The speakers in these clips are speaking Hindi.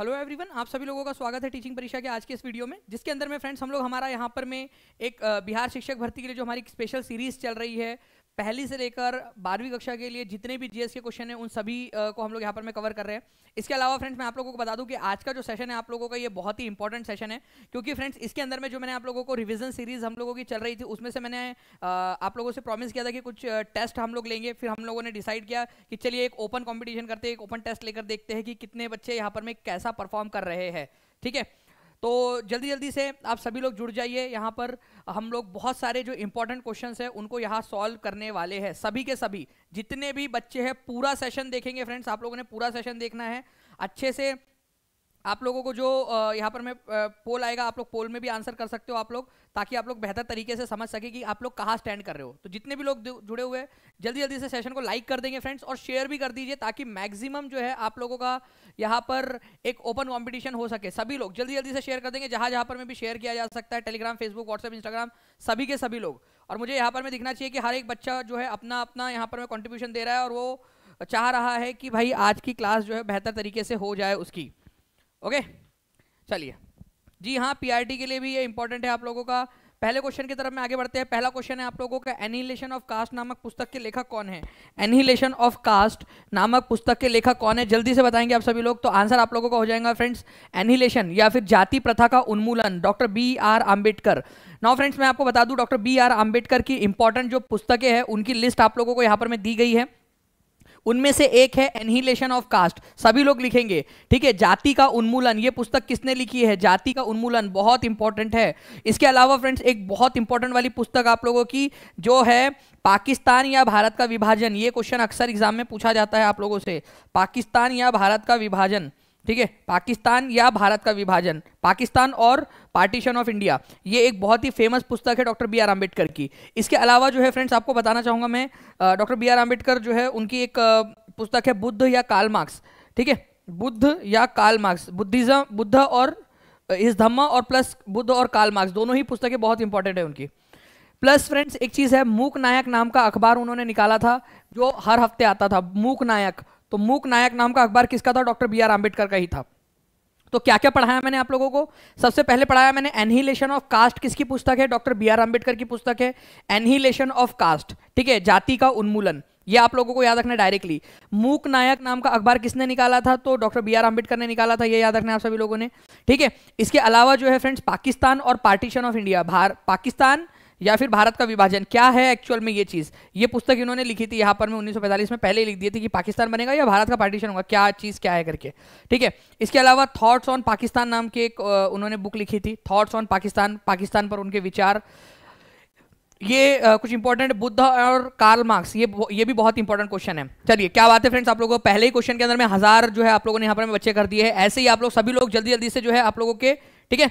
हेलो एवरीवन आप सभी लोगों का स्वागत है टीचिंग परीक्षा के आज के इस वीडियो में जिसके अंदर में फ्रेंड्स हम लोग हमारा यहाँ पर में एक बिहार शिक्षक भर्ती के लिए जो हमारी स्पेशल सीरीज चल रही है पहली से लेकर बारहवीं कक्षा के लिए जितने भी जीएस के क्वेश्चन हैं उन सभी को हम लोग यहाँ पर मैं कवर कर रहे हैं इसके अलावा फ्रेंड्स मैं आप लोगों को बता दूं कि आज का जो सेशन है आप लोगों का ये बहुत ही इंपॉर्टेंट सेशन है क्योंकि फ्रेंड्स इसके अंदर में जो मैंने आप लोगों को रिविजन सीरीज हम लोगों की चल रही थी उसमें से मैंने आप लोगों से प्रॉमिस किया था कि कुछ टेस्ट हम लोग लेंगे फिर हम लोगों ने डिसाइड किया कि चलिए एक ओपन कॉम्पिटिशन करते हैं एक ओपन टेस्ट लेकर देखते हैं कि कितने बच्चे यहाँ पर में कैसा परफॉर्म कर रहे हैं ठीक है तो जल्दी जल्दी से आप सभी लोग जुड़ जाइए यहाँ पर हम लोग बहुत सारे जो इंपॉर्टेंट क्वेश्चन हैं उनको यहाँ सॉल्व करने वाले हैं सभी के सभी जितने भी बच्चे हैं पूरा सेशन देखेंगे फ्रेंड्स आप लोगों ने पूरा सेशन देखना है अच्छे से आप लोगों को जो यहाँ पर मैं पोल आएगा आप लोग पोल में भी आंसर कर सकते हो आप लोग ताकि आप लोग बेहतर तरीके से समझ सके कि आप लोग कहाँ स्टैंड कर रहे हो तो जितने भी लोग जुड़े हुए हैं जल्दी जल्दी से सेशन को लाइक कर देंगे फ्रेंड्स और शेयर भी कर दीजिए ताकि मैक्सिमम जो है आप लोगों का यहाँ पर एक ओपन कॉम्पिटिशन हो सके सभी लोग जल्दी जल्दी से शेयर कर देंगे जहाँ जहाँ पर मैं भी शेयर किया जा सकता है टेलीग्राम फेसबुक व्हाट्सएप इंस्टाग्राम सभी के सभी लोग और मुझे यहाँ पर मैं दिखना चाहिए कि हर एक बच्चा जो है अपना अपना यहाँ पर मैं कॉन्ट्रीब्यूशन दे रहा है और वो चाह रहा है कि भाई आज की क्लास जो है बेहतर तरीके से हो जाए उसकी ओके चलिए जी हाँ पीआरटी के लिए भी ये इंपॉर्टेंट है आप लोगों का पहले क्वेश्चन की तरफ में आगे बढ़ते हैं पहला क्वेश्चन है आप लोगों का एनिलेशन ऑफ कास्ट नामक पुस्तक के लेखक कौन है एनिलेशन ऑफ कास्ट नामक पुस्तक के लेखक कौन है जल्दी से बताएंगे आप सभी लोग तो आंसर आप लोगों का हो जाएगा फ्रेंड्स एनिलेशन या फिर जाति प्रथा का उन्मूलन doctor B R Ambedkar now friends मैं आपको बता दूं डॉक्टर बी आर आंबेडकर की इंपॉर्टेंट जो पुस्तकें हैं उनकी लिस्ट आप लोगों को यहाँ पर मैं दी गई है उनमें से एक है एनहिलेशन ऑफ कास्ट सभी लोग लिखेंगे ठीक है जाति का उन्मूलन ये पुस्तक किसने लिखी है जाति का उन्मूलन बहुत इंपॉर्टेंट है इसके अलावा फ्रेंड्स एक बहुत इंपॉर्टेंट वाली पुस्तक आप लोगों की जो है पाकिस्तान या भारत का विभाजन ये क्वेश्चन अक्सर एग्जाम में पूछा जाता है आप लोगों से पाकिस्तान या भारत का विभाजन ठीक है पाकिस्तान या भारत का विभाजन पाकिस्तान और पार्टीशन ऑफ इंडिया ये एक बहुत ही फेमस पुस्तक है डॉक्टर बी आर आम्बेडकर की इसके अलावा जो है फ्रेंड्स आपको बताना चाहूँगा मैं डॉक्टर बी आर आम्बेडकर जो है उनकी एक पुस्तक है बुद्ध या काल मार्क्स ठीक है बुद्ध या काल मार्क्स बुद्धिज्म बुद्ध और इस धम्म और प्लस बुद्ध और काल मार्क्स दोनों ही पुस्तकें बहुत इंपॉर्टेंट है उनकी प्लस फ्रेंड्स एक चीज़ है मूक नायक नाम का अखबार उन्होंने निकाला था जो हर हफ्ते आता था मूक नायक तो मूक नायक नाम का अखबार किसका था डॉक्टर बी आर आम्बेडकर का ही था तो क्या क्या पढ़ाया मैंने आप लोगों को सबसे पहले पढ़ाया मैंने एनहिलेशन ऑफ कास्ट किसकी पुस्तक है डॉक्टर बी आर अंबेडकर की पुस्तक है एनहीलेशन ऑफ कास्ट ठीक है जाति का उन्मूलन ये आप लोगों को याद रखना डायरेक्टली मूक नायक नाम का अखबार किसने निकाला था तो डॉक्टर बी आर अंबेडकर ने निकाला था ये याद रखना आप सभी लोगों ने ठीक है इसके अलावा जो है फ्रेंड्स पाकिस्तान और पार्टीशन ऑफ इंडिया भार पाकिस्तान या फिर भारत का विभाजन क्या है एक्चुअल में ये चीज़ ये पुस्तक इन्होंने लिखी थी यहाँ पर मैं 1945 में पहले ही लिख दिए थी कि पाकिस्तान बनेगा या भारत का पार्टीशन होगा क्या चीज़ क्या है करके ठीक है इसके अलावा थॉट्स ऑन पाकिस्तान नाम की एक उन्होंने बुक लिखी थी थॉट्स ऑन पाकिस्तान पाकिस्तान पर उनके विचार ये आ, कुछ इंपॉर्टेंट बुद्ध और कार्ल मार्क्स ये ये भी बहुत इंपॉर्टेंट क्वेश्चन है चलिए क्या बात है फ्रेंड्स आप लोगों को पहले ही क्वेश्चन के अंदर में हज़ार जो है आप लोगों ने यहाँ पर बच्चे कर दिए है ऐसे ही आप लोग सभी लोग जल्दी जल्दी से जो है आप लोगों के ठीक है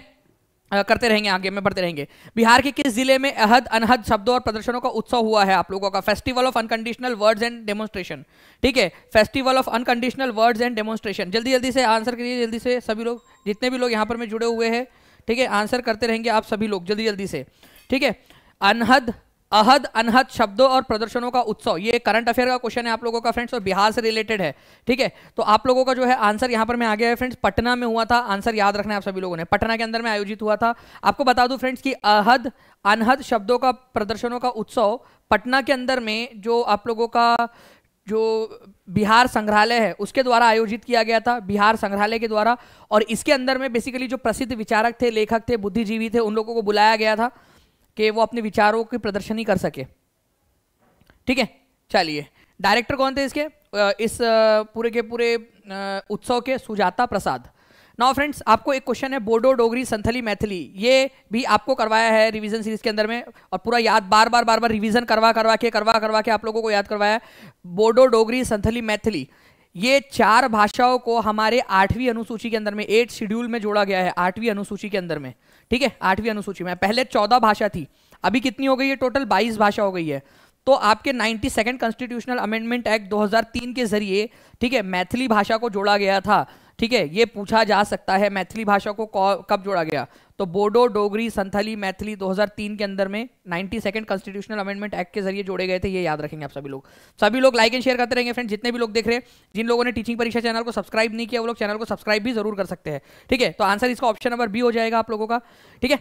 करते रहेंगे आगे में बढ़ते रहेंगे बिहार के किस जिले में अहद अनहद शब्दों और प्रदर्शनों का उत्सव हुआ है आप लोगों का festival of unconditional words and demonstration ठीक है festival of unconditional words and demonstration जल्दी जल्दी से आंसर करिए जल्दी से सभी लोग जितने भी लोग यहाँ पर में जुड़े हुए हैं ठीक है आंसर करते रहेंगे आप सभी लोग जल्दी जल्दी से ठीक है अनहद अहद अनहद शब्दों और प्रदर्शनों का उत्सव ये करंट अफेयर का क्वेश्चन है आप लोगों का फ्रेंड्स और बिहार से रिलेटेड है ठीक है तो आप लोगों का जो है आंसर यहाँ पर मैं आ गया है फ्रेंड्स पटना में हुआ था आंसर याद रखना है आप सभी लोगों ने पटना के अंदर में आयोजित हुआ था आपको बता दू फ्रेंड्स की अहद अनहद शब्दों का प्रदर्शनों का उत्सव पटना के अंदर में जो आप लोगों का जो बिहार संग्रहालय है उसके द्वारा आयोजित किया गया था बिहार संग्रहालय के द्वारा और इसके अंदर में बेसिकली जो प्रसिद्ध विचारक थे लेखक थे बुद्धिजीवी थे उन लोगों को बुलाया गया था कि वो अपने विचारों की प्रदर्शनी कर सके ठीक है चलिए डायरेक्टर कौन थे इसके इस पूरे के पूरे उत्सव के सुजाता प्रसाद नाउ फ्रेंड्स आपको एक क्वेश्चन है बोडो डोगरी संथली मैथिली ये भी आपको करवाया है रिवीजन सीरीज के अंदर में और पूरा याद बार बार बार बार रिवीजन करवा करवा के करवा करवा के आप लोगों को याद करवाया है बोडो डोगरी संथली मैथिली ये चार भाषाओं को हमारे आठवीं अनुसूची के अंदर में एट शेड्यूल में जोड़ा गया है आठवीं अनुसूची के अंदर में ठीक है आठवीं अनुसूची में पहले चौदह भाषा थी अभी कितनी हो गई है टोटल बाईस भाषा हो गई है तो आपके ninety second constitutional amendment act 2003 के जरिए ठीक है मैथिली भाषा को जोड़ा गया था ठीक है ये पूछा जा सकता है मैथिली भाषा को कब जोड़ा गया तो बोडो डोगरी संथली मैथिली 2003 के अंदर में ninety second constitutional amendment act के जरिए जोड़े गए थे ये याद रखेंगे आप सभी लोग सभी लोग लाइक एंड शेयर करते रहेंगे फ्रेंड जितने भी लोग देख रहे हैं जिन लोगों ने टीचिंग परीक्षा चैनल को सब्सक्राइब नहीं किया वो लोग चैनल को सब्सक्राइब भी जरूर कर सकते हैं ठीक है तो आंसर इसका ऑप्शन नंबर बी हो जाएगा आप लोगों का ठीक है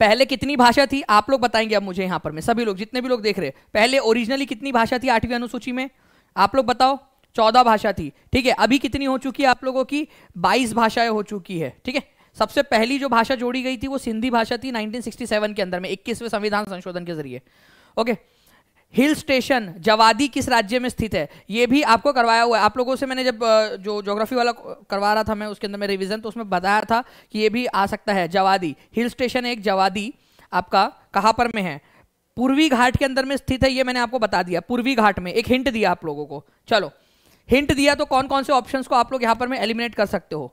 पहले कितनी भाषा थी आप लोग बताएंगे अब मुझे यहां पर मैं सभी लोग जितने भी लोग देख रहे हैं पहले ओरिजिनली कितनी भाषा थी आठवीं अनुसूची में आप लोग बताओ चौदह भाषा थी ठीक है अभी कितनी हो चुकी है आप लोगों की बाईस भाषाएं हो चुकी है ठीक है सबसे पहली जो भाषा जोड़ी गई थी वो सिंधी भाषा थी 1967 के अंदर में इक्कीसवें संविधान संशोधन के जरिए ओके हिल स्टेशन जवादी किस राज्य में स्थित है ये भी आपको करवाया हुआ है आप लोगों से मैंने जब जो ज्योग्राफी वाला करवा रहा था मैं उसके अंदर में रिविजन तो उसमें बताया था कि ये भी आ सकता है जवादी हिल स्टेशन एक जवादी आपका कहाँ पर में है पूर्वी घाट के अंदर में स्थित है ये मैंने आपको बता दिया पूर्वी घाट में एक हिंट दिया आप लोगों को चलो हिंट दिया तो कौन कौन से ऑप्शंस को आप लोग यहाँ पर में एलिमिनेट कर सकते हो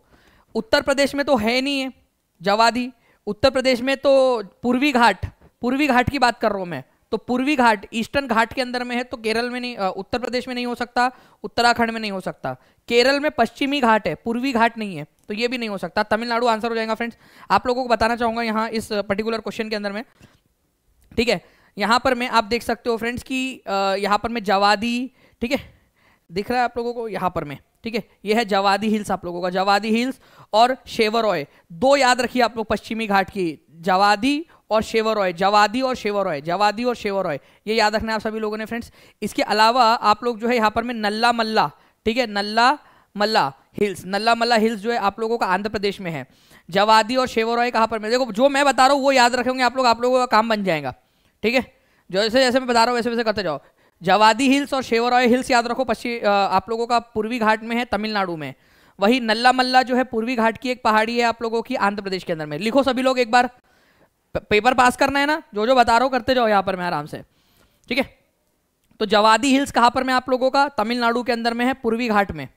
उत्तर प्रदेश में तो है नहीं है जवादी उत्तर प्रदेश में तो पूर्वी घाट पूर्वी घाट की बात कर रहा हूँ मैं तो पूर्वी घाट ईस्टर्न घाट के अंदर में है तो केरल में नहीं उत्तर प्रदेश में नहीं हो सकता उत्तराखंड में नहीं हो सकता केरल में पश्चिमी घाट है पूर्वी घाट नहीं है तो ये भी नहीं हो सकता तमिलनाडु आंसर हो जाएगा फ्रेंड्स आप लोगों को बताना चाहूंगा यहाँ इस पर्टिकुलर क्वेश्चन के अंदर में ठीक है यहाँ पर मैं आप देख सकते हो फ्रेंड्स की यहाँ पर मैं जवादी ठीक है दिख रहा है आप लोगों को यहां पर में ठीक है ये है जवादी हिल्स आप लोगों का जवादी हिल्स और शेवरॉय दो याद रखिए आप लोग पश्चिमी घाट की जवादी और शेवरॉय जवादी और शेवरॉय जवादी और शेवरॉय ये याद रखना है आप सभी लोगों ने फ्रेंड्स इसके अलावा आप लोग जो है यहाँ पर में नल्ला मल्ला ठीक है नल्ला मल्ला हिल्स नल्ला मल्ला हिल्स जो है आप लोगों का आंध्र प्रदेश में है जवादी और शेवरॉय कहाँ पर मैं देखो जो मैं बता रहा हूँ वो याद रखेंगे आप लोग आप लोगों का काम बन जाएगा ठीक है जैसे जैसे मैं बता रहा हूँ वैसे वैसे करते जाओ जवादी हिल्स और शेवराय हिल्स याद रखो पश्चिम आप लोगों का पूर्वी घाट में है तमिलनाडु में वही नल्ला मल्ला जो है पूर्वी घाट की एक पहाड़ी है आप लोगों की आंध्र प्रदेश के अंदर में लिखो सभी लोग एक बार पेपर पास करना है ना जो जो बता रहा हूँ करते जाओ यहाँ पर मैं आराम से ठीक है तो जवादी हिल्स कहाँ पर मैं आप लोगों का तमिलनाडु के अंदर में है पूर्वी घाट में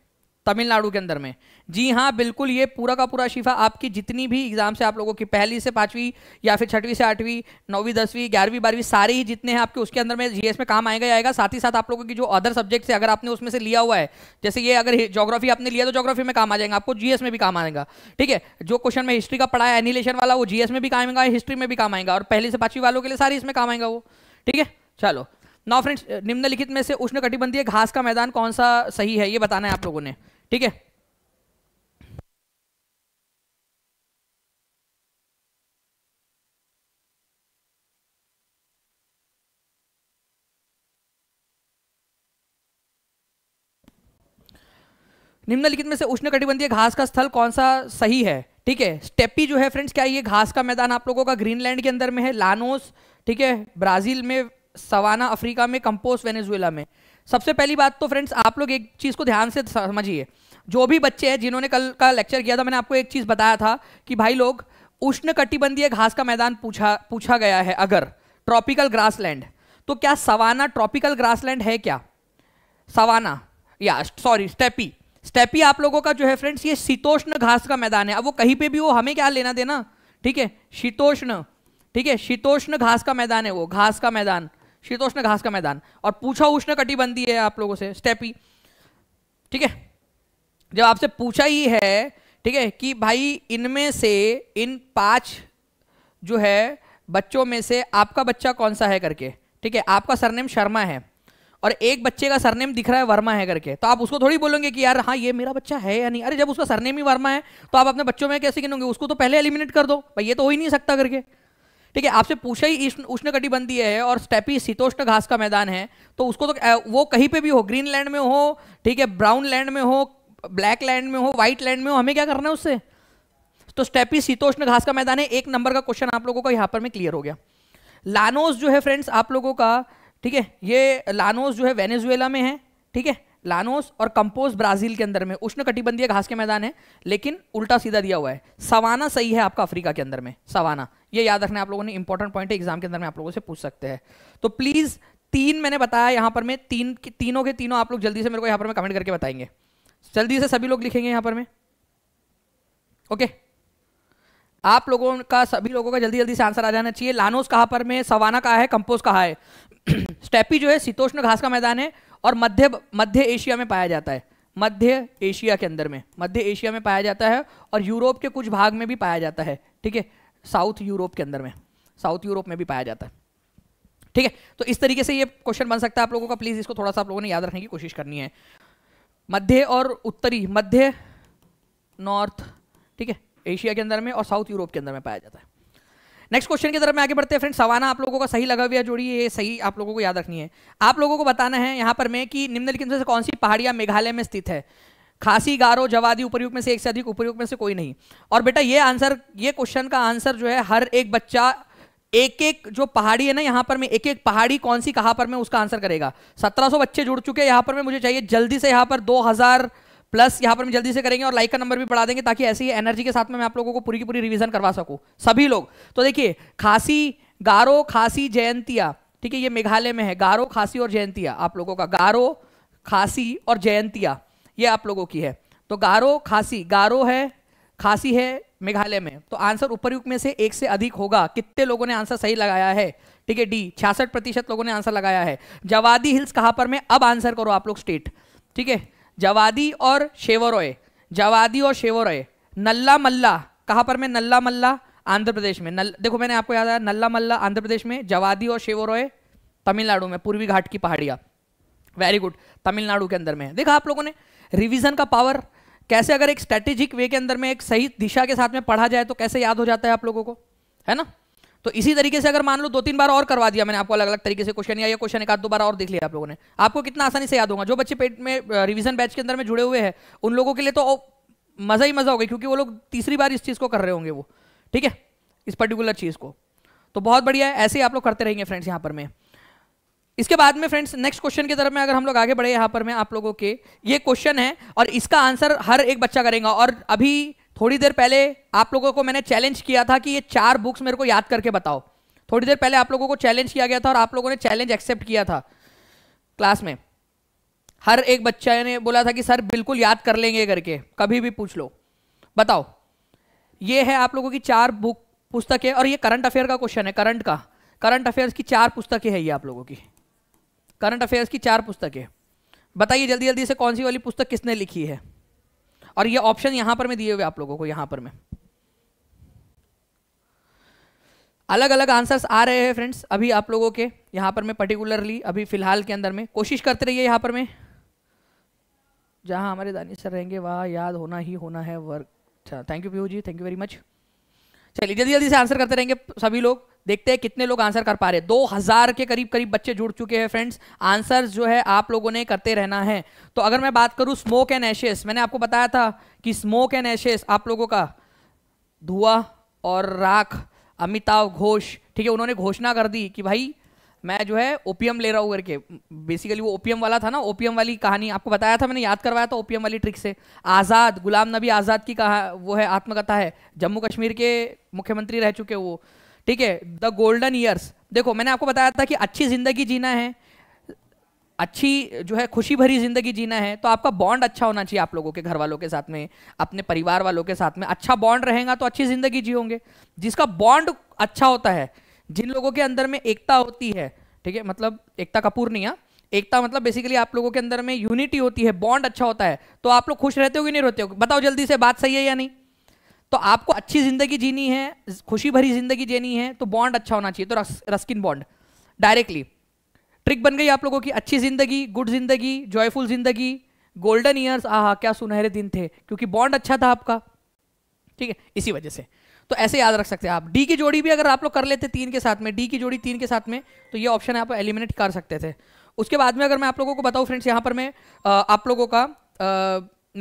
तमिलनाडु के अंदर में जी हाँ बिल्कुल ये पूरा का पूरा शिफा आपकी जितनी भी एग्ज़ाम से आप लोगों की पहली से पांचवी या फिर छठवीं से आठवीं नौवीं दसवीं ग्यारहवीं बारहवीं सारे ही जितने हैं आपके उसके अंदर में जीएस में काम आएगा आएगा साथ ही साथ आप लोगों की जो अदर सब्जेक्ट है अगर आपने उसमें से लिया हुआ है जैसे ये अगर जोग्राफी आपने लिया तो जोग्राफी में काम आ जाएगा आपको जीएस में भी काम आएगा ठीक है जो क्वेश्चन में हिस्ट्री का पढ़ा है एनिलेशन वाला वो जीएस में भी काम आएगा हिस्ट्री में भी काम आएगा और पहली से पांचवी वालों के लिए सारे इसमें काम आएगा वो ठीक है चलो नौ फ्रेंड्स निम्नलिखित में से उष्ण कटिबंधीय घास का मैदान कौन सा सही है ये बताना है आप लोगों ने ठीक है निम्नलिखित में से उष्णकटिबंधीय घास का स्थल कौन सा सही है ठीक है स्टेपी जो है फ्रेंड्स क्या ये घास का मैदान आप लोगों का ग्रीनलैंड के अंदर में है लानोस ठीक है ब्राजील में सवाना अफ्रीका में कंपोस वेनेजुएला में सबसे पहली बात तो फ्रेंड्स आप लोग एक चीज़ को ध्यान से समझिए जो भी बच्चे हैं जिन्होंने कल का लेक्चर किया था मैंने आपको एक चीज़ बताया था कि भाई लोग उष्ण कटिबंधीय घास का मैदान पूछा पूछा गया है अगर ट्रॉपिकल ग्रासलैंड तो क्या सवाना ट्रॉपिकल ग्रासलैंड है क्या सवाना या सॉरी स्टेपी स्टेपी आप लोगों का जो है फ्रेंड्स ये शीतोष्ण घास का मैदान है अब वो कहीं पे भी हो हमें क्या लेना देना ठीक है शीतोष्ण ठीक है शीतोष्ण घास का मैदान है वो घास का मैदान शीतोष्ण घास का मैदान और पूछा उष्ण कटिबंधी है आप लोगों से स्टेपी ठीक है जब आपसे पूछा ही है ठीक है कि भाई इनमें से इन पांच जो है बच्चों में से आपका बच्चा कौन सा है करके ठीक है आपका सरनेम शर्मा है और एक बच्चे का सरनेम दिख रहा है वर्मा है करके तो आप उसको थोड़ी बोलोगे कि यार हाँ ये मेरा बच्चा है या नहीं अरे जब उसका सरनेम ही वर्मा है तो आप अपने बच्चों में कैसे गिनोगे उसको तो पहले एलिमिनेट कर दो भाई ये तो हो ही नहीं सकता करके ठीक है आपसे पूछा ही उष्ण कटिबंधीय है और स्टेपी शीतोष्ण घास का मैदान है तो उसको तो वो कहीं पे भी हो ग्रीन लैंड में हो ठीक है ब्राउन लैंड में हो ब्लैक लैंड में हो व्हाइट लैंड में हो हमें क्या करना है उससे तो स्टेपी शीतोष्ण घास का मैदान है एक नंबर का क्वेश्चन आप लोगों का यहाँ पर में क्लियर हो गया लानोस जो है फ्रेंड्स आप लोगों का ठीक है ये लानोस जो है वेनेजुएला में है ठीक है लानोस और कंपोज ब्राजील के अंदर में उष्ण कटिबंधीय घास के मैदान है लेकिन उल्टा सीधा दिया हुआ है सवाना सही है आपका अफ्रीका के अंदर में सवाना ये याद रखना आप लोगों ने इंपॉर्टेंट पॉइंट है एग्जाम के अंदर में आप लोगों से पूछ सकते हैं तो प्लीज तीन मैंने बताया यहां पर मैं तीन तीनों के तीनों आप लोग जल्दी से मेरे को यहां पर मैं कमेंट करके बताएंगे जल्दी से सभी लोग लिखेंगे यहां पर मैं ओके आप लोगों का सभी लोगों का जल्दी जल्दी से आंसर आ जाना चाहिए लानोस कहां पर में सवाना कहा है कंपोज कहा है स्टेपी जो है शीतोष्ण घास का मैदान है और मध्य मध्य एशिया में पाया जाता है मध्य एशिया के अंदर में मध्य एशिया में पाया जाता है और यूरोप के कुछ भाग में भी पाया जाता है ठीक है साउथ यूरोप के अंदर में साउथ यूरोप में भी पाया जाता है ठीक है तो इस तरीके से ये क्वेश्चन बन सकता है आप लोगों का प्लीज़ इसको थोड़ा सा आप लोगों ने याद रखने की कोशिश करनी है मध्य और उत्तरी मध्य नॉर्थ ठीक है एशिया के अंदर में और साउथ यूरोप के अंदर में पाया जाता है नेक्स्ट क्वेश्चन की तरफ मैं आगे बढ़ते हैं फ्रेंड सवाना आप लोगों का सही लगा हुआ जोड़ी ये सही आप लोगों को याद रखनी है आप लोगों को बताना है यहाँ पर मैं कि निम्नलिखित में से कौन सी पहाड़ियाँ मेघालय में स्थित है खासी गारो जवादी उपयुक्त में से एक से अधिक उपरयुक्त में से कोई नहीं और बेटा ये आंसर ये क्वेश्चन का आंसर जो है हर एक बच्चा एक एक जो पहाड़ी है ना यहाँ पर मैं एक एक पहाड़ी कौन सी कहाँ पर मैं उसका आंसर करेगा सत्रह बच्चे जुड़ चुके हैं यहाँ पर मैं मुझे चाहिए जल्दी से यहाँ पर दो प्लस यहाँ पर हम जल्दी से करेंगे और लाइक का नंबर भी बढ़ा देंगे ताकि ऐसी ही एनर्जी के साथ में मैं आप लोगों को पूरी की पूरी रिवीजन करवा सकूँ सभी लोग तो देखिए खासी गारो खासी जयंतिया ठीक है ये मेघालय में है गारो खासी और जयंतिया आप लोगों का गारो खासी और जयंतिया ये आप लोगों की है तो गारो खासी गारो है खासी है मेघालय में तो आंसर उपरयुक्त में से एक से अधिक होगा कितने लोगों ने आंसर सही लगाया है ठीक है डी छियासठ प्रतिशत लोगों ने आंसर लगाया है जवादी हिल्स कहाँ पर में अब आंसर करो आप लोग स्टेट ठीक है जवादी और शेवरोय जवादी और शेवरोय नल्ला मल्ला कहाँ पर मैं नल्ला मल्ला आंध्र प्रदेश में नल देखो मैंने आपको याद आया नल्ला मल्ला आंध्र प्रदेश में जवादी और शेवरोय तमिलनाडु में पूर्वी घाट की पहाड़िया वेरी गुड तमिलनाडु के अंदर में देखा आप लोगों ने रिविजन का पावर कैसे अगर एक स्ट्रेटेजिक वे के अंदर में एक सही दिशा के साथ में पढ़ा जाए तो कैसे याद हो जाता है आप लोगों को है ना तो इसी तरीके से अगर मान लो दो तीन बार और करवा दिया मैंने आपको अलग अलग तरीके से क्वेश्चन या क्वेश्चन एक दो बार और देख लिया आप लोगों ने आपको कितना आसानी से याद होगा जो बच्चे पेट में रिविजन बैच के अंदर में जुड़े हुए हैं उन लोगों के लिए तो मज़ा ही मज़ा होगा क्योंकि वो लोग तीसरी बार इस चीज़ को कर रहे होंगे वो ठीक है इस पर्टिकुलर चीज़ को तो बहुत बढ़िया है ऐसे ही आप लोग करते रहेंगे फ्रेंड्स यहाँ पर मैं इसके बाद में फ्रेंड्स नेक्स्ट क्वेश्चन की तरफ में अगर हम लोग आगे बढ़े यहाँ पर मैं आप लोगों के ये क्वेश्चन है और इसका आंसर हर एक बच्चा करेगा और अभी थोड़ी देर पहले आप लोगों को मैंने चैलेंज किया था कि ये चार बुक्स मेरे को याद करके बताओ थोड़ी देर पहले आप लोगों को चैलेंज किया गया था और आप लोगों ने चैलेंज एक्सेप्ट किया था क्लास में हर एक बच्चा ने बोला था कि सर बिल्कुल याद कर लेंगे करके कभी भी पूछ लो बताओ ये है आप लोगों की चार बुक पुस्तकें और ये करंट अफेयर का क्वेश्चन है करंट का करंट अफेयर्स की चार पुस्तकें हैं ये आप लोगों की करंट अफेयर्स की चार पुस्तकें बताइए जल्दी जल्दी से कौन सी वाली पुस्तक किसने लिखी है और ये ऑप्शन यहां पर में दिए हुए आप लोगों को यहां पर में अलग अलग आंसर्स आ रहे हैं फ्रेंड्स अभी आप लोगों के यहां पर मैं पर्टिकुलरली अभी फिलहाल के अंदर में कोशिश करते रहिए यहां पर में जहां हमारे दानिश सर रहेंगे वहां याद होना ही होना है वर्क अच्छा thank you Piyu ji thank you very much चलिए जल्दी जल्दी से आंसर करते रहेंगे सभी लोग देखते हैं कितने लोग आंसर कर पा रहे हैं 2000 के करीब करीब बच्चे जुड़ चुके हैं फ्रेंड्स आंसर जो है आप लोगों ने करते रहना है तो अगर मैं बात करूं स्मोक एंड एशेस मैंने आपको बताया था कि स्मोक एंड एशेस आप लोगों का धुआं और राख अमिताभ घोष ठीक है उन्होंने घोषणा कर दी कि भाई मैं जो है ओपीएम ले रहा हूँ करके बेसिकली वो ओपीएम वाला था ना ओपीएम वाली कहानी आपको बताया था मैंने याद करवाया था ओपीएम वाली ट्रिक से आज़ाद गुलाम नबी आज़ाद की कहा वो है आत्मकथा है जम्मू कश्मीर के मुख्यमंत्री रह चुके वो ठीक है द गोल्डन ईयर्स देखो मैंने आपको बताया था कि अच्छी जिंदगी जीना है अच्छी जो है खुशी भरी जिंदगी जीना है तो आपका बॉन्ड अच्छा होना चाहिए आप लोगों के घर वालों के साथ में अपने परिवार वालों के साथ में अच्छा बॉन्ड रहेगा तो अच्छी जिंदगी जी होंगे जिसका बॉन्ड अच्छा होता है जिन लोगों के अंदर में एकता होती है ठीक है मतलब एकता कपूर नहीं है हाँ? एकता मतलब बेसिकली आप लोगों के अंदर में यूनिटी होती है बॉन्ड अच्छा होता है तो आप लोग खुश रहते हो कि नहीं रहते हो बताओ जल्दी से बात सही है या नहीं तो आपको अच्छी जिंदगी जीनी है खुशी भरी जिंदगी जीनी है तो बॉन्ड अच्छा होना चाहिए तो रस, रस्किन बॉन्ड डायरेक्टली ट्रिक बन गई आप लोगों की अच्छी जिंदगी गुड जिंदगी जॉयफुल जिंदगी गोल्डन ईयर्स आहा क्या सुनहरे दिन थे क्योंकि बॉन्ड अच्छा था आपका ठीक है इसी वजह से तो ऐसे याद रख सकते हैं आप डी की जोड़ी भी अगर आप लोग कर लेते तीन के साथ में डी की जोड़ी तीन के साथ में तो ये ऑप्शन आप एलिमिनेट कर सकते थे उसके बाद में अगर मैं आप लोगों को बताऊँ फ्रेंड्स यहाँ पर मैं आप लोगों का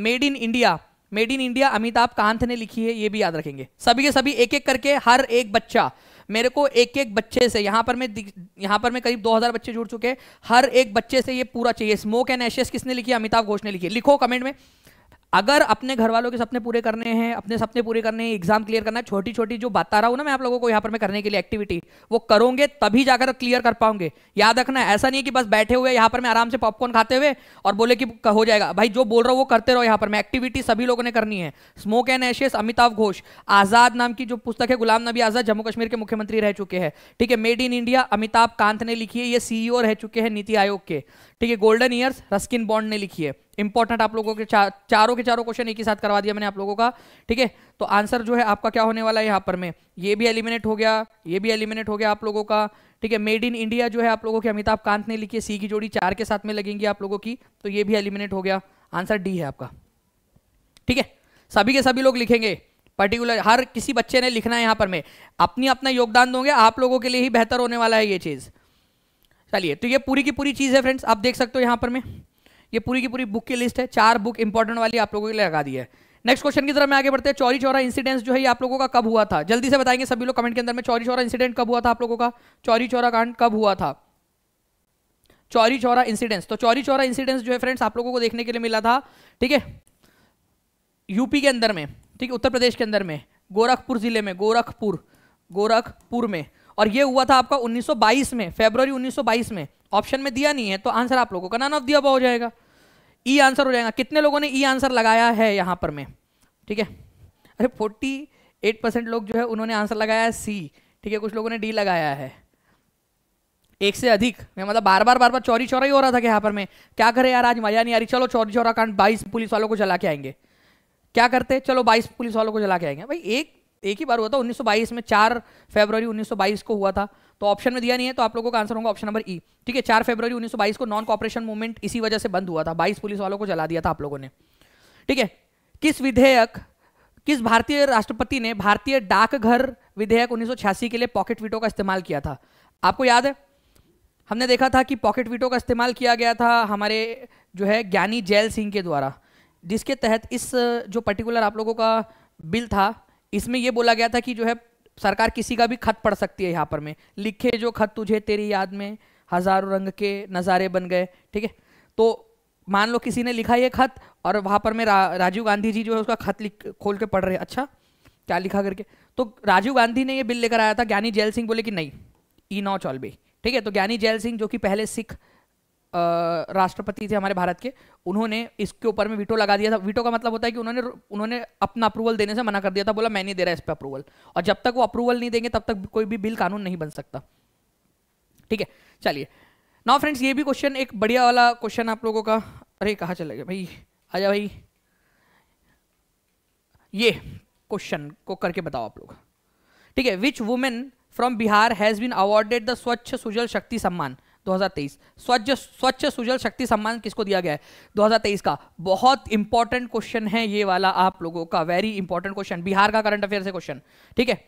made in India made in India Amitabh Kant ने लिखी है ये भी याद रखेंगे सभी के सभी एक एक करके हर एक बच्चा मेरे को एक एक बच्चे से यहाँ पर मैं यहाँ पर मैं करीब 2000 बच्चे जुड़ चुके हैं हर एक बच्चे से ये पूरा चाहिए स्मोक एंड एशियस किसने लिखी अमिताभ घोष ने लिखी लिखो कमेंट में अगर अपने घर वालों के सपने पूरे करने हैं अपने सपने पूरे करने हैं एग्जाम क्लियर करना है छोटी छोटी जो बता रहा हूं ना मैं आप लोगों को यहाँ पर मैं करने के लिए एक्टिविटी वो करोगे तभी जाकर क्लियर कर पाओगे याद रखना ऐसा नहीं है कि बस बैठे हुए यहाँ पर मैं आराम से पॉपकॉर्न खाते हुए और बोले कि हो जाएगा भाई जो बोल रहा हूं वो करते रहो यहाँ पर मैं एक्टिविटी सभी लोगों ने करनी है smoke and ashes Amitav Ghosh आजाद नाम की जो पुस्तक है गुलाम नबी आजाद जम्मू कश्मीर के मुख्यमंत्री रह चुके हैं ठीक है made in India Amitabh Kant ने लिखी है ये सीईओ e रह चुके हैं नीति आयोग के ठीक है गोल्डन ईयर्स रस्किन बॉन्ड ने लिखी है इंपॉर्टेंट आप लोगों के चार चारों के चारों क्वेश्चन एक ही साथ करवा दिया मैंने आप लोगों का ठीक है तो आंसर जो है आपका क्या होने वाला है यहाँ पर में ये भी एलिमिनेट हो गया ये भी एलिमिनेट हो गया आप लोगों का ठीक है मेड इन इंडिया जो है आप लोगों की अमिताभ कांत ने लिखी सी की जोड़ी चार के साथ में लगेंगी आप लोगों की तो ये भी एलिमिनेट हो गया आंसर डी है आपका ठीक है सभी के सभी लोग लिखेंगे पर्टिकुलर हर किसी बच्चे ने लिखना है यहाँ पर में अपनी अपना योगदान दोगे आप लोगों के लिए ही बेहतर होने वाला है ये चीज़ चलिए तो ये पूरी की पूरी चीज़ है फ्रेंड्स आप देख सकते हो यहाँ पर में ये पूरी की पूरी बुक की लिस्ट है चार बुक इंपॉर्टेंट वाली आप लोगों के लिए लगा दी है नेक्स्ट क्वेश्चन की तरफ मैं आगे बढ़ते हैं चौरी चौरा इंसिडेंट्स जो है ये आप लोगों का कब हुआ था जल्दी से बताएंगे सभी लोग कमेंट के अंदर में चौरी चौरा इंसिडेंट कब हुआ था आप लोगों का चौरी चौरा कांड कब हुआ था चौरी चौरा इंसिडेंट्स तो चौरी चौरा इंसिडेंट्स जो है फ्रेंड्स आप लोगों को देखने के लिए मिला था ठीक है यूपी के अंदर में ठीक है उत्तर प्रदेश के अंदर में गोरखपुर जिले में गोरखपुर गोरखपुर में और ये हुआ था आपका 1922 में फेब्रवरी 1922 में ऑप्शन में दिया नहीं है तो आंसर आप लोगों का नन ऑफ दिया हो जाएगा ई e आंसर हो जाएगा कितने लोगों ने ई e आंसर लगाया है यहाँ पर मैं ठीक है अरे फोर्टी एट परसेंट लोग जो है उन्होंने आंसर लगाया है सी ठीक है कुछ लोगों ने डी लगाया है एक से अधिक मैं मतलब बार बार बार बार चोरी चौरा ही हो रहा था कि यहाँ पर मैं क्या करें यार आज मजा नहीं आ रही चलो चोरी चौरा कांड बाईस पुलिस वालों को चला के आएंगे क्या करते चलो बाईस पुलिस वालों को जला के आएंगे भाई एक एक ही बार हुआ था 1922 में 4 फरवरी 1922 को हुआ था तो ऑप्शन में दिया नहीं है तो आप लोगों का आंसर होगा ऑप्शन नंबर ई ठीक है चार फरवरी 1922 को नॉन कॉपरेशन मूवमेंट इसी वजह से बंद हुआ था 22 पुलिस वालों को जला दिया था आप लोगों ने ठीक है किस विधेयक किस भारतीय राष्ट्रपति ने भारतीय डाकघर विधेयक 1986 के लिए पॉकेट वीटो का इस्तेमाल किया था आपको याद है हमने देखा था कि पॉकेट वीटो का इस्तेमाल किया गया था हमारे जो है ज्ञानी जैल सिंह के द्वारा जिसके तहत इस जो पर्टिकुलर आप लोगों का बिल था इसमें यह बोला गया था कि जो है सरकार किसी का भी खत पढ़ सकती है यहाँ पर में लिखे जो खत तुझे तेरी याद में हजारों रंग के नज़ारे बन गए ठीक है तो मान लो किसी ने लिखा ये खत और वहाँ पर मैं रा, राजीव गांधी जी जो है उसका खत लिख खोल के पढ़ रहे अच्छा क्या लिखा करके तो राजीव गांधी ने ये बिल लेकर आया था ज्ञानी जैल सिंह बोले कि नहीं ई नॉ चौल ठीक है तो ज्ञानी जैल सिंह जो कि पहले सिख राष्ट्रपति थे हमारे भारत के उन्होंने इसके ऊपर में वीटो लगा दिया था वीटो का मतलब होता है कि उन्होंने उन्होंने अपना अप्रूवल देने से मना कर दिया था बोला मैं नहीं दे रहा इस पर अप्रूवल और जब तक वो अप्रूवल नहीं देंगे तब तक कोई भी बिल कानून नहीं बन सकता ठीक है चलिए नाउ फ्रेंड्स ये भी क्वेश्चन एक बढ़िया वाला क्वेश्चन आप लोगों का अरे कहाँ चले गए भाई आजा भाई ये क्वेश्चन को करके बताओ आप लोग ठीक है which women from Bihar has been awarded the Swachh Sujal शक्ति सम्मान 2023 स्वच्छ स्वच्छ सुजल शक्ति सम्मान किसको दिया गया है 2023 का बहुत इंपॉर्टेंट क्वेश्चन है ये वाला आप लोगों का वेरी इंपॉर्टेंट क्वेश्चन बिहार का करंट अफेयर से क्वेश्चन ठीक है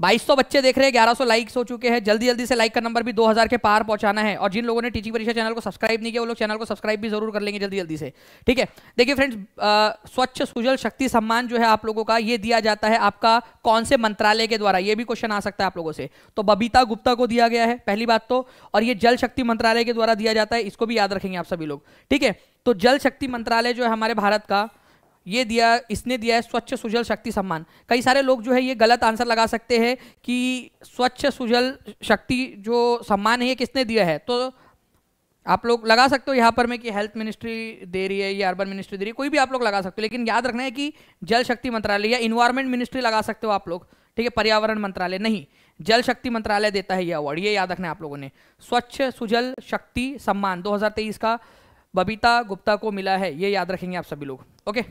बाईस सौ बच्चे देख रहे हैं ग्यारह सौ लाइक्स हो चुके हैं जल्दी जल्दी से लाइक का नंबर भी 2000 के पार पहुंचाना है और जिन लोगों ने टीचिंग परीक्षा चैनल को सब्सक्राइब नहीं किया वो लोग चैनल को सब्सक्राइब भी जरूर कर लेंगे जल्दी जल्दी से ठीक है देखिए फ्रेंड्स स्वच्छ सुजल शक्ति सम्मान जो है आप लोगों का ये दिया जाता है आपका कौन से मंत्रालय के द्वारा ये भी क्वेश्चन आ सकता है आप लोगों से तो बबीता गुप्ता को दिया गया है पहली बात तो और ये जल शक्ति मंत्रालय के द्वारा दिया जाता है इसको भी याद रखेंगे आप सभी लोग ठीक है तो जल शक्ति मंत्रालय जो है हमारे भारत का ये दिया इसने दिया है स्वच्छ सुजल शक्ति सम्मान कई सारे लोग जो है ये गलत आंसर लगा सकते हैं कि स्वच्छ सुजल शक्ति जो सम्मान है ये किसने दिया है तो आप लोग लगा सकते हो यहाँ पर मैं कि हेल्थ मिनिस्ट्री दे रही है या अर्बन मिनिस्ट्री दे रही है कोई भी आप लोग लगा सकते हो लेकिन याद रखना है कि जल शक्ति मंत्रालय या इन्वायरमेंट मिनिस्ट्री लगा सकते हो आप लोग ठीक है पर्यावरण मंत्रालय नहीं जल शक्ति मंत्रालय देता है ये अवार्ड ये याद रखना है आप लोगों ने स्वच्छ सुजल शक्ति सम्मान दो का बबीता गुप्ता को मिला है ये याद रखेंगे आप सभी लोग ओके okay?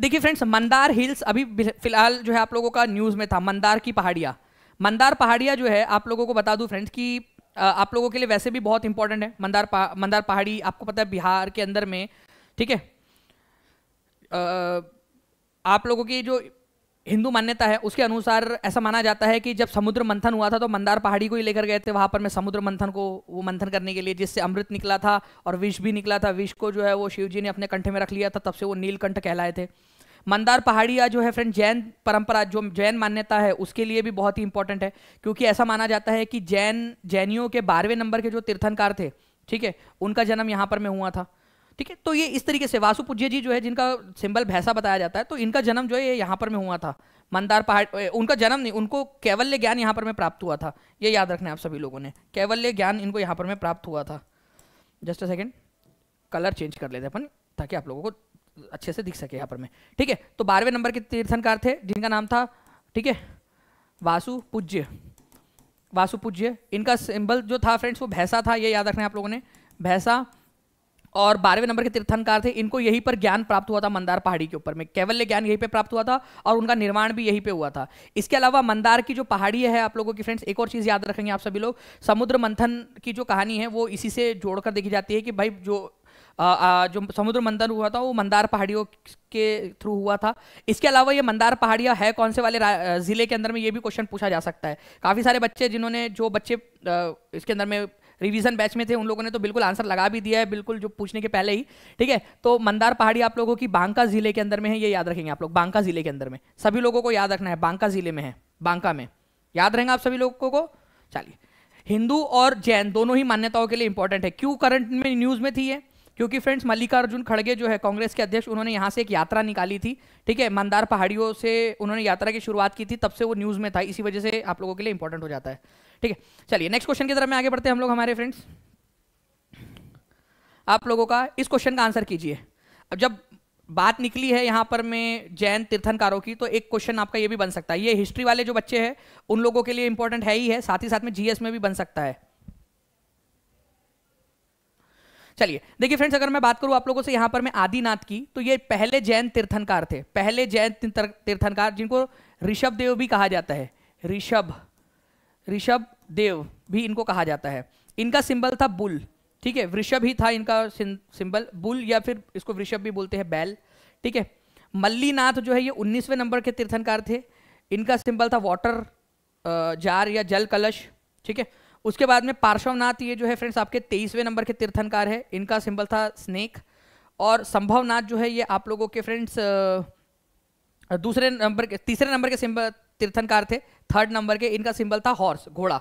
देखिए फ्रेंड्स मंदार हिल्स अभी फिलहाल जो है आप लोगों का न्यूज़ में था मंदार की पहाड़िया मंदार पहाड़िया जो है आप लोगों को बता दूं फ्रेंड्स कि आप लोगों के लिए वैसे भी बहुत इंपॉर्टेंट है मंदार पा, मंदार पहाड़ी आपको पता है बिहार के अंदर में ठीक है आप लोगों की जो हिंदू मान्यता है उसके अनुसार ऐसा माना जाता है कि जब समुद्र मंथन हुआ था तो मंदार पहाड़ी को ही लेकर गए थे वहाँ पर मैं समुद्र मंथन को वो मंथन करने के लिए जिससे अमृत निकला था और विष भी निकला था विष को जो है वो शिव जी ने अपने कंठे में रख लिया था तब से वो नीलकंठ कहलाए थे मंदार पहाड़िया जो है फ्रेंड जैन परंपरा जो जैन मान्यता है उसके लिए भी बहुत ही इंपॉर्टेंट है क्योंकि ऐसा माना जाता है कि जैन जैनियों के बारहवें नंबर के जो तीर्थनकार थे ठीक है उनका जन्म यहाँ पर मैं हुआ था ठीक है तो ये इस तरीके से वासु पूज्य जी जो है जिनका सिंबल भैंसा बताया जाता है तो इनका जन्म जो है ये यहाँ पर में हुआ था मंदार पहाड़ उनका जन्म नहीं उनको कैवल्य ज्ञान यहाँ पर में प्राप्त हुआ था ये याद रखना है आप सभी लोगों ने कैवल्य ज्ञान इनको यहाँ पर में प्राप्त हुआ था just a second colour change कर लेते अपन ताकि आप लोगों को अच्छे से दिख सके यहाँ पर में ठीक है तो बारहवें नंबर के तीर्थनकार थे जिनका नाम था ठीक है वासु पूज्य वासु पूज्य इनका सिंबल जो था फ्रेंड्स वो भैंसा था ये याद रखना है आप लोगों ने भैंसा और बारहवें नंबर के तीर्थनकार थे इनको यहीं पर ज्ञान प्राप्त हुआ था मंदार पहाड़ी के ऊपर में कैवल्य ज्ञान यहीं पे प्राप्त हुआ था और उनका निर्माण भी यहीं पे हुआ था इसके अलावा मंदार की जो पहाड़ी है आप लोगों की फ्रेंड्स एक और चीज़ याद रखेंगे आप सभी लोग समुद्र मंथन की जो कहानी है वो इसी से जोड़कर देखी जाती है कि भाई जो आ, आ, जो समुद्र मंथन हुआ था वो मंदार पहाड़ियों के थ्रू हुआ था इसके अलावा ये मंदार पहाड़ियाँ है कौन से वाले ज़िले के अंदर में ये भी क्वेश्चन पूछा जा सकता है काफ़ी सारे बच्चे जिन्होंने जो बच्चे इसके अंदर में रिवीजन बैच में थे उन लोगों ने तो बिल्कुल आंसर लगा भी दिया है बिल्कुल जो पूछने के पहले ही ठीक है तो मंदार पहाड़ी आप लोगों की बांका जिले के अंदर में है ये याद रखेंगे आप लोग बांका जिले के अंदर में सभी लोगों को याद रखना है बांका जिले में है बांका में याद रहेंगे आप सभी लोगों को चलिए हिंदू और जैन दोनों ही मान्यताओं के लिए इंपॉर्टेंट है क्यों करंट में न्यूज़ में थी ये क्योंकि फ्रेंड्स मल्लिकार्जुन खड़गे जो है कांग्रेस के अध्यक्ष उन्होंने यहाँ से एक यात्रा निकाली थी ठीक है मंदार पहाड़ियों से उन्होंने यात्रा की शुरुआत की थी तब से वो न्यूज़ में था इसी वजह से आप लोगों के लिए इंपॉर्टेंट हो जाता है ठीक है चलिए नेक्स्ट क्वेश्चन की तरफ में आगे बढ़ते हैं हम लोग हमारे फ्रेंड्स आप लोगों का इस क्वेश्चन का आंसर कीजिए अब जब बात निकली है यहां पर मैं जैन तीर्थनकारों की तो एक क्वेश्चन आपका ये भी बन सकता है ये हिस्ट्री वाले जो बच्चे हैं उन लोगों के लिए इंपॉर्टेंट है ही है साथ ही साथ में जीएस में भी बन सकता है चलिए देखिए फ्रेंड्स अगर मैं बात करूं आप लोगों से यहां पर मैं आदिनाथ की तो ये पहले जैन तीर्थनकार थे पहले जैन तीर्थनकार जिनको ऋषभ देव भी कहा जाता है ऋषभ ऋषभ देव भी इनको कहा जाता है इनका सिंबल था बुल ठीक है वृषभ ही था इनका सिंबल बुल या फिर इसको वृषभ भी बोलते हैं बैल ठीक है मल्लीनाथ जो है ये उन्नीसवें नंबर के तीर्थनकार थे इनका सिंबल था वाटर जार या जल कलश ठीक है उसके बाद में पार्श्वनाथ ये जो है फ्रेंड्स आपके तेईसवें नंबर के तीर्थनकार है इनका सिंबल था स्नेक और संभवनाथ जो है ये आप लोगों के फ्रेंड्स दूसरे नंबर के तीसरे नंबर के सिंबल तीर्थनकार थे थर्ड नंबर के इनका सिंबल था हॉर्स घोड़ा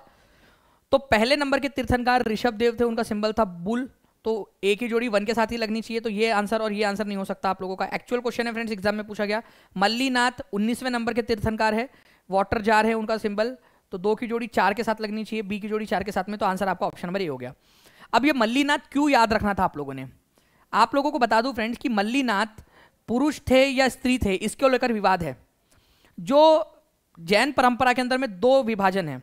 तो पहले नंबर के तीर्थनकार ऋषभ देव थे उनका सिंबल था बुल तो एक ही जोड़ी वन के साथ ही लगनी चाहिए तो ये आंसर और ये आंसर नहीं हो सकता आप लोगों का एक्चुअल क्वेश्चन है फ्रेंड्स एग्जाम में पूछा गया मल्लीनाथ उन्नीसवें नंबर के तीर्थनकार है वाटर जार है उनका सिंबल तो दो की जोड़ी चार के साथ लगनी चाहिए बी की जोड़ी चार के साथ में तो आंसर आपका ऑप्शन नंबर ए हो गया अब ये मल्लीनाथ क्यों याद रखना था आप लोगों ने आप लोगों को बता दूं फ्रेंड्स कि मल्लीनाथ पुरुष थे या स्त्री थे इसको लेकर विवाद है जो जैन परंपरा के अंदर में दो विभाजन है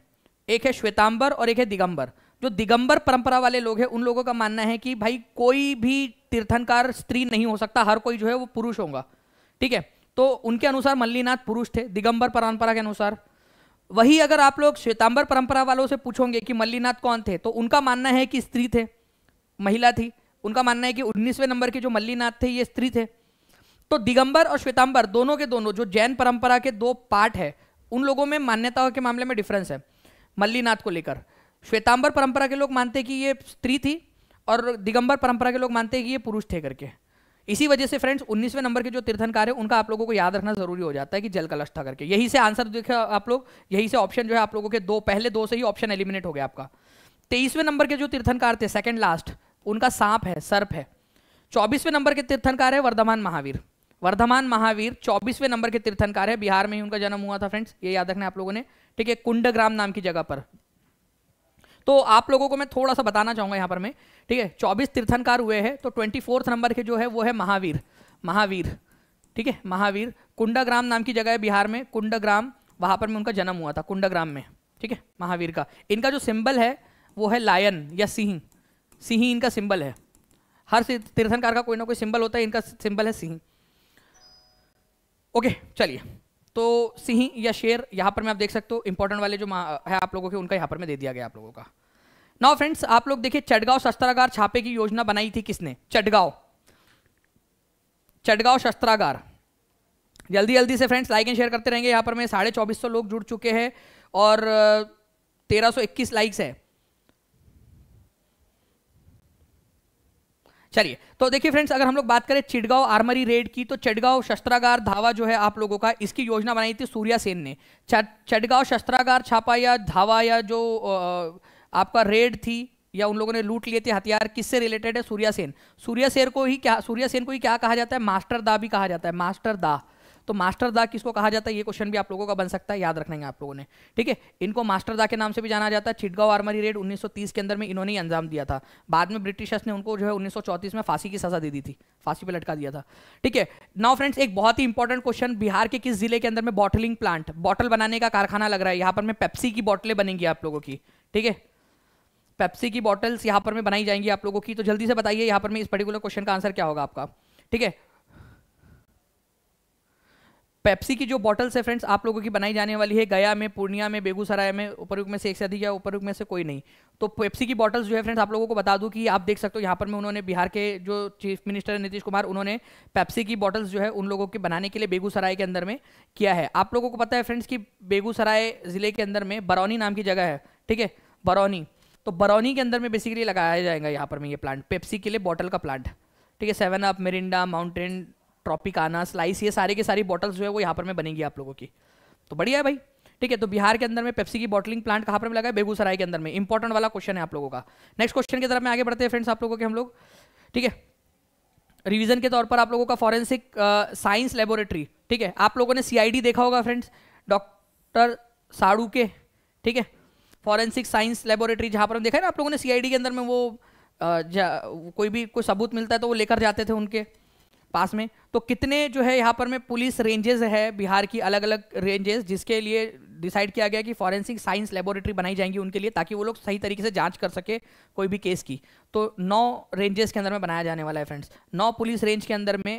एक है श्वेतांबर और एक है दिगंबर जो दिगंबर परंपरा वाले लोग हैं उन लोगों का मानना है कि भाई कोई भी तीर्थनकार स्त्री नहीं हो सकता हर कोई जो है वो पुरुष होगा ठीक है तो उनके अनुसार मल्लीनाथ पुरुष थे दिगंबर परंपरा के अनुसार वही अगर आप लोग श्वेतांबर परंपरा वालों से पूछोगे कि मल्लीनाथ कौन थे तो उनका मानना है कि स्त्री थे महिला थी उनका मानना है कि उन्नीसवें नंबर के जो मल्लीनाथ थे ये स्त्री थे तो दिगंबर और श्वेतांबर दोनों के दोनों जो जैन परंपरा के दो पार्ट है उन लोगों में मान्यताओं के मामले में डिफरेंस है मल्लीनाथ को लेकर श्वेतांबर परंपरा के लोग मानते हैं कि ये स्त्री थी और दिगंबर परंपरा के लोग मानते हैं कि ये पुरुष थे करके इसी वजह से फ्रेंड्स उन्नीसवें नंबर के जो तीर्थनकार है उनका आप लोगों को याद रखना जरूरी हो जाता है कि जल कलश था करके यही से आंसर देखे आप लोग यही से ऑप्शन जो है आप लोगों के दो पहले दो से ही ऑप्शन एलिमिनेट हो गया आपका तेईसवें नंबर के जो तीर्थनकार थे सेकंड लास्ट उनका सांप है सर्प है चौबीसवें नंबर के तीर्थनकार है वर्धमान महावीर वर्धमान महावीर चौबीसवें नंबर के तीर्थनकार है बिहार में ही उनका जन्म हुआ था फ्रेंड्स ये याद रखना आप लोगों ने ठीक है कुंडग्राम नाम की जगह पर तो आप लोगों को मैं थोड़ा सा बताना चाहूंगा यहां पर मैं ठीक है चौबीस तीर्थनकार हुए हैं तो ट्वेंटी फोर्थ नंबर के जो है वो है महावीर महावीर ठीक है महावीर कुंडग्राम नाम की जगह है बिहार में कुंडग्राम वहां पर में उनका जन्म हुआ था कुंडग्राम में ठीक है महावीर का इनका जो सिंबल है वो है लायन या सिंह सिंह इनका सिंबल है हर तीर्थनकार का कोई ना कोई सिंबल होता है इनका सिंबल है सिंह ओके चलिए तो सिंह या शेर यहाँ पर मैं आप देख सकते हो इंपॉर्टेंट वाले जो है आप लोगों के उनका यहाँ पर मैं दे दिया गया आप लोगों का नाउ फ्रेंड्स आप लोग देखिए चटगांव शस्त्रागार छापे की योजना बनाई थी किसने चटगांव चटगांव शस्त्रागार जल्दी जल्दी से फ्रेंड्स लाइक एंड शेयर करते रहेंगे यहाँ पर मैं साढ़े चौबीस सौ लोग जुड़ चुके हैं और तेरह इक्कीस लाइक्स है चलिए तो देखिए फ्रेंड्स अगर हम लोग बात करें चिड़गांव आर्मरी रेड की तो चटगांव शस्त्रागार धावा जो है आप लोगों का इसकी योजना बनाई थी सूर्या सेन ने चटगांव शस्त्रागार छापा या धावा या जो आपका रेड थी या उन लोगों ने लूट लिए थे हथियार किससे रिलेटेड है सूर्या सेन सूर्या सेन को ही क्या सूर्या सेन को ही क्या कहा जाता है मास्टर दा भी कहा जाता है मास्टर दा तो मास्टर दा किसको कहा जाता है ये क्वेश्चन भी आप लोगों का बन सकता है याद रखना है आप लोगों ने ठीक है इनको मास्टर दा के नाम से भी जाना जाता है छिटगांव आर्मरी रेड 1930 के अंदर में इन्होंने ही अंजाम दिया था बाद में ब्रिटिशर्स ने उनको जो है उन्नीस में फांसी की सजा दे दी थी फांसी पर लटका दिया था ठीक है नाउ फ्रेंड्स एक बहुत ही इंपॉर्टेंट क्वेश्चन बिहार के किस जिले के अंदर में बॉटलिंग प्लांट बॉटल बनाने का कारखाना लग रहा है यहाँ पर मैं पेप्सी की बॉटलें बनेंगी आप लोगों की ठीक है पेप्सी की बॉटल्स यहाँ पर में बनाई जाएंगी आप लोगों की तो जल्दी से बताइए यहाँ पर मैं इस पर्टिकुलर क्वेश्चन का आंसर क्या होगा आपका ठीक है पेप्सी की जो बॉटल्स है फ्रेंड्स आप लोगों की बनाई जाने वाली है गया में पूर्णिया में बेगूसराय में उपरुक्त में से एक से अधिक या उपरुक्त में से कोई नहीं तो पेप्सी की बॉटल्स जो है फ्रेंड्स आप लोगों को बता दूं कि आप देख सकते हो यहाँ पर मैं उन्होंने बिहार के जो चीफ मिनिस्टर नीतीश कुमार उन्होंने पेप्सी की बॉटल्स जो है उन लोगों के बनाने के लिए बेगूसराय के अंदर में किया है आप लोगों को पता है फ्रेंड्स कि बेगूसराय जिले के अंदर में बरौनी नाम की जगह है ठीक है बरौनी तो बरौनी के अंदर में बेसिकली लगाया जाएगा यहाँ पर में ये प्लांट पेप्सी के लिए बॉटल का प्लांट ठीक है Seven Up Mirinda Mountain Tropicana Slice ये सारे के सारी बॉटल्स जो है वो यहाँ पर मैं बनेगी आप लोगों की तो बढ़िया है भाई ठीक है तो बिहार के अंदर में पेप्सी की बॉटलिंग प्लांट कहाँ पर लगा है बेगूसराय के अंदर में इंपॉर्टेंट वाला क्वेश्चन है आप लोगों का नेक्स्ट क्वेश्चन की तरफ में आगे बढ़ते हैं फ्रेंड्स आप लोगों के हम लोग ठीक है रिवीजन के तौर पर आप लोगों का फॉरेंसिक साइंस लेबोरेटरी ठीक है आप लोगों ने सीआईडी देखा होगा फ्रेंड्स डॉक्टर साड़ू के ठीक है फॉरेंसिक साइंस लेबोरेटरी जहाँ पर हम देखा है ना आप लोगों ने सीआईडी के अंदर में वो uh, कोई भी कोई सबूत मिलता है तो वो लेकर जाते थे उनके पास में तो कितने जो है यहाँ पर में पुलिस रेंजेस है बिहार की अलग अलग रेंजेस जिसके लिए डिसाइड किया गया कि फॉरेंसिक साइंस लेबोरेटरी बनाई जाएंगी उनके लिए ताकि वो लोग सही तरीके से जांच कर सके कोई भी केस की तो नौ रेंजेस के अंदर में बनाया जाने वाला है फ्रेंड्स नौ पुलिस रेंज के अंदर में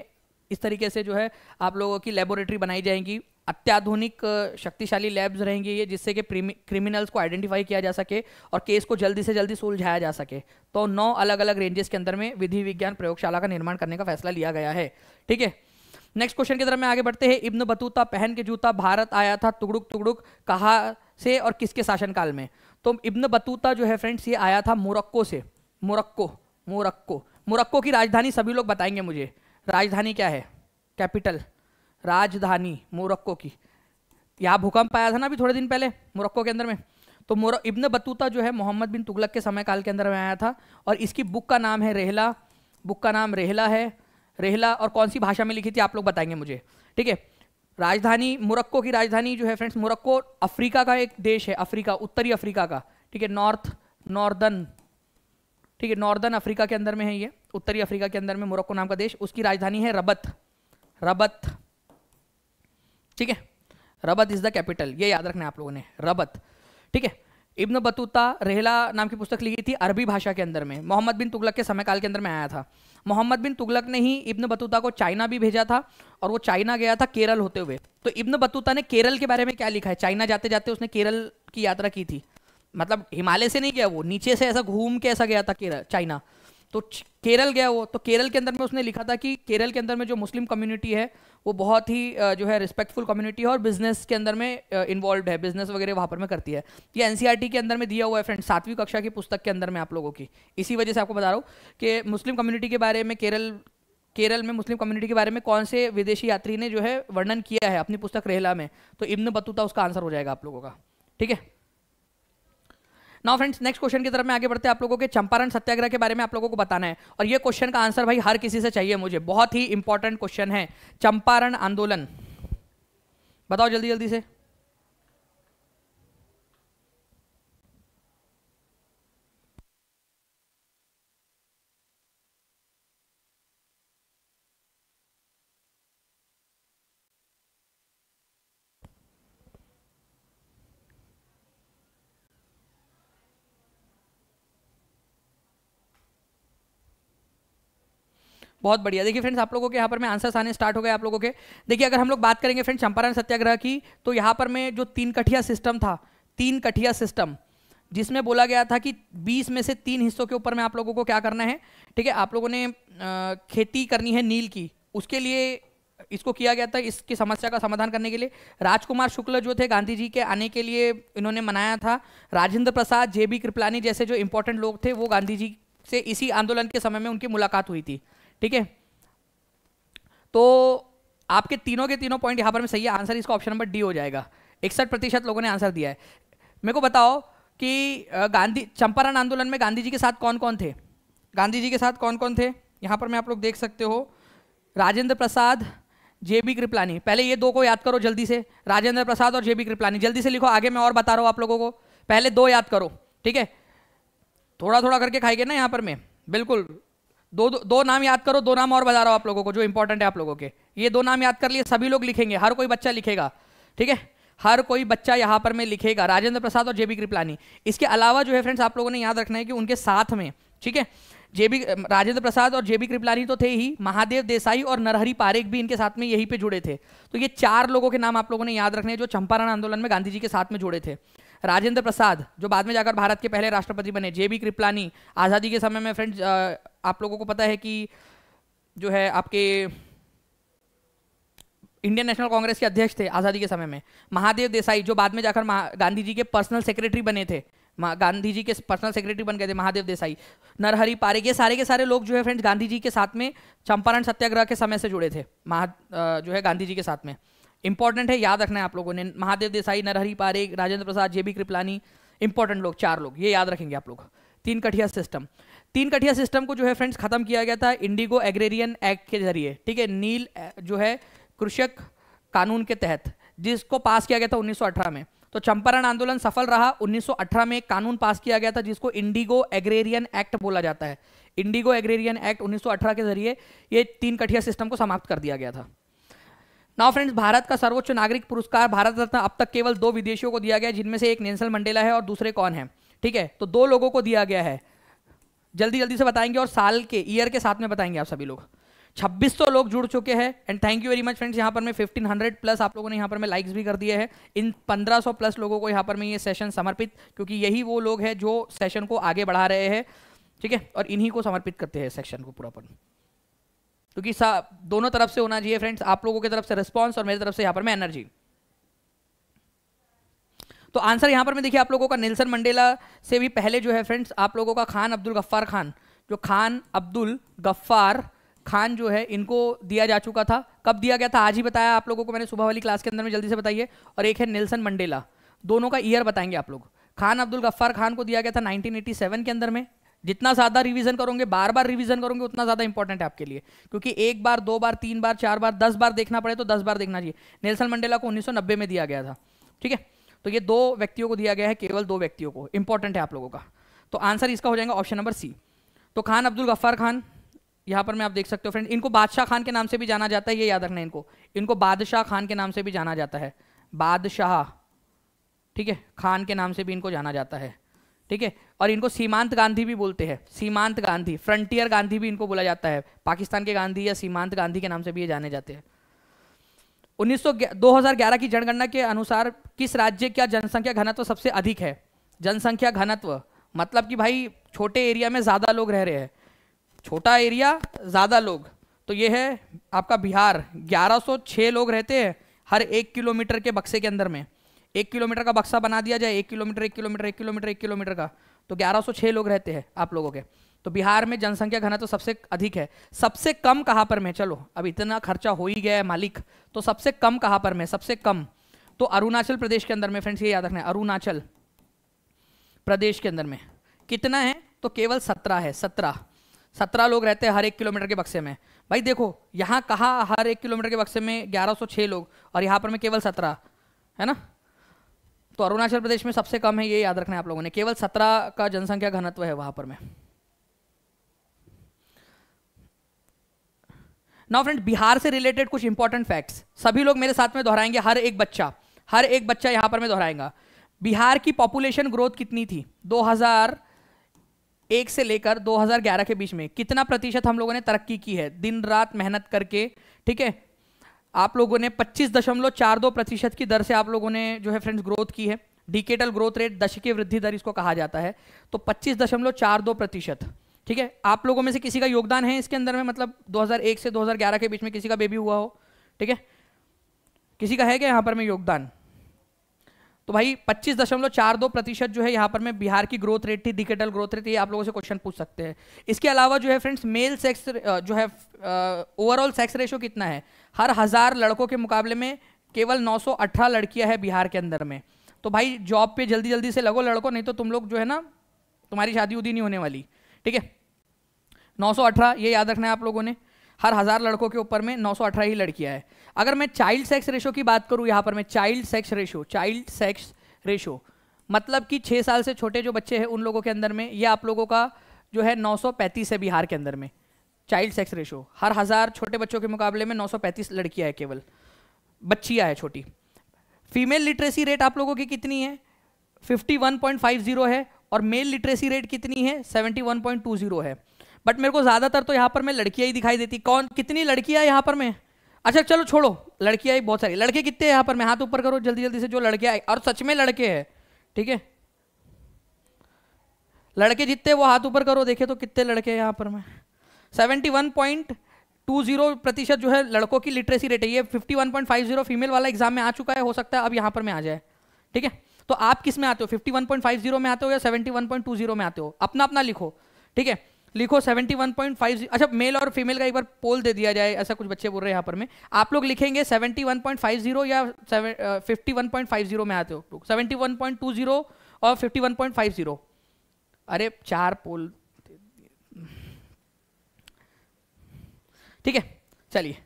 इस तरीके से जो है आप लोगों की लेबोरेटरी बनाई जाएंगी अत्याधुनिक शक्तिशाली लैब्स रहेंगे ये जिससे कि क्रिमिनल्स को आइडेंटिफाई किया जा सके और केस को जल्दी से जल्दी सुलझाया जा सके तो नौ अलग अलग रेंजेस के अंदर में विधि विज्ञान प्रयोगशाला का निर्माण करने का फैसला लिया गया है ठीक है नेक्स्ट क्वेश्चन की तरफ में आगे बढ़ते हैं इब्न बतूता पहन के जूता भारत आया था तुगड़ुक तुगड़ुक कहा से और किसके शासनकाल में तो इब्न बतूता जो है फ्रेंड्स ये आया था मोरक्को से मोरक्को मोरक्को मोरक्को की राजधानी सभी लोग बताएंगे मुझे राजधानी क्या है कैपिटल राजधानी मोरक्को की यहाँ भूकंप आया था ना अभी थोड़े दिन पहले मोरक्को के अंदर में तो मोर इब्न बतूता जो है मोहम्मद बिन तुगलक के समय काल के अंदर में आया था और इसकी बुक का नाम है रेहला बुक का नाम रेहला है रेहला और कौन सी भाषा में लिखी थी आप लोग बताएंगे मुझे ठीक है राजधानी मोरक्को की राजधानी जो है फ्रेंड्स मोरक्को अफ्रीका का एक देश है अफ्रीका उत्तरी अफ्रीका का ठीक है नॉर्थ नॉर्दर्न ठीक है नॉर्दर्न अफ्रीका के अंदर में है ये उत्तरी अफ्रीका के अंदर में मोरक्को नाम का देश उसकी राजधानी है रबत रबत ठीक है रबत इज़ द कैपिटल ये याद रखना आप लोगों ने रबत ठीक है इब्न बतूता रेहला नाम की पुस्तक लिखी थी अरबी भाषा के अंदर में मोहम्मद बिन तुगलक के समय काल के अंदर में आया था मोहम्मद बिन तुगलक ने ही इब्न बतूता को चाइना भी भेजा था और वो चाइना गया था केरल होते हुए तो इब्न बतूता ने केरल के बारे में क्या लिखा है चाइना जाते जाते उसने केरल की यात्रा की थी मतलब हिमालय से नहीं गया वो नीचे से ऐसा घूम के ऐसा गया था केरल चाइना तो केरल गया वो तो केरल के अंदर में उसने लिखा था कि केरल के अंदर में जो मुस्लिम कम्युनिटी है वो बहुत ही जो है रिस्पेक्टफुल कम्युनिटी है और बिजनेस के अंदर में इन्वॉल्व है बिजनेस वगैरह वहाँ पर में करती है ये एनसीईआरटी e के अंदर में दिया हुआ है फ्रेंड सातवीं कक्षा की पुस्तक के अंदर में आप लोगों की इसी वजह से आपको बता रहा हूँ कि मुस्लिम कम्युनिटी के बारे में केरल केरल में मुस्लिम कम्युनिटी के बारे में कौन से विदेशी यात्री ने जो है वर्णन किया है अपनी पुस्तक रेहला में तो इब्न बतूता उसका आंसर हो जाएगा आप लोगों का ठीक है नाउ फ्रेंड्स नेक्स्ट क्वेश्चन की तरफ में आगे बढ़ते हैं आप लोगों के चंपारण सत्याग्रह के बारे में आप लोगों को बताना है और ये क्वेश्चन का आंसर भाई हर किसी से चाहिए मुझे बहुत ही इंपॉर्टेंट क्वेश्चन है चंपारण आंदोलन बताओ जल्दी जल्दी से बहुत बढ़िया देखिए फ्रेंड्स आप लोगों के यहाँ पर मैं आंसर्स आने स्टार्ट हो गए आप लोगों के देखिए अगर हम लोग बात करेंगे फ्रेंड्स चंपारण सत्याग्रह की तो यहाँ पर मैं जो तीन कठिया सिस्टम था तीन कठिया सिस्टम जिसमें बोला गया था कि 20 में से तीन हिस्सों के ऊपर में आप लोगों को क्या करना है ठीक है आप लोगों ने खेती करनी है नील की उसके लिए इसको किया गया था इसकी समस्या का समाधान करने के लिए राजकुमार शुक्ल जो थे गांधी जी के आने के लिए इन्होंने मनाया था राजेंद्र प्रसाद जे बी कृपलानी जैसे जो इंपॉर्टेंट लोग थे वो गांधी जी से इसी आंदोलन के समय में उनकी मुलाकात हुई थी ठीक है तो आपके तीनों के तीनों पॉइंट यहां पर सही है आंसर इसका ऑप्शन नंबर डी हो जाएगा इकसठ प्रतिशत लोगों ने आंसर दिया है मेरे को बताओ कि गांधी चंपारण आंदोलन में गांधी जी के साथ कौन कौन थे गांधी जी के साथ कौन कौन थे यहां पर मैं आप लोग देख सकते हो राजेंद्र प्रसाद जे बी कृपलानी पहले ये दो को याद करो जल्दी से राजेंद्र प्रसाद और जे बी कृपलानी जल्दी से लिखो आगे मैं और बता रहा हूं आप लोगों को पहले दो याद करो ठीक है थोड़ा थोड़ा करके खाएंगे ना यहां पर मैं बिल्कुल दो दो, नाम याद करो दो नाम और बता रहा हूँ आप लोगों को जो इंपॉर्टेंट है आप लोगों के ये दो नाम याद कर लिए सभी लोग लिखेंगे हर कोई बच्चा लिखेगा ठीक है हर कोई बच्चा यहाँ पर मैं लिखेगा राजेंद्र प्रसाद और जेबी कृपलानी इसके अलावा जो है फ्रेंड्स आप लोगों ने याद रखना है कि उनके साथ में ठीक है जेबी राजेंद्र प्रसाद और जेबी कृपलानी तो थे ही महादेव देसाई और नरहरी पारेख भी इनके साथ में यहीं पे जुड़े थे तो ये चार लोगों के नाम आप लोगों ने याद रखने हैं जो चंपारण आंदोलन में गांधी जी के साथ में जुड़े थे राजेंद्र प्रसाद जो बाद में जाकर भारत के पहले राष्ट्रपति बने जेबी कृपलानी आज़ादी के समय में फ्रेंड्स आप लोगों को पता है कि जो है आपके इंडियन नेशनल कांग्रेस के अध्यक्ष थे आज़ादी के समय में महादेव देसाई जो बाद में जाकर गांधी जी के पर्सनल सेक्रेटरी बने थे गांधी जी के पर्सनल सेक्रेटरी बन गए थे महादेव देसाई नरहरि पारे ये सारे के सारे लोग जो है फ्रेंड्स गांधी जी के साथ में चंपारण सत्याग्रह के समय से जुड़े थे महा जो है गांधी जी के साथ में इंपॉर्टेंट है याद रखना है आप लोगों ने Mahadev Desai Narhari Pare Rajendra Prasad J B Kripalani important लोग चार लोग ये याद रखेंगे आप लोग तीन कठिया सिस्टम तीन कठिया सिस्टम को जो है फ्रेंड्स खत्म किया गया था इंडिगो एग्रेरियन एक्ट के जरिए ठीक है नील जो है कृषक कानून के तहत जिसको पास किया गया था 1918 में तो चंपारण आंदोलन सफल रहा 1918 में एक कानून पास किया गया था जिसको इंडिगो एग्रेरियन एक्ट बोला जाता है इंडिगो एग्रेरियन एक्ट 1918 के जरिए ये तीन कठिया सिस्टम को समाप्त कर दिया गया था नाउ फ्रेंड्स भारत का सर्वोच्च नागरिक पुरस्कार भारत रत्न अब तक केवल दो विदेशियों को दिया गया जिनमें से एक नेल्सन मंडेला है और दूसरे कौन है ठीक है तो दो लोगों को दिया गया है जल्दी जल्दी से बताएंगे और साल के ईयर के साथ में बताएंगे आप सभी लोग छब्बीस सौ तो लोग जुड़ चुके हैं and thank you very much friends यहाँ पर मैं फिफ्टीन हंड्रेड प्लस आप लोगों ने यहाँ पर मैं लाइक्स भी कर दिए हैं इन पंद्रह सौ प्लस लोगों को यहाँ पर मैं ये सेशन समर्पित क्योंकि यही वो लोग हैं जो सेशन को आगे बढ़ा रहे हैं ठीक है और इन्हीं को समर्पित करते हैं सेक्शन को पूरा अपन क्योंकि दोनों तरफ से होना चाहिए फ्रेंड्स आप लोगों की तरफ से रिस्पॉन्स और मेरी तरफ से यहाँ पर मैं एनर्जी तो आंसर यहाँ पर मैं देखिए आप लोगों का नेल्सन मंडेला से भी पहले जो है फ्रेंड्स आप लोगों का खान अब्दुल गफ्फार खान जो खान अब्दुल गफ्फार खान जो है इनको दिया जा चुका था कब दिया गया था आज ही बताया आप लोगों को मैंने सुबह वाली क्लास के अंदर में जल्दी से बताइए और एक है नेल्सन मंडेला दोनों का ईयर बताएंगे आप लोग खान अब्दुल गफ्फार खान को दिया गया था 1987 के अंदर में जितना ज़्यादा रिवीजन करोगे बार बार रिवीजन करोगे उतना ज़्यादा इंपॉर्टेंट है आपके लिए क्योंकि एक बार दो बार तीन बार चार बार दस बार देखना पड़े तो दस बार देखना चाहिए नेल्सन मंडेला को 1990 में दिया गया था ठीक है तो ये दो व्यक्तियों को दिया गया है केवल दो व्यक्तियों को इंपॉर्टेंट है आप लोगों का तो आंसर इसका हो जाएगा ऑप्शन नंबर सी तो खान अब्दुल गफ्फार खान यहां पर मैं आप देख सकते हो फ्रेंड इनको बादशाह खान के नाम से भी जाना जाता है ये याद रखना इनको इनको बादशाह खान के नाम से भी जाना जाता है बादशाह ठीक है खान के नाम से भी इनको जाना जाता है ठीक है और इनको सीमांत गांधी भी बोलते हैं सीमांत गांधी फ्रंटियर गांधी भी इनको बोला जाता है पाकिस्तान के गांधी या सीमांत गांधी के नाम से भी ये जाने जाते हैं उन्नीस सौ की जनगणना के अनुसार किस राज्य का जनसंख्या घनत्व सबसे अधिक है जनसंख्या घनत्व मतलब कि भाई छोटे एरिया में ज़्यादा लोग रह रहे हैं छोटा एरिया ज़्यादा लोग तो ये है आपका बिहार 1106 लोग रहते हैं हर एक किलोमीटर के बक्से के अंदर में एक किलोमीटर का बक्सा बना दिया जाए एक किलोमीटर एक किलोमीटर एक किलोमीटर एक किलोमीटर का तो 1106 लोग रहते हैं आप लोगों के तो बिहार में जनसंख्या घना तो सबसे अधिक है सबसे कम कहाँ पर में चलो अब इतना खर्चा हो ही गया है मालिक तो सबसे कम कहाँ पर में सबसे कम तो अरुणाचल प्रदेश के अंदर में फ्रेंड्स ये याद रखना है अरुणाचल प्रदेश के अंदर में कितना है तो केवल सत्रह है सत्रह सत्रह लोग रहते हैं हर एक किलोमीटर के बक्से में भाई देखो यहाँ कहा हर एक किलोमीटर के बक्से में ग्यारह सौ लोग और यहाँ पर में केवल सत्रह है ना तो अरुणाचल प्रदेश में सबसे कम है ये याद रखना है आप लोगों ने केवल सत्रह का जनसंख्या घनत्व है वहाँ पर में नाउ फ्रेंड बिहार से रिलेटेड कुछ इंपॉर्टेंट फैक्ट्स सभी लोग मेरे साथ में दोहराएंगे हर एक बच्चा हर एक बच्चा यहाँ पर मैं दोहराएंगा बिहार की पॉपुलेशन ग्रोथ कितनी थी 2001 से लेकर 2011 के बीच में कितना प्रतिशत हम लोगों ने तरक्की की है दिन रात मेहनत करके ठीक है आप लोगों ने पच्चीस दशमलव चार दो प्रतिशत की दर से आप लोगों ने जो है फ्रेंड्स ग्रोथ की है डिकेटल ग्रोथ रेट दशकीय वृद्धि दर इसको कहा जाता है तो पच्चीस दशमलव चार दो प्रतिशत ठीक है आप लोगों में से किसी का योगदान है इसके अंदर में मतलब 2001 से 2011 के बीच में किसी का बेबी हुआ हो ठीक है किसी का है क्या यहाँ पर में योगदान तो भाई पच्चीस दशमलव चार दो प्रतिशत जो है यहाँ पर में बिहार की ग्रोथ रेट थी डिकेटल ग्रोथ रेट ये आप लोगों से क्वेश्चन पूछ सकते हैं इसके अलावा जो है फ्रेंड्स मेल सेक्स जो है ओवरऑल सेक्स रेशो कितना है हर हज़ार लड़कों के मुकाबले में केवल अठारह लड़कियां हैं बिहार के अंदर में तो भाई जॉब पे जल्दी जल्दी से लगो लड़कों नहीं तो तुम लोग जो है ना तुम्हारी शादी उदी नहीं होने वाली ठीक है नौ सौ अठारह ये याद रखना है आप लोगों ने हर हज़ार लड़कों के ऊपर में नौ सौ अठारह ही लड़कियाँ है अगर मैं चाइल्ड सेक्स रेशो की बात करूँ यहाँ पर मैं child sex ratio child sex ratio मतलब कि छः साल से छोटे जो बच्चे हैं उन लोगों के अंदर में ये आप लोगों का जो है पैंतीस है बिहार के अंदर में चाइल्ड सेक्स रेशो हर हज़ार छोटे बच्चों के मुकाबले में पैंतीस लड़कियां है केवल बच्चियाँ है छोटी फीमेल लिटरेसी रेट आप लोगों की कितनी है 51.50 है और मेल लिटरेसी रेट कितनी है 71.20 है बट मेरे को ज़्यादातर तो यहाँ पर मैं लड़कियां ही दिखाई देती कौन कितनी लड़कियां यहाँ पर मैं अच्छा चलो छोड़ो लड़कियां ही बहुत सारी लड़के कितने यहाँ पर मैं हाथ ऊपर करो जल्दी जल्दी से जो लड़के आए और सच में लड़के हैं ठीक है लड़के जितने वो हाथ ऊपर करो देखे तो कितने लड़के हैं यहाँ पर मैं seventy one point two zero प्रतिशत जो है लड़कों की लिटरेसी रेट है ये fifty one point five zero female वाला एग्जाम में आ चुका है हो सकता है अब यहाँ पर मैं आ जाए ठीक है तो आप किस में आते हो fifty one point five zero में आते हो या seventy one point two zero में आते हो अपना अपना लिखो ठीक है लिखो 71.50 अच्छा मेल और फीमेल का एक बार पोल दे दिया जाए ऐसा कुछ बच्चे बोल रहे हैं यहाँ पर में आप लोग लिखेंगे 71.50 या फिफ्टी जीरो में आते हो लोग सेवेंटी और फिफ्टी अरे चार पोल ठीक है चलिए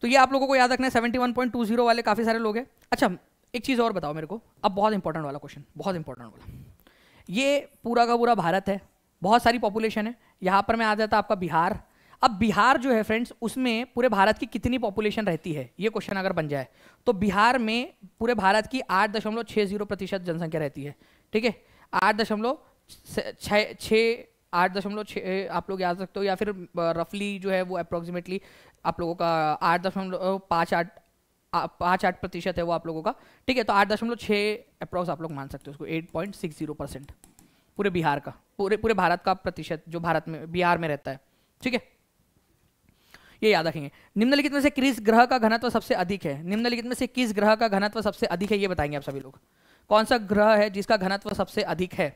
तो ये आप लोगों को याद रखना है seventy one point two zero वाले काफ़ी सारे लोग हैं अच्छा एक चीज़ और बताओ मेरे को अब बहुत इंपॉर्टेंट वाला क्वेश्चन बहुत इंपॉर्टेंट वाला ये पूरा का पूरा भारत है बहुत सारी पॉपुलेशन है यहाँ पर मैं आ जाता आपका बिहार अब बिहार जो है फ्रेंड्स उसमें पूरे भारत की कितनी पॉपुलेशन रहती है ये क्वेश्चन अगर बन जाए तो बिहार में पूरे भारत की आठ दशमलव छः जीरो प्रतिशत जनसंख्या रहती है ठीक है आठ दशमलव छः छः आठ दशमलव छः आप लोग याद सकते हो या फिर रफली जो है वो अप्रोक्सीमेटली आप लोगों का आठ दशमलव पाँच आठ पाँच आठ प्रतिशत है वो आप लोगों का ठीक है तो आठ दशमलव छः अप्रोक्स आप लोग मान सकते हो उसको eight point six zero percent पूरे बिहार का पूरे पूरे भारत का प्रतिशत जो भारत में बिहार में रहता है ठीक है ये याद रखेंगे निम्नलिखित में से किस ग्रह का घनत्व सबसे अधिक है निम्नलिखित में से किस ग्रह का घनत्व सबसे अधिक है ये बताएंगे आप सभी लोग कौन सा ग्रह है जिसका घनत्व सबसे अधिक है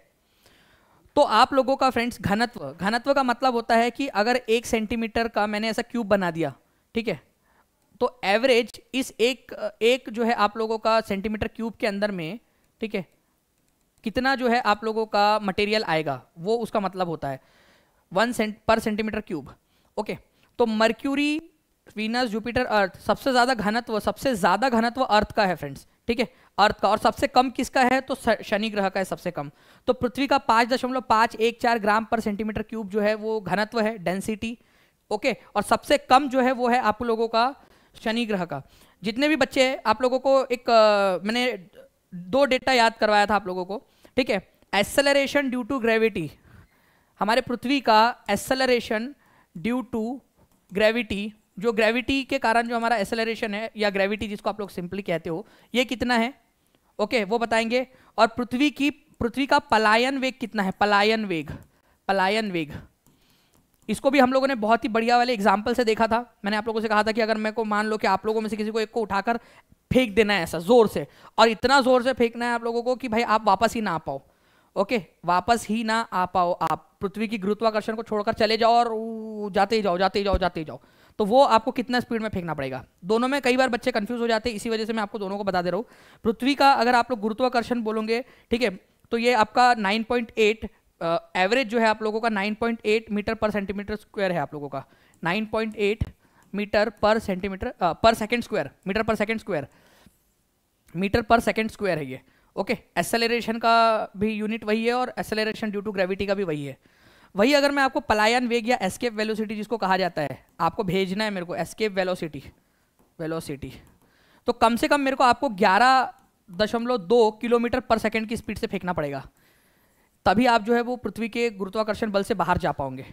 तो आप लोगों का फ्रेंड्स घनत्व घनत्व का मतलब होता है कि अगर एक सेंटीमीटर का मैंने ऐसा क्यूब बना दिया ठीक है तो एवरेज इस एक एक जो है आप लोगों का सेंटीमीटर क्यूब के अंदर में ठीक है कितना जो है आप लोगों का मटेरियल आएगा वो उसका मतलब होता है वन सेंट पर सेंटीमीटर क्यूब ओके तो मर्क्यूरी वीनस जुपिटर अर्थ सबसे ज़्यादा घनत्व सबसे ज़्यादा घनत्व अर्थ का है फ्रेंड्स ठीक है अर्थ का और सबसे कम किसका है तो शनि ग्रह का है सबसे कम तो पृथ्वी का पांच दशमलव पांच एक चार ग्राम पर सेंटीमीटर क्यूब जो है वो घनत्व है डेंसिटी ओके और सबसे कम जो है वो है आप लोगों का शनि ग्रह का जितने भी बच्चे आप लोगों को एक आ, मैंने दो डेटा याद करवाया था आप लोगों को ठीक है एक्सेलरेशन ड्यू टू ग्रेविटी हमारे पृथ्वी का एक्सेलरेशन ड्यू टू ग्रेविटी जो ग्रेविटी के कारण जो हमारा एक्सेलरेशन है या ग्रेविटी जिसको आप लोग सिंपली कहते हो ये कितना है ओके okay, वो बताएंगे और पृथ्वी की पृथ्वी का पलायन वेग कितना है पलायन वेग पलायन वेग इसको भी हम लोगों ने बहुत ही बढ़िया वाले एग्जाम्पल से देखा था मैंने आप लोगों से कहा था कि अगर मैं को मान लो कि आप लोगों में से किसी को एक को उठाकर फेंक देना है ऐसा ज़ोर से और इतना ज़ोर से फेंकना है आप लोगों को कि भाई आप वापस ही ना आ पाओ ओके वापस ही ना आ पाओ आप पृथ्वी की गुरुत्वाकर्षण को छोड़कर चले जाओ और जाते ही जाओ जाते ही जाओ जाते ही जाओ तो वो आपको कितना स्पीड में फेंकना पड़ेगा दोनों में कई बार बच्चे कंफ्यूज हो जाते हैं इसी वजह से मैं आपको दोनों को बता दे रहा हूँ पृथ्वी का अगर आप लोग गुरुत्वाकर्षण बोलोगे ठीक है तो ये आपका 9.8 एवरेज uh, जो है आप लोगों का 9.8 मीटर पर सेंटीमीटर स्क्वायर है आप लोगों का 9.8 मीटर पर सेंटीमीटर पर सेकंड स्क्वायर मीटर पर सेकंड स्क्वायर मीटर पर सेकंड स्क्वायर है ये ओके एक्सेलरेशन का भी यूनिट वही है और एक्सेलरेशन ड्यू टू ग्रेविटी का भी वही है वही अगर मैं आपको पलायन वेग या एस्केप वेलोसिटी जिसको कहा जाता है आपको भेजना है मेरे को एस्केप वेलोसिटी वेलोसिटी तो कम से कम मेरे को आपको ग्यारह दशमलव दो किलोमीटर पर सेकेंड की स्पीड से फेंकना पड़ेगा तभी आप जो है वो पृथ्वी के गुरुत्वाकर्षण बल से बाहर जा पाओगे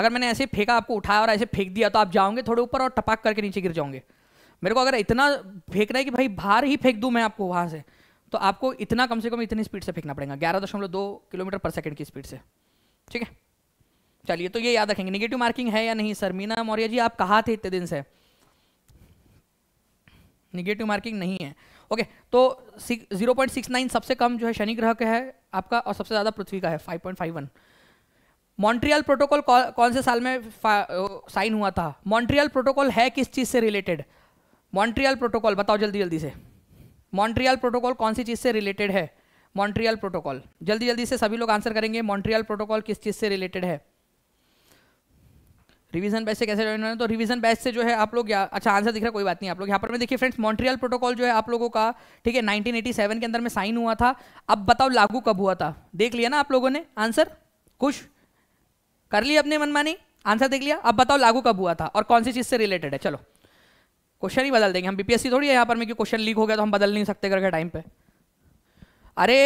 अगर मैंने ऐसे फेंका आपको उठाया और ऐसे फेंक दिया तो आप जाओगे थोड़े ऊपर और टपाक करके नीचे गिर जाओगे मेरे को अगर इतना फेंकना है कि भाई बाहर ही फेंक दूँ मैं आपको वहाँ से तो आपको इतना कम से कम इतनी स्पीड से फेंकना पड़ेगा ग्यारह दशमलव दो किलोमीटर पर सेकंड की स्पीड से ठीक है चलिए तो ये याद रखेंगे निगेटिव मार्किंग है या नहीं सर मीना मौर्य जी आप कहा थे इतने दिन से निगेटिव मार्किंग नहीं है ओके तो जीरो पॉइंट सिक्स नाइन सबसे कम जो है शनि ग्रह का है आपका और सबसे ज़्यादा पृथ्वी का है five point five one Montreal protocol कौन से साल में साइन हुआ था मॉन्ट्रियल प्रोटोकॉल है किस चीज़ से रिलेटेड मॉन्ट्रियल प्रोटोकॉल बताओ जल्दी जल्दी से मॉन्ट्रियल प्रोटोकॉल कौन सी चीज़ से रिलेटेड है मॉन्ट्रियल प्रोटोकॉल जल्दी जल्दी से सभी लोग आंसर करेंगे मॉन्ट्रियल प्रोटोकॉल किस चीज़ से रिलेटेड है रिवीजन बैच से कैसे ज्वाइन होना है तो रिवीजन बैच से जो है आप लोग अच्छा आंसर दिख रहा कोई बात नहीं आप लोग यहाँ पर मैं देखिए फ्रेंड्स मॉन्ट्रियल प्रोटोकॉल जो है आप लोगों का ठीक है 1987 के अंदर में साइन हुआ था अब बताओ लागू कब हुआ था देख लिया ना आप लोगों ने आंसर कुछ कर लिया अपने मनमानी आंसर देख लिया अब बताओ लागू कब हुआ था और कौन सी चीज़ से रिलेटेड है चलो क्वेश्चन ही बदल देंगे हम बीपीएससी थोड़ी है यहाँ पर मैं क्वेश्चन लीक हो गया तो हम बदल नहीं सकते करके टाइम पे अरे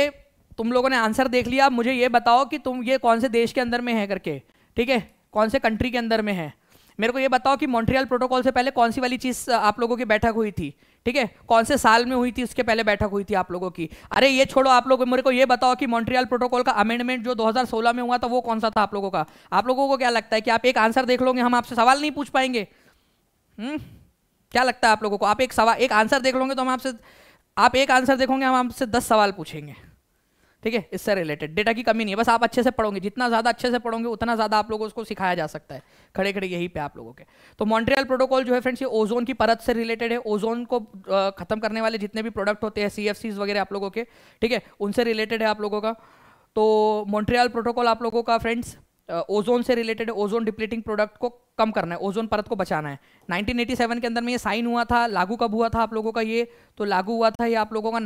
तुम लोगों ने आंसर देख लिया मुझे ये बताओ कि तुम ये कौन से देश के अंदर में है करके ठीक है कौन से कंट्री के अंदर में है मेरे को ये बताओ कि मॉन्ट्रियल प्रोटोकॉल से पहले कौन सी वाली चीज़ आप लोगों की बैठक हुई थी ठीक है कौन से साल में हुई थी उसके पहले बैठक हुई थी आप लोगों की अरे ये छोड़ो आप लोग मेरे को ये बताओ कि मॉन्ट्रियल प्रोटोकॉल का अमेंडमेंट जो 2016 में हुआ था वो कौन सा था आप लोगों का आप लोगों को क्या लगता है कि आप एक आंसर देख लोगे हम आपसे सवाल नहीं पूछ पाएंगे हुँ? हम्म? क्या लगता है आप लोगों को आप एक सवाल एक आंसर देख लोगे तो हम आपसे आप एक आंसर देखोगे हम आपसे दस सवाल पूछेंगे ठीक है इससे रिलेटेड डेटा की कमी नहीं है बस आप अच्छे से पढ़ोगे जितना ज़्यादा अच्छे से पढ़ोगे उतना ज़्यादा आप लोगों को सिखाया जा सकता है खड़े खड़े यही पे आप लोगों के तो मॉन्ट्रियल प्रोटोकॉल जो है फ्रेंड्स ये ओजोन की परत से रिलेटेड है ओजोन को खत्म करने वाले जितने भी प्रोडक्ट होते हैं सी वगैरह आप लोगों के ठीक है उनसे रिलेटेड है आप लोगों का तो मॉन्ट्रियल प्रोटोकॉल आप लोगों का फ्रेंड्स ओजोन से रिलेटेड ओजोन डिप्लीटिंग प्रोडक्ट को कम करना है ओजोन परत को बचाना है 1987 के अंदर में ये साइन हुआ था लागू कब हुआ था आप लोगों का ये तो लागू हुआ था ये आप लोगों का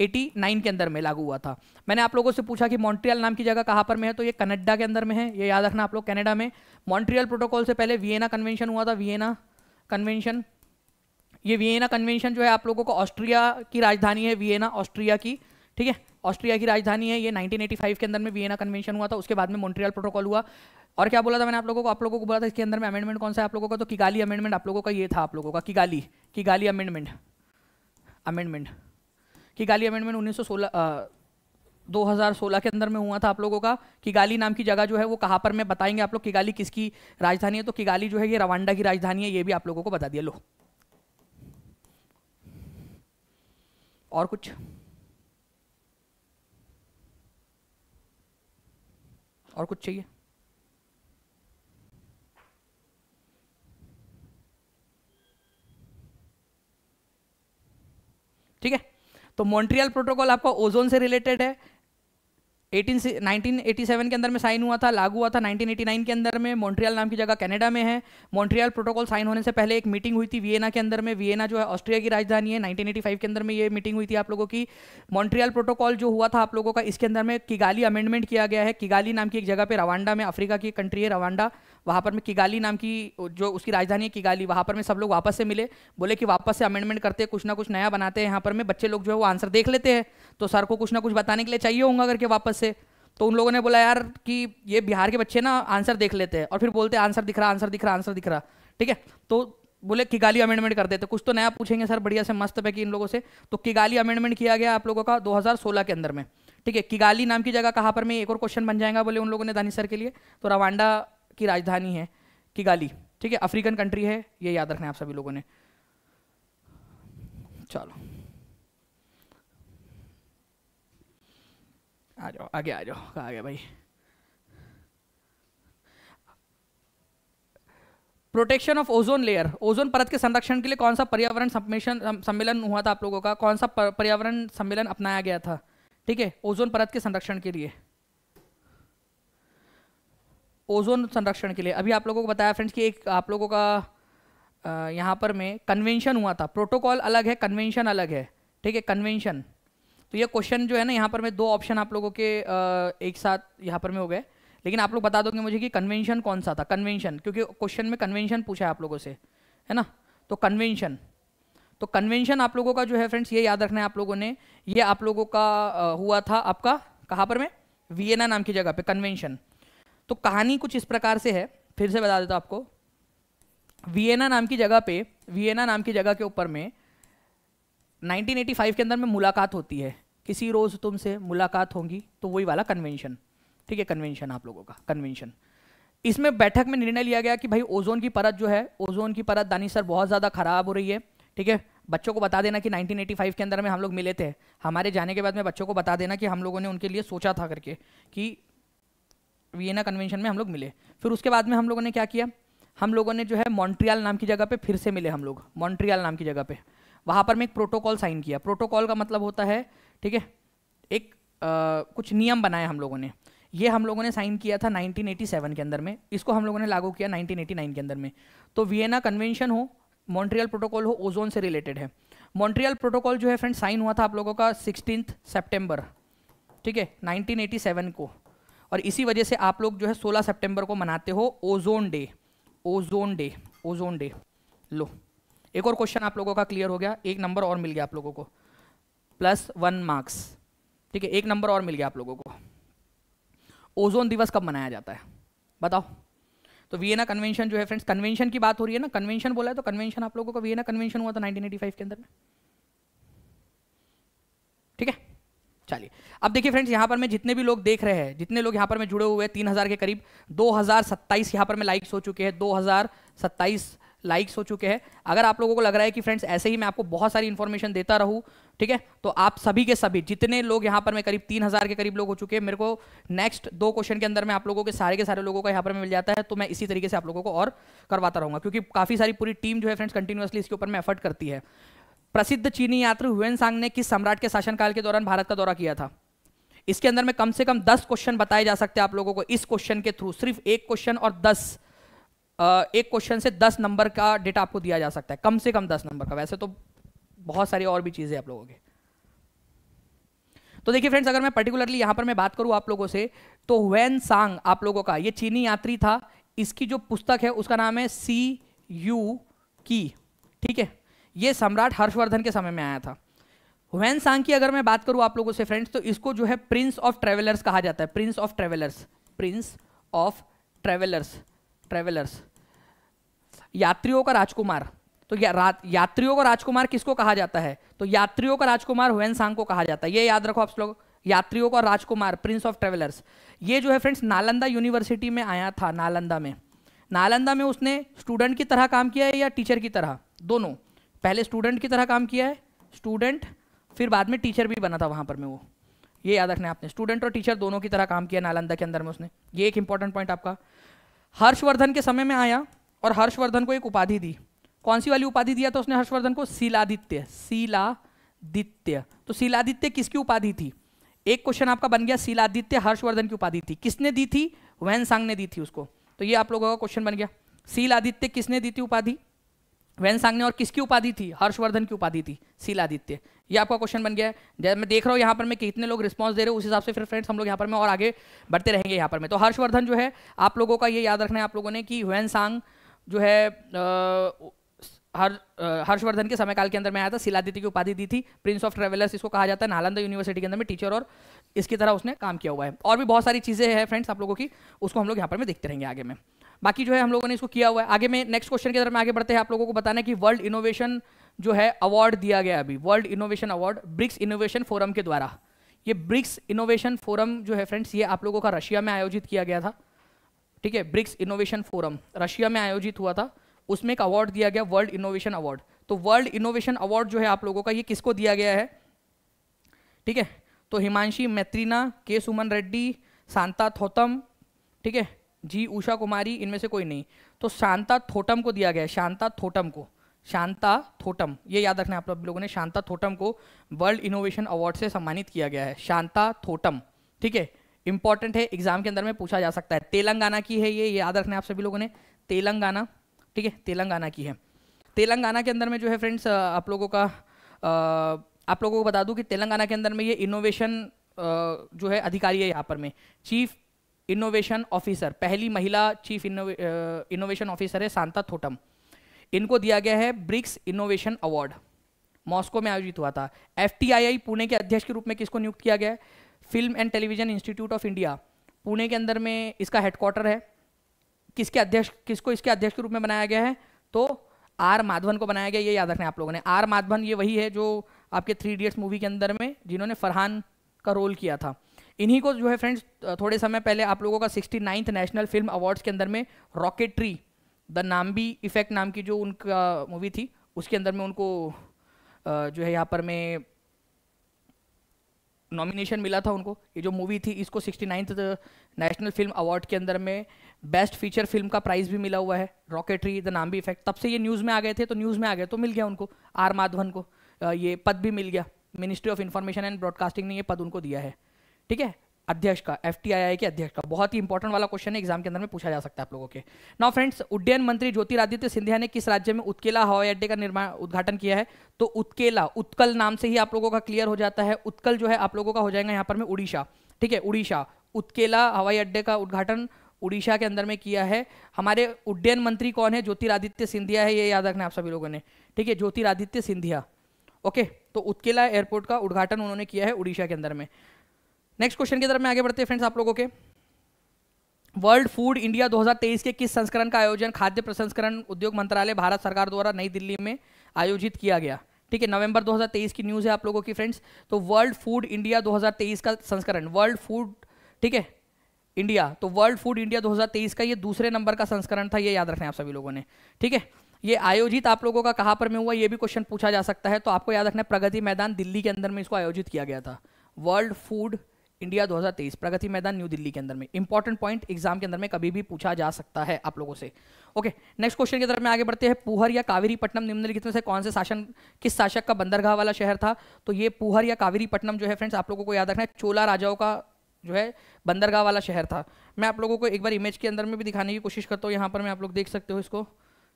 89 के अंदर में लागू हुआ था मैंने आप लोगों से पूछा कि मॉन्ट्रियल नाम की जगह कहाँ पर में है तो ये कनाडा के अंदर में है ये याद रखना आप लोग कनाडा में मॉन्ट्रियल प्रोटोकॉल से पहले वियना कन्वेंशन हुआ था वियना कन्वेंशन ये वियना कन्वेंशन जो है आप लोगों को ऑस्ट्रिया की राजधानी है वियना ऑस्ट्रिया की ठीक है ऑस्ट्रिया की राजधानी है ये 1985 के अंदर में वियना कन्वेंशन हुआ था उसके बाद में मॉन्ट्रियल प्रोटोकॉल हुआ और क्या बोला था मैंने आप लोगों को आप लोगों को बोला था इसके अंदर में अमेंडमेंट कौन सा है आप लोगों का तो किगाली अमेंडमेंट आप लोगों का ये था आप लोगों का किगाली किगाली अमेंडमेंट अमेंडमेंट कि गाली अमेंडमेंट उन्नीस सौ के अंदर में हुआ था आप लोगों का किगाली नाम की जगह जो है वो कहाँ पर मैं बताएंगे आप लोग किगाली किसकी राजधानी है तो किगाली जो है ये रवांडा की राजधानी है ये भी आप लोगों को बता दिया लो और कुछ और कुछ चाहिए ठीक है तो मॉन्ट्रियल प्रोटोकॉल आपका ओजोन से रिलेटेड है 18 से 1987 के अंदर में साइन हुआ था लागू हुआ था 1989 के अंदर में मॉन्ट्रियल नाम की जगह कनाडा में है मॉन्ट्रियल प्रोटोकॉल साइन होने से पहले एक मीटिंग हुई थी वियना के अंदर में वियना जो है ऑस्ट्रिया की राजधानी है 1985 के अंदर में ये मीटिंग हुई थी आप लोगों की मॉन्ट्रियल प्रोटोकॉल जो हुआ था आप लोगों का इसके अंदर में किगाली अमेंडमेंट किया गया है किगाली नाम की एक जगह पर रवांडा में अफ्रीका की कंट्री है रवांडा वहाँ पर मैं किगाली नाम की जो उसकी राजधानी है किगाली वहाँ पर मैं सब लोग वापस से मिले बोले कि वापस से अमेंडमेंट करते हैं कुछ ना कुछ नया बनाते हैं यहाँ पर मैं बच्चे लोग जो है वो आंसर देख लेते हैं तो सर को कुछ ना कुछ बताने के लिए चाहिए होगा करके वापस से तो उन लोगों ने बोला यार कि ये बिहार के बच्चे ना आंसर देख लेते हैं और फिर बोलते आंसर दिख रहा आंसर दिख रहा आंसर दिख रहा ठीक है तो बोले किगाली अमेंडमेंट कर देते कुछ तो नया पूछेंगे सर बढ़िया से मस्त कि इन लोगों से तो किगाली अमेंडमेंट किया गया आप लोगों का 2016 के अंदर में ठीक है किगाली नाम की जगह कहाँ पर मैं एक और क्वेश्चन बन जाएगा बोले उन लोगों ने दानी सर के लिए तो रवांडा की राजधानी है किगाली ठीक है अफ्रीकन कंट्री है ये याद रखना आप सभी लोगों ने चलो आ जाओ आगे आ जाओ कहा गया भाई protection of ozone layer ozone परत के संरक्षण के लिए कौन सा पर्यावरण सम्मेलन सम्मेलन हुआ था आप लोगों का कौन सा पर्यावरण सम्मेलन अपनाया गया था ठीक है ओजोन परत के संरक्षण के लिए ओजोन संरक्षण के लिए अभी आप लोगों को बताया फ्रेंड्स कि एक आप लोगों का यहाँ पर में कन्वेंशन हुआ था प्रोटोकॉल अलग है कन्वेंशन अलग है ठीक है कन्वेंशन तो ये क्वेश्चन जो है ना यहाँ पर मैं दो ऑप्शन आप लोगों के एक साथ यहाँ पर में हो गए लेकिन आप लोग बता दोगे मुझे कि कन्वेंशन कौन सा था कन्वेंशन क्योंकि क्वेश्चन में कन्वेंशन पूछा है आप लोगों से है ना तो कन्वेंशन तो कन्वेंशन आप लोगों का जो है फ्रेंड्स ये याद रखना है आप लोगों ने ये आप लोगों का हुआ था आपका कहाँ पर में वियना नाम की जगह पे कन्वेंशन तो कहानी कुछ इस प्रकार से है फिर से बता देता हूँ आपको वियना नाम की जगह पे वियना नाम की जगह के ऊपर में 1985 के अंदर में मुलाकात होती है किसी रोज़ तुमसे मुलाकात होगी तो वही वाला कन्वेंशन ठीक है कन्वेंशन आप लोगों का कन्वेंशन इसमें बैठक में निर्णय लिया गया कि भाई ओजोन की परत जो है ओजोन की परत दानी सर बहुत ज़्यादा खराब हो रही है ठीक है बच्चों को बता देना कि 1985 के अंदर में हम लोग मिले थे हमारे जाने के बाद में बच्चों को बता देना कि हम लोगों ने उनके लिए सोचा था करके कि वियना कन्वेंशन में हम लोग मिले फिर उसके बाद में हम लोगों ने क्या किया हम लोगों ने जो है मॉन्ट्रियल नाम की जगह पे फिर से मिले हम लोग मॉन्ट्रियल नाम की जगह पे वहाँ पर मैं एक प्रोटोकॉल साइन किया प्रोटोकॉल का मतलब होता है ठीक है एक आ, कुछ नियम बनाए हम लोगों ने ये हम लोगों ने साइन किया था 1987 के अंदर में इसको हम लोगों ने लागू किया 1989 के अंदर में तो वियना कन्वेंशन हो मॉन्ट्रियल प्रोटोकॉल हो ओजोन से रिलेटेड है मॉन्ट्रियल प्रोटोकॉल जो है फ्रेंड साइन हुआ था आप लोगों का सिक्सटीन सेप्टेम्बर ठीक है नाइनटीन को और इसी वजह से आप लोग जो है 16 सितंबर को मनाते हो ozone day ozone day ozone day लो एक और क्वेश्चन आप लोगों का क्लियर हो गया एक नंबर और मिल गया आप लोगों को प्लस वन मार्क्स ठीक है एक नंबर और मिल गया आप लोगों को ओजोन दिवस कब मनाया जाता है बताओ तो वियना कन्वेंशन जो है फ्रेंड्स कन्वेंशन की बात हो रही है ना कन्वेंशन बोला है तो कन्वेंशन आप लोगों का वियना कन्वेंशन हुआ था 1985 के अंदर में ठीक है चलिए अब देखिए फ्रेंड्स यहाँ पर मैं जितने भी लोग देख रहे हैं जितने लोग यहाँ पर मैं जुड़े हुए हैं तीन हज़ार के करीब दो हज़ार सत्ताईस यहाँ पर मैं लाइक्स हो चुके हैं दो हज़ार सत्ताईस लाइक्स हो चुके हैं अगर आप लोगों को लग रहा है कि फ्रेंड्स ऐसे ही मैं आपको बहुत सारी इन्फॉर्मेशन देता रहूँ ठीक है तो आप सभी के सभी जितने लोग यहाँ पर मैं करीब तीन हज़ार के करीब लोग हो चुके हैं मेरे को नेक्स्ट दो क्वेश्चन के अंदर में आप लोगों के सारे के सारे लोगों का यहाँ पर मिल जाता है तो मैं इसी तरीके से आप लोगों को और करवाता रहूँगा क्योंकि काफ़ी सारी पूरी टीम जो है फ्रेंड्स कंटिन्यूसली इसके ऊपर में एफर्ट करती है प्रसिद्ध चीनी यात्री हुएन सांग ने किस सम्राट के शासनकाल के दौरान भारत का दौरा किया था इसके अंदर में कम से कम दस क्वेश्चन बताए जा सकते हैं आप लोगों को इस क्वेश्चन के थ्रू सिर्फ एक क्वेश्चन और दस एक क्वेश्चन से दस नंबर का डेटा आपको दिया जा सकता है कम से कम दस नंबर का वैसे तो बहुत सारी और भी चीज़ें आप लोगों के तो देखिए फ्रेंड्स अगर मैं पर्टिकुलरली यहां पर मैं बात करूं आप लोगों से तो हुएन सांग आप लोगों का ये चीनी यात्री था इसकी जो पुस्तक है उसका नाम है सी यू की ठीक है ये सम्राट हर्षवर्धन के समय में आया था वैन सांग की अगर मैं बात करूं आप लोगों से फ्रेंड्स तो इसको जो है प्रिंस ऑफ ट्रेवलर्स कहा जाता है prince of travellers prince of travellers travellers यात्रियों का राजकुमार तो या, यात्रियों का राजकुमार किसको कहा जाता है तो यात्रियों का राजकुमार हुएन सांग को कहा जाता है ये याद रखो आप लोग यात्रियों का राजकुमार प्रिंस ऑफ ट्रेवलर्स ये जो है फ्रेंड्स नालंदा यूनिवर्सिटी में आया था नालंदा में नालंदा में उसने स्टूडेंट की तरह काम किया है या टीचर की तरह दोनों पहले स्टूडेंट की तरह काम किया है स्टूडेंट फिर बाद में टीचर भी बना था वहां पर मैं वो ये याद रखना है आपने स्टूडेंट और टीचर दोनों की तरह काम किया नालंदा के अंदर में उसने ये एक इंपॉर्टेंट पॉइंट आपका हर्षवर्धन के समय में आया और हर्षवर्धन को एक उपाधि दी कौन सी वाली उपाधि दिया था उसने हर्षवर्धन को शिलादित्य शिलादित्य तो शिलादित्य किसकी उपाधि थी एक क्वेश्चन आपका बन गया शिलादित्य हर्षवर्धन की उपाधि थी किसने दी थी वैन सांग ने दी थी उसको तो ये आप लोगों का क्वेश्चन बन गया शिलादित्य किसने दी थी उपाधि वैनसांग ने और किसकी उपाधि थी हर्षवर्धन की उपाधि थी शीलादित्य ये आपका क्वेश्चन बन गया है जैसे मैं देख रहा हूँ यहाँ पर मैं कितने लोग रिस्पॉन्स दे रहे हो उस हिसाब से फिर फ्रेंड्स हम लोग यहाँ पर मैं और आगे बढ़ते रहेंगे यहाँ पर मैं तो हर्षवर्धन जो है आप लोगों का ये याद रखना है आप लोगों ने कि सांग जो है हर हर्षवर्धन के समयकाल के अंदर में आया था शिलादित्य की उपाधि दी थी प्रिंस ऑफ ट्रेवलर्स इसको कहा जाता है नालंदा यूनिवर्सिटी के अंदर में टीचर और इसकी तरह उसने काम किया हुआ है और भी बहुत सारी चीज़ें हैं फ्रेंड्स आप लोगों की उसको हम लोग यहाँ पर मैं देखते रहेंगे आगे में बाकी जो है हम लोगों ने इसको किया हुआ है आगे में नेक्स्ट क्वेश्चन के अंदर में आगे बढ़ते हैं आप लोगों को बताना है कि वर्ल्ड इनोवेशन जो है अवार्ड दिया गया अभी world innovation award BRICS innovation forum के द्वारा ये ब्रिक्स इनोवेशन फोरम जो है फ्रेंड्स ये आप लोगों का रशिया में आयोजित किया गया था ठीक है ब्रिक्स इनोवेशन फोरम रशिया में आयोजित हुआ था उसमें एक अवार्ड दिया गया वर्ल्ड इनोवेशन अवार्ड तो वर्ल्ड इनोवेशन अवार्ड जो है आप लोगों का ये किसको दिया गया है ठीक है तो हिमांशी मैत्रीना के सुमन रेड्डी सांता थोतम ठीक है जी उषा कुमारी इनमें से कोई नहीं तो शांता थोटम को दिया गया शांता थोटम को शांता थोटम ये याद रखना है आप लोगों ने शांता थोटम को वर्ल्ड इनोवेशन अवार्ड से सम्मानित किया गया है शांता थोटम ठीक है इंपॉर्टेंट है एग्जाम के अंदर में पूछा जा सकता है तेलंगाना की है ये याद रखना है आप सभी लोगों ने तेलंगाना ठीक है तेलंगाना की है तेलंगाना के अंदर में जो है फ्रेंड्स आप लोगों का आप लोगों को बता दूं कि तेलंगाना के अंदर में ये इनोवेशन जो है अधिकारी है यहाँ पर में चीफ इनोवेशन ऑफिसर पहली महिला चीफ इनोवेशन ऑफिसर है शांता थोटम इनको दिया गया है ब्रिक्स इनोवेशन अवार्ड मॉस्को में आयोजित हुआ था एफ पुणे के अध्यक्ष के रूप में किसको नियुक्त किया गया है film and television institute of India Pune के अंदर में इसका हेडक्वार्टर है किसके अध्यक्ष किसको इसके अध्यक्ष के रूप में बनाया गया है तो आर माधवन को बनाया गया ये याद रखना आप लोगों ने आर माधवन ये वही है जो आपके थ्री इडियट्स मूवी के अंदर में जिन्होंने फरहान का रोल किया था इन्हीं को जो है फ्रेंड्स थोड़े समय पहले आप लोगों का sixty ninth national film awards के अंदर में रॉकेट्री द नाम्बी इफेक्ट नाम की जो उनका मूवी थी उसके अंदर में उनको जो है यहाँ पर मैं नॉमिनेशन मिला था उनको ये जो मूवी थी इसको sixty ninth national film award के अंदर में बेस्ट फीचर फिल्म का प्राइज़ भी मिला हुआ है रॉकेटरी द नाम भी इफेक्ट तब से ये न्यूज़ में आ गए थे तो न्यूज़ में आ गए तो मिल गया उनको आर माधवन को ये पद भी मिल गया ministry of information and broadcasting ने ये पद उनको दिया है ठीक है अध्यक्ष का एफ के अध्यक्ष का बहुत ही इंपॉर्टेंट वाला क्वेश्चन है एग्जाम के अंदर में पूछा जा सकता है आप लोगों के नाउ फ्रेंड्स उड्डयन मंत्री ज्योतिरादित्य सिंधिया ने किस राज्य में उत्केला हवाई अड्डे का निर्माण उद्घाटन किया है तो उत्केला उत्कल नाम से ही आप लोगों का क्लियर हो जाता है उत्कल जो है आप लोगों का हो जाएगा यहाँ पर में उड़ीसा ठीक है उड़ीसा उत्केला हवाई अड्डे का उद्घाटन उड़ीसा के अंदर में किया है हमारे उड्डयन मंत्री कौन है ज्योतिरादित्य सिंधिया है ये याद रखना आप सभी लोगों ने ठीक है ज्योतिरादित्य सिंधिया ओके तो उत्केला एयरपोर्ट का उद्घाटन उन्होंने किया है उड़ीसा के अंदर में नेक्स्ट क्वेश्चन की तरफ मैं आगे बढ़ते हैं फ्रेंड्स आप लोगों के वर्ल्ड फूड इंडिया 2023 के किस संस्करण का आयोजन खाद्य प्रसंस्करण उद्योग मंत्रालय भारत सरकार द्वारा नई दिल्ली में आयोजित किया गया ठीक है नवंबर 2023 की न्यूज़ है आप लोगों की फ्रेंड्स तो वर्ल्ड फूड इंडिया 2023 का संस्करण वर्ल्ड फूड ठीक है इंडिया तो वर्ल्ड फूड इंडिया 2023 का ये दूसरे नंबर का संस्करण था ये याद रखना आप सभी लोगों ने ठीक है ये आयोजित आप लोगों का कहाँ पर में हुआ ये भी क्वेश्चन पूछा जा सकता है तो आपको याद रखना प्रगति मैदान दिल्ली के अंदर में इसको आयोजित किया गया था वर्ल्ड फूड इंडिया 2023 प्रगति मैदान न्यू दिल्ली के अंदर में इंपॉर्टेंट पॉइंट एग्जाम के अंदर में कभी भी पूछा जा सकता है आप लोगों से ओके नेक्स्ट क्वेश्चन की तरफ में आगे बढ़ते हैं पुहर या कावेरीपट्टनम निम्नलिखित में से कौन से शासन किस शासक का बंदरगाह वाला शहर था तो ये पुहर या कावेरीपट्टनम जो है फ्रेंड्स आप लोगों को याद रखना है चोला राजाओं का जो है बंदरगाह वाला शहर था मैं आप लोगों को एक बार इमेज के अंदर में भी दिखाने की कोशिश करता हूँ यहाँ पर मैं आप लोग देख सकते हो इसको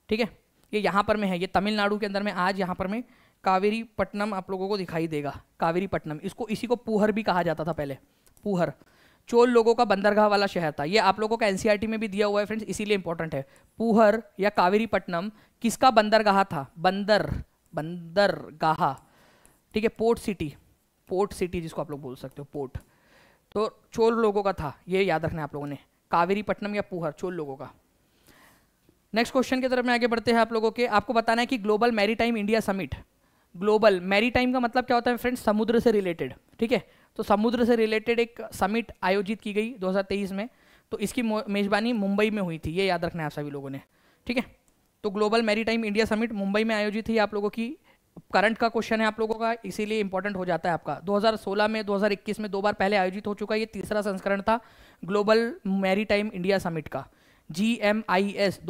ठीक है ये यहाँ पर में है ये तमिलनाडु के अंदर में आज यहाँ पर में कावेरी पट्टनम आप लोगों को दिखाई देगा कावेरी पट्टनम इसको इसी को पुहर भी कहा जाता था पहले पूहर चोल लोगों का बंदरगाह वाला शहर था ये आप लोगों का एनसीईआरटी में भी दिया हुआ है फ्रेंड्स इसीलिए इंपॉर्टेंट है पुहर या पट्टनम किसका बंदरगाह था बंदर बंदरगाह ठीक है पोर्ट सिटी पोर्ट सिटी जिसको आप लोग बोल सकते हो पोर्ट तो चोल लोगों का था ये याद रखना आप लोगों ने पट्टनम या पूहर चोल लोगों का नेक्स्ट क्वेश्चन की तरफ में आगे बढ़ते हैं आप लोगों के आपको बताना है कि global maritime India summit global maritime का मतलब क्या होता है फ्रेंड्स समुद्र से रिलेटेड ठीक है तो समुद्र से रिलेटेड एक समिट आयोजित की गई 2023 में तो इसकी मेज़बानी मुंबई में हुई थी ये याद रखना है आप सभी लोगों ने ठीक है तो global maritime India summit Mumbai में आयोजित थी आप लोगों की करंट का क्वेश्चन है आप लोगों का इसीलिए इंपॉर्टेंट हो जाता है आपका 2016 में 2021 में दो बार पहले आयोजित हो चुका है ये तीसरा संस्करण था global maritime India summit का G M I S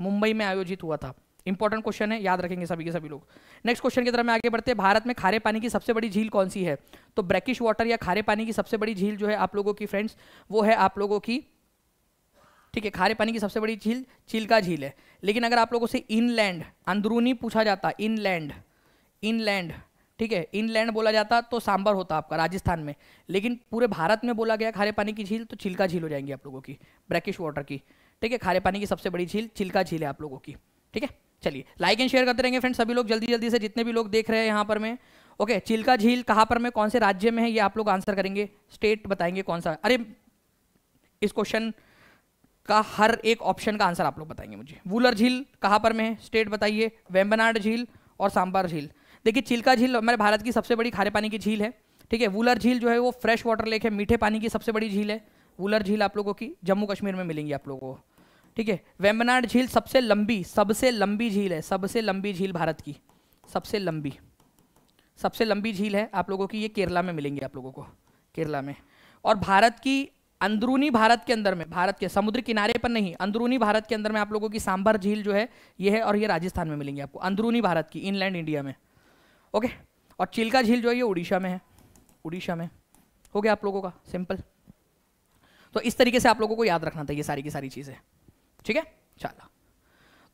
Mumbai में आयोजित हुआ था इंपॉर्टेंट क्वेश्चन है याद रखेंगे सभी के सभी लोग नेक्स्ट क्वेश्चन की तरफ मैं आगे बढ़ते हैं भारत में खारे पानी की सबसे बड़ी झील कौन सी है तो ब्रैकिश वाटर या खारे पानी की सबसे बड़ी झील जो है आप लोगों की फ्रेंड्स वो है आप लोगों की ठीक है खारे पानी की सबसे बड़ी झील का झील है लेकिन अगर आप लोगों से इनलैंड अंदरूनी पूछा जाता इनलैंड इनलैंड ठीक है इनलैंड बोला जाता तो सांबर होता आपका राजस्थान में लेकिन पूरे भारत में बोला गया खारे पानी की झील तो छिलका झील हो जाएंगी आप लोगों की ब्रैकिश वाटर की ठीक है खारे पानी की सबसे बड़ी झील छिलका झील है आप लोगों की ठीक है चलिए लाइक एंड शेयर करते रहेंगे फ्रेंड सभी लोग जल्दी जल्दी से जितने भी लोग देख रहे हैं यहाँ पर मैं ओके चिल्का झील कहाँ पर मैं कौन से राज्य में है ये आप लोग आंसर करेंगे स्टेट बताएंगे कौन सा अरे इस क्वेश्चन का हर एक ऑप्शन का आंसर आप लोग बताएंगे मुझे वूलर झील कहाँ पर में है स्टेट बताइए वेम्बनाड झील और सांबार झील देखिए चिल्का झील हमारे भारत की सबसे बड़ी खारे पानी की झील है ठीक है वूलर झील जो है वो फ्रेश वाटर लेक है मीठे पानी की सबसे बड़ी झील है वूलर झील आप लोगों की जम्मू कश्मीर में मिलेंगी आप लोगों को ठीक है वेम्बनाड झील सबसे लंबी सबसे लंबी झील है सबसे लंबी झील भारत की सबसे लंबी सबसे लंबी झील है आप लोगों की ये केरला में मिलेंगी आप लोगों को केरला में और भारत की अंदरूनी भारत के अंदर में भारत के समुद्र किनारे पर नहीं अंदरूनी भारत के अंदर में आप लोगों की सांभर झील जो है ये है और ये राजस्थान में मिलेंगी आपको अंदरूनी भारत की इनलैंड इंडिया में ओके और चिल्का झील जो है ये उड़ीसा में है उड़ीसा में हो गया आप लोगों का सिंपल तो इस तरीके से आप लोगों को याद रखना था ये सारी की सारी चीज़ें ठीक है चलो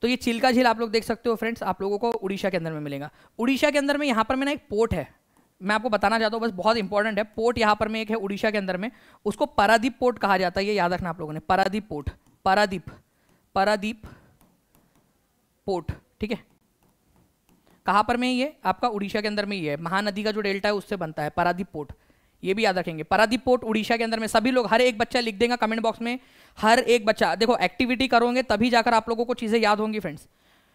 तो ये चिल्का झील आप लोग देख सकते हो फ्रेंड्स आप लोगों को उड़ीसा के अंदर में मिलेगा उड़ीसा के अंदर में यहाँ पर मैं एक पोर्ट है मैं आपको बताना चाहता हूँ बस बहुत इंपॉर्टेंट है पोर्ट यहाँ पर में एक है उड़ीसा के अंदर में उसको पारादीप पोर्ट कहा जाता है ये याद रखना आप लोगों ने पारादीप पोर्ट पारादीप पारादीप पोर्ट ठीक है कहाँ पर में ये आपका उड़ीसा के अंदर में ये है महानदी का जो डेल्टा है उससे बनता है पारादीप पोर्ट ये भी याद रखेंगे पारादीप पोर्ट उड़ीसा के अंदर में सभी लोग हर एक बच्चा लिख देगा कमेंट बॉक्स में हर एक बच्चा देखो एक्टिविटी करोगे तभी जाकर आप लोगों को चीज़ें याद होंगी फ्रेंड्स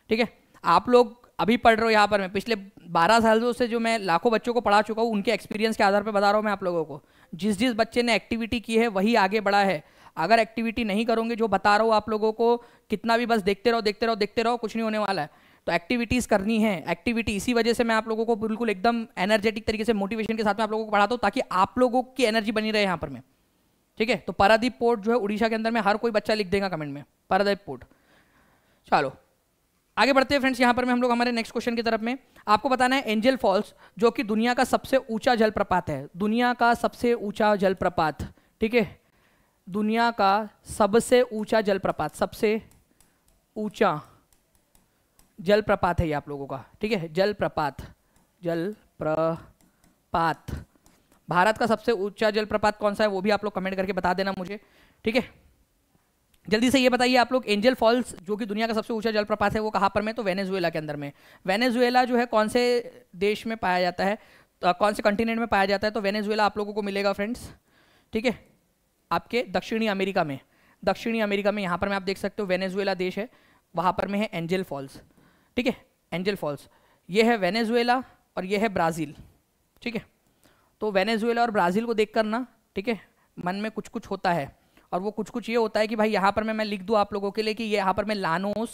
ठीक है आप लोग अभी पढ़ रहे हो यहाँ पर मैं पिछले 12 सालों से जो मैं लाखों बच्चों को पढ़ा चुका हूँ उनके एक्सपीरियंस के आधार पर बता रहा हूँ मैं आप लोगों को जिस जिस बच्चे ने एक्टिविटी की है वही आगे बढ़ा है अगर एक्टिविटी नहीं करोगे जो बता रहा हूँ आप लोगों को कितना भी बस देखते रहो देखते रहो देखते रहो कुछ नहीं होने वाला है तो एक्टिविटीज़ करनी है एक्टिविटी इसी वजह से मैं आप लोगों को बिल्कुल एकदम एनर्जेटिक तरीके से मोटिवेशन के साथ में आप लोगों को पढ़ाता हूँ ताकि आप लोगों की एनर्जी बनी रहे यहाँ पर मैं ठीक है तो पारादीप पोर्ट जो है उड़ीसा के अंदर में हर कोई बच्चा लिख देगा कमेंट में पारादीप पोर्ट चलो आगे बढ़ते हैं फ्रेंड्स यहाँ पर मैं हम लोग हमारे नेक्स्ट क्वेश्चन की तरफ में आपको बताना है एंजल फॉल्स जो कि दुनिया का सबसे ऊंचा जलप्रपात है दुनिया का सबसे ऊंचा जलप्रपात ठीक है दुनिया का सबसे ऊंचा जलप्रपात सबसे ऊंचा जल प्रपात है ये आप लोगों का ठीक है जल प्रपात जल प्रपात भारत का सबसे ऊंचा जलप्रपात कौन सा है वो भी आप लोग कमेंट करके बता देना मुझे ठीक है जल्दी से ये बताइए आप लोग एंजल फॉल्स जो कि दुनिया का सबसे ऊंचा जलप्रपात है वो कहाँ पर में तो वेनेजुएला के अंदर में वेनेजुएला जो है कौन से देश में पाया जाता है तो कौन से कंटिनेंट में पाया जाता है तो वेनेजुएला आप लोगों को मिलेगा फ्रेंड्स ठीक है आपके दक्षिणी अमेरिका में दक्षिणी अमेरिका में यहाँ पर मैं आप देख सकते हो वेनेजुएला देश है वहाँ पर में है एंजल फॉल्स ठीक है एंजल फॉल्स ये है वेनेजुएला और ये है ब्राज़ील ठीक है तो वेनेजुएला और ब्राज़ील को देख कर ना ठीक है मन में कुछ कुछ होता है और वो कुछ कुछ ये होता है कि भाई यहाँ पर मैं मैं लिख दूँ आप लोगों के लिए कि यहाँ पर मैं लानोस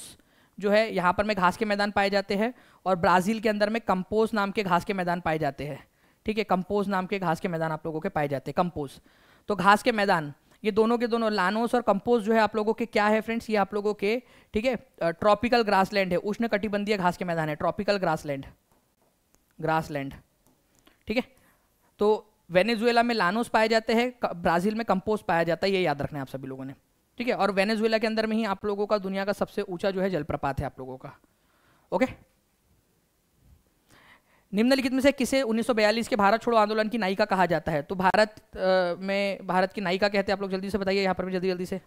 जो है यहाँ पर मैं घास के मैदान पाए जाते हैं और ब्राज़ील के अंदर में कंपोज नाम के घास के मैदान पाए जाते हैं ठीक है कंपोज नाम के घास के मैदान आप लोगों के पाए जाते हैं कंपोज तो घास के मैदान ये दोनों के दोनों लानोस और कंपोज जो है आप लोगों के क्या है फ्रेंड्स ये आप लोगों के ठीक है ट्रॉपिकल ग्रासलैंड है उष्ण कटिबंधीय घास के मैदान है ट्रॉपिकल ग्रासलैंड ग्रासलैंड ठीक है तो वेनेजुएला में लानोस पाए जाते हैं ब्राज़ील में कंपोज पाया जाता है ये याद रखना है आप सभी लोगों ने ठीक है और वेनेजुएला के अंदर में ही आप लोगों का दुनिया का सबसे ऊंचा जो है जलप्रपात है आप लोगों का ओके निम्नलिखित में से किसे 1942 के भारत छोड़ो आंदोलन की नायिका कहा जाता है तो भारत आ, में भारत की नायिका कहते हैं आप लोग जल्दी से बताइए यहाँ पर भी जल्दी जल्दी से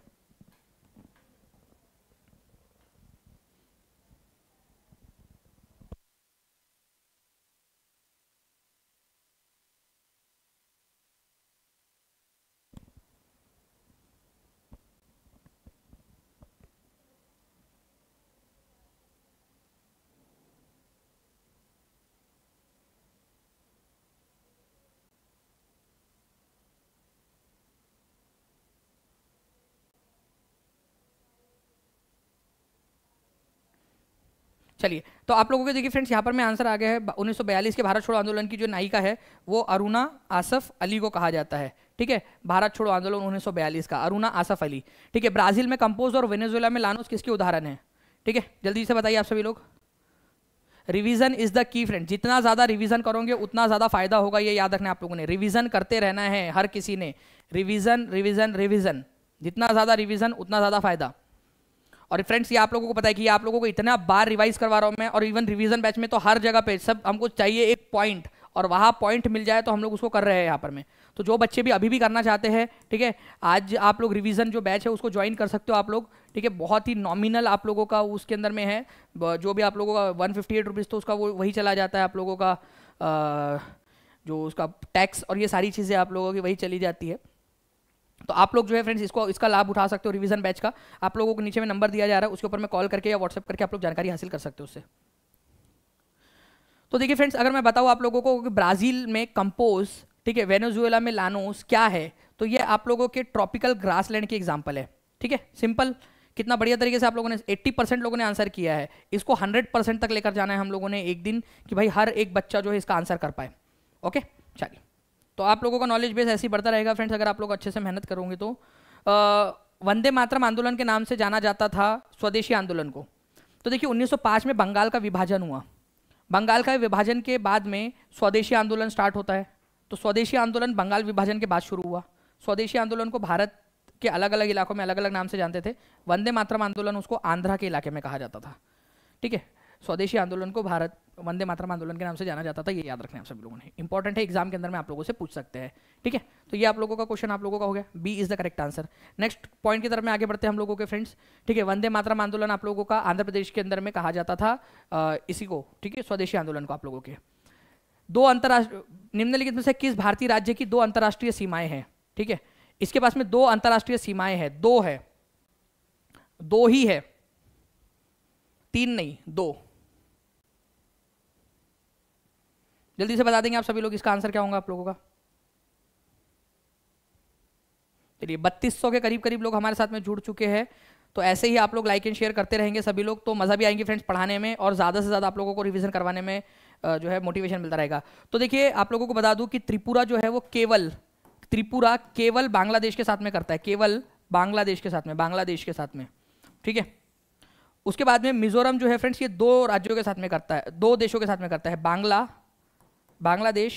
चलिए तो आप लोगों के देखिए फ्रेंड्स यहाँ पर मैं आंसर आ गया है 1942 के भारत छोड़ो आंदोलन की जो नायिका है वो अरुणा आसफ अली को कहा जाता है ठीक है भारत छोड़ो आंदोलन 1942 का अरुणा आसफ अली ठीक है ब्राजील में कंपोज और वेनेजुएला में लानोस किसके उदाहरण है ठीक है जल्दी से बताइए आप सभी लोग revision is the key friend जितना ज़्यादा रिवीजन करोगे उतना ज़्यादा फायदा होगा ये याद रखना आप लोगों ने रिवीजन करते रहना है हर किसी ने रिवीजन रिवीजन रिवीजन जितना ज़्यादा रिवीजन उतना ज़्यादा फायदा और फ्रेंड्स ये आप लोगों को पता है कि आप लोगों को इतना बार रिवाइज करवा रहा हूँ मैं और इवन रिविजन बैच में तो हर जगह पे सब हमको चाहिए एक पॉइंट और वहाँ पॉइंट मिल जाए तो हम लोग उसको कर रहे हैं यहाँ पर में तो जो बच्चे भी अभी भी करना चाहते हैं ठीक है आज आप लोग रिवीजन जो बैच है उसको ज्वाइन कर सकते हो आप लोग ठीक है बहुत ही नॉमिनल आप लोगों का उसके अंदर में है जो भी आप लोगों का वन फिफ्टी एट रुपीज़ तो उसका वो वही चला जाता है आप लोगों का जो उसका टैक्स और ये सारी चीज़ें आप लोगों की वही चली जाती है तो आप लोग जो है फ्रेंड्स इसको इसका लाभ उठा सकते हो रिवीजन बैच का आप लोगों को नीचे में नंबर दिया जा रहा है उसके ऊपर मैं कॉल करके या व्हाट्सएप करके आप लोग जानकारी हासिल कर सकते हो उससे तो देखिए फ्रेंड्स अगर मैं बताऊँ आप लोगों को कि ब्राज़ील में कंपोज ठीक है वेनेजुएला में लानोस क्या है तो ये आप लोगों के ट्रॉपिकल ग्रासलैंड की एग्जाम्पल है ठीक है सिंपल कितना बढ़िया तरीके से आप लोगों ने 80 परसेंट लोगों ने आंसर किया है इसको 100 परसेंट तक लेकर जाना है हम लोगों ने एक दिन कि भाई हर एक बच्चा जो है इसका आंसर कर पाए ओके तो आप लोगों का नॉलेज बेस ऐसे ही बढ़ता रहेगा फ्रेंड्स अगर आप लोग अच्छे से मेहनत करोगे तो वंदे मातरम आंदोलन के नाम से जाना जाता था स्वदेशी आंदोलन को तो देखिए 1905 में बंगाल का विभाजन हुआ बंगाल का विभाजन के बाद में स्वदेशी आंदोलन स्टार्ट होता है तो स्वदेशी आंदोलन बंगाल विभाजन के बाद शुरू हुआ स्वदेशी आंदोलन को भारत के अलग अलग इलाकों में अलग अलग नाम से जानते थे वंदे मातरम आंदोलन उसको आंध्रा के इलाके में कहा जाता था ठीक है स्वदेशी आंदोलन को भारत वंदे मातरम आंदोलन के नाम से जाना जाता था ये याद रखना आप सभी लोगों ने इंपॉर्टेंट है एग्जाम के अंदर में आप लोगों से पूछ सकते हैं ठीक है तो ये आप लोगों का क्वेश्चन आप लोगों का हो गया B is the correct answer next point की तरफ में आगे बढ़ते हैं हम लोगों के फ्रेंड्स ठीक है वंदे मातरम आंदोलन आप लोगों का आंध्र प्रदेश के अंदर में कहा जाता था आ, इसी को ठीक है स्वदेशी आंदोलन को आप लोगों के दो अंतर्राष्ट्रीय निम्नलिखित में से किस भारतीय राज्य की दो अंतर्राष्ट्रीय सीमाएं हैं ठीक है इसके पास में दो अंतर्राष्ट्रीय सीमाएं हैं दो है दो ही है तीन नहीं दो जल्दी से बता देंगे आप सभी लोग इसका आंसर क्या होगा आप लोगों का चलिए बत्तीस सौ के करीब करीब लोग हमारे साथ में जुड़ चुके हैं तो ऐसे ही आप लोग लाइक एंड शेयर करते रहेंगे सभी लोग तो मज़ा भी आएंगे फ्रेंड्स पढ़ाने में और ज़्यादा से ज़्यादा आप लोगों को रिविजन करवाने में जो है मोटिवेशन मिलता रहेगा तो देखिए आप लोगों को बता दूं कि त्रिपुरा जो है वो केवल त्रिपुरा केवल बांग्लादेश के साथ में करता है केवल बांग्लादेश के साथ में बांग्लादेश के साथ में ठीक है उसके बाद में मिजोरम जो है फ्रेंड्स ये दो राज्यों के साथ में करता है दो देशों के साथ में करता है Bangla Bangladesh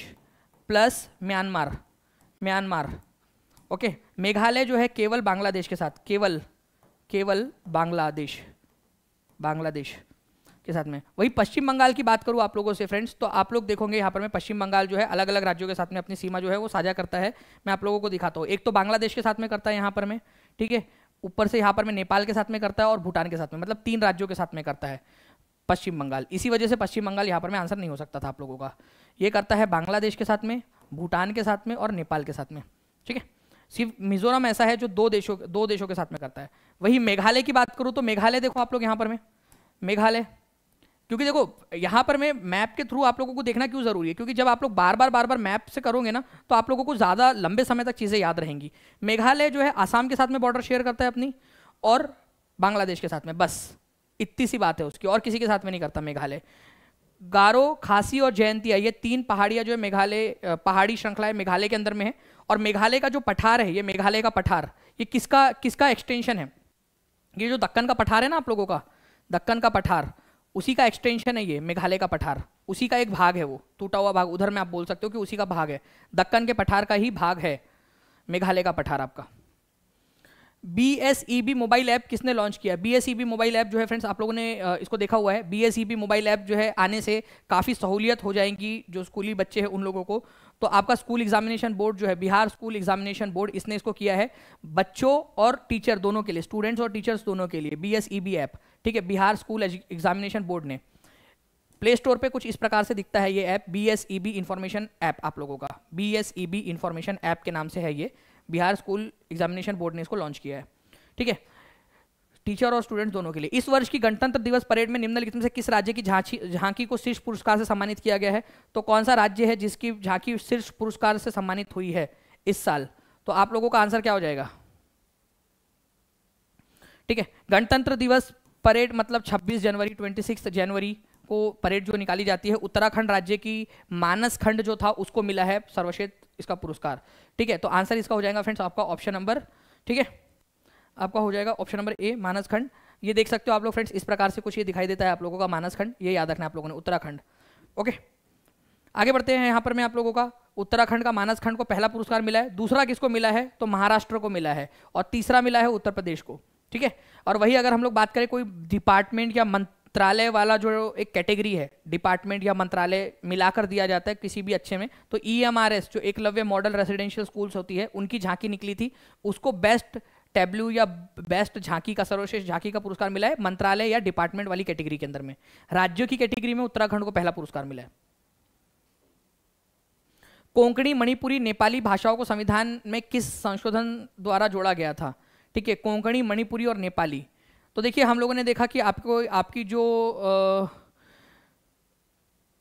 plus Myanmar Myanmar okay Meghalaya जो है केवल बांग्लादेश के साथ केवल केवल बांग्लादेश बांग्लादेश के साथ में वही पश्चिम बंगाल की बात करूं आप लोगों से फ्रेंड्स तो आप लोग देखोगे यहाँ पर मैं पश्चिम बंगाल जो है अलग अलग राज्यों के साथ में अपनी सीमा जो है वो साझा करता है मैं आप लोगों को दिखाता हूँ एक तो बांग्लादेश के साथ में करता है यहाँ पर मैं ठीक है ऊपर से यहाँ पर मैं नेपाल के साथ में करता है और भूटान के साथ में मतलब तीन राज्यों के साथ में करता है पश्चिम बंगाल इसी वजह से पश्चिम बंगाल यहाँ पर मैं आंसर नहीं हो सकता था आप लोगों का ये करता है बांग्लादेश के साथ में भूटान के साथ में और नेपाल के साथ में ठीक है सिर्फ मिजोरम ऐसा है जो दो देशों दो देशों के साथ में करता है वही मेघालय की बात करूँ तो मेघालय देखो आप लोग यहाँ पर मैं मेघालय क्योंकि देखो यहाँ पर मैं मैप के थ्रू आप लोगों को देखना क्यों ज़रूरी है क्योंकि जब आप लोग बार बार बार बार मैप से करोगे ना तो आप लोगों को ज़्यादा लंबे समय तक चीज़ें याद रहेंगी मेघालय जो है आसाम के साथ में बॉर्डर शेयर करता है अपनी और बांग्लादेश के साथ में बस इतनी सी बात है उसकी और किसी के साथ में नहीं करता मेघालय गारो खासी और जयंतिया ये तीन पहाड़ियाँ जो है मेघालय पहाड़ी श्रृंखला है मेघालय के अंदर में है और मेघालय का जो पठार है ये मेघालय का पठार ये किसका किसका एक्सटेंशन है ये जो दक्कन का पठार है ना आप लोगों का दक्कन का पठार उसी का एक्सटेंशन है ये मेघालय का पठार उसी का एक भाग है वो टूटा हुआ भाग उधर में आप बोल सकते हो कि उसी का भाग है दक्कन के पठार का ही भाग है मेघालय का पठार आपका B S E B mobile app किसने लॉन्च किया B S E B mobile app जो है फ्रेंड्स आप लोगों ने इसको देखा हुआ है B S E B mobile app जो है आने से काफ़ी सहूलियत हो जाएगी जो स्कूली बच्चे हैं उन लोगों को तो आपका स्कूल एग्जामिनेशन बोर्ड जो है बिहार स्कूल एग्जामिनेशन बोर्ड इसने इसको किया है बच्चों और टीचर दोनों के लिए स्टूडेंट्स और टीचर्स दोनों के लिए B S E B app ठीक है बिहार स्कूल एग्जामिनेशन बोर्ड ने प्ले स्टोर पे कुछ इस प्रकार से दिखता है ये app B S E B information app आप लोगों का B S E B information app के नाम से है ये बिहार स्कूल एग्जामिनेशन बोर्ड ने इसको लॉन्च किया है ठीक है टीचर और स्टूडेंट दोनों के लिए इस वर्ष की गणतंत्र दिवस परेड में निम्नलिखित में से किस राज्य की झांकी झांकी को शीर्ष पुरस्कार से सम्मानित किया गया है तो कौन सा राज्य है जिसकी झांकी शीर्ष पुरस्कार से सम्मानित हुई है इस साल तो आप लोगों का आंसर क्या हो जाएगा ठीक है गणतंत्र दिवस परेड मतलब 26 जनवरी 26 जनवरी को परेड जो निकाली जाती है उत्तराखंड राज्य की मानस खंड जो था उसको मिला है सर्वश्रेष्ठ इसका पुरस्कार ठीक है तो आंसर इसका हो जाएगा फ्रेंड्स आपका ऑप्शन नंबर ठीक है आपका हो जाएगा ऑप्शन नंबर ए मानस खंड ये देख सकते हो आप लोग फ्रेंड्स इस प्रकार से कुछ ये दिखाई देता है आप लोगों का मानस खंड ये याद रखना आप लोगों ने उत्तराखंड ओके आगे बढ़ते हैं यहाँ पर मैं आप लोगों का उत्तराखंड का मानस खंड को पहला पुरस्कार मिला है दूसरा किसको मिला है तो महाराष्ट्र को मिला है और तीसरा मिला है उत्तर प्रदेश को ठीक है और वही अगर हम लोग बात करें कोई डिपार्टमेंट या मंत्र मंत्रालय वाला जो एक कैटेगरी है डिपार्टमेंट या मंत्रालय मिलाकर दिया जाता है किसी भी अच्छे में तो एस e जो एकलव्य मॉडल रेजिडेंशियल स्कूल्स होती है उनकी झांकी निकली थी उसको बेस्ट टेब्लू या बेस्ट झांकी का सर्वश्रेष्ठ झांकी का पुरस्कार मिला है मंत्रालय या डिपार्टमेंट वाली कैटेगरी के अंदर में राज्यों की कैटेगरी में उत्तराखंड को पहला पुरस्कार मिला है कोंकणी मणिपुरी नेपाली भाषाओं को संविधान में किस संशोधन द्वारा जोड़ा गया था ठीक है कोंकणी मणिपुरी और नेपाली तो देखिए हम लोगों ने देखा कि आपको आपकी जो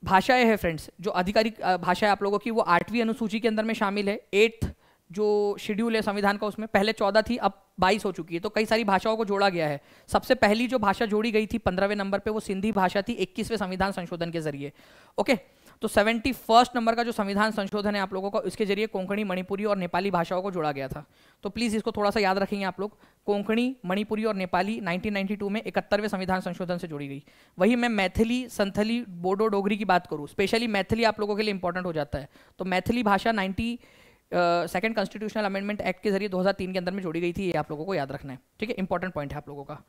भाषाएं है फ्रेंड्स जो आधिकारिक भाषा है आप लोगों की वो आठवीं अनुसूची के अंदर में शामिल है एट्थ जो शेड्यूल है संविधान का उसमें पहले चौदह थी अब बाईस हो चुकी है तो कई सारी भाषाओं को जोड़ा गया है सबसे पहली जो भाषा जोड़ी गई थी पंद्रहवें नंबर पे वो सिंधी भाषा थी इक्कीसवें संविधान संशोधन के जरिए ओके okay? तो सेवेंटी फर्स्ट नंबर का जो संविधान संशोधन है आप लोगों का उसके जरिए कोंकणी मणिपुरी और नेपाली भाषाओं को जोड़ा गया था तो प्लीज़ इसको थोड़ा सा याद रखेंगे आप लोग कोंकणी मणिपुरी और नेपाली 1992 में इकहत्तरवें संविधान संशोधन से जुड़ी गई वही मैं मैथिली संथली बोडो डोगरी की बात करूँ स्पेशली मैथिली आप लोगों के लिए इंपॉर्टेंट हो जाता है तो मैथिली भाषा ninety second constitutional amendment act के जरिए 2003 के अंदर में जोड़ी गई थी ये आप लोगों को याद रखना है ठीक है इंपॉर्टेंट पॉइंट है आप लोगों का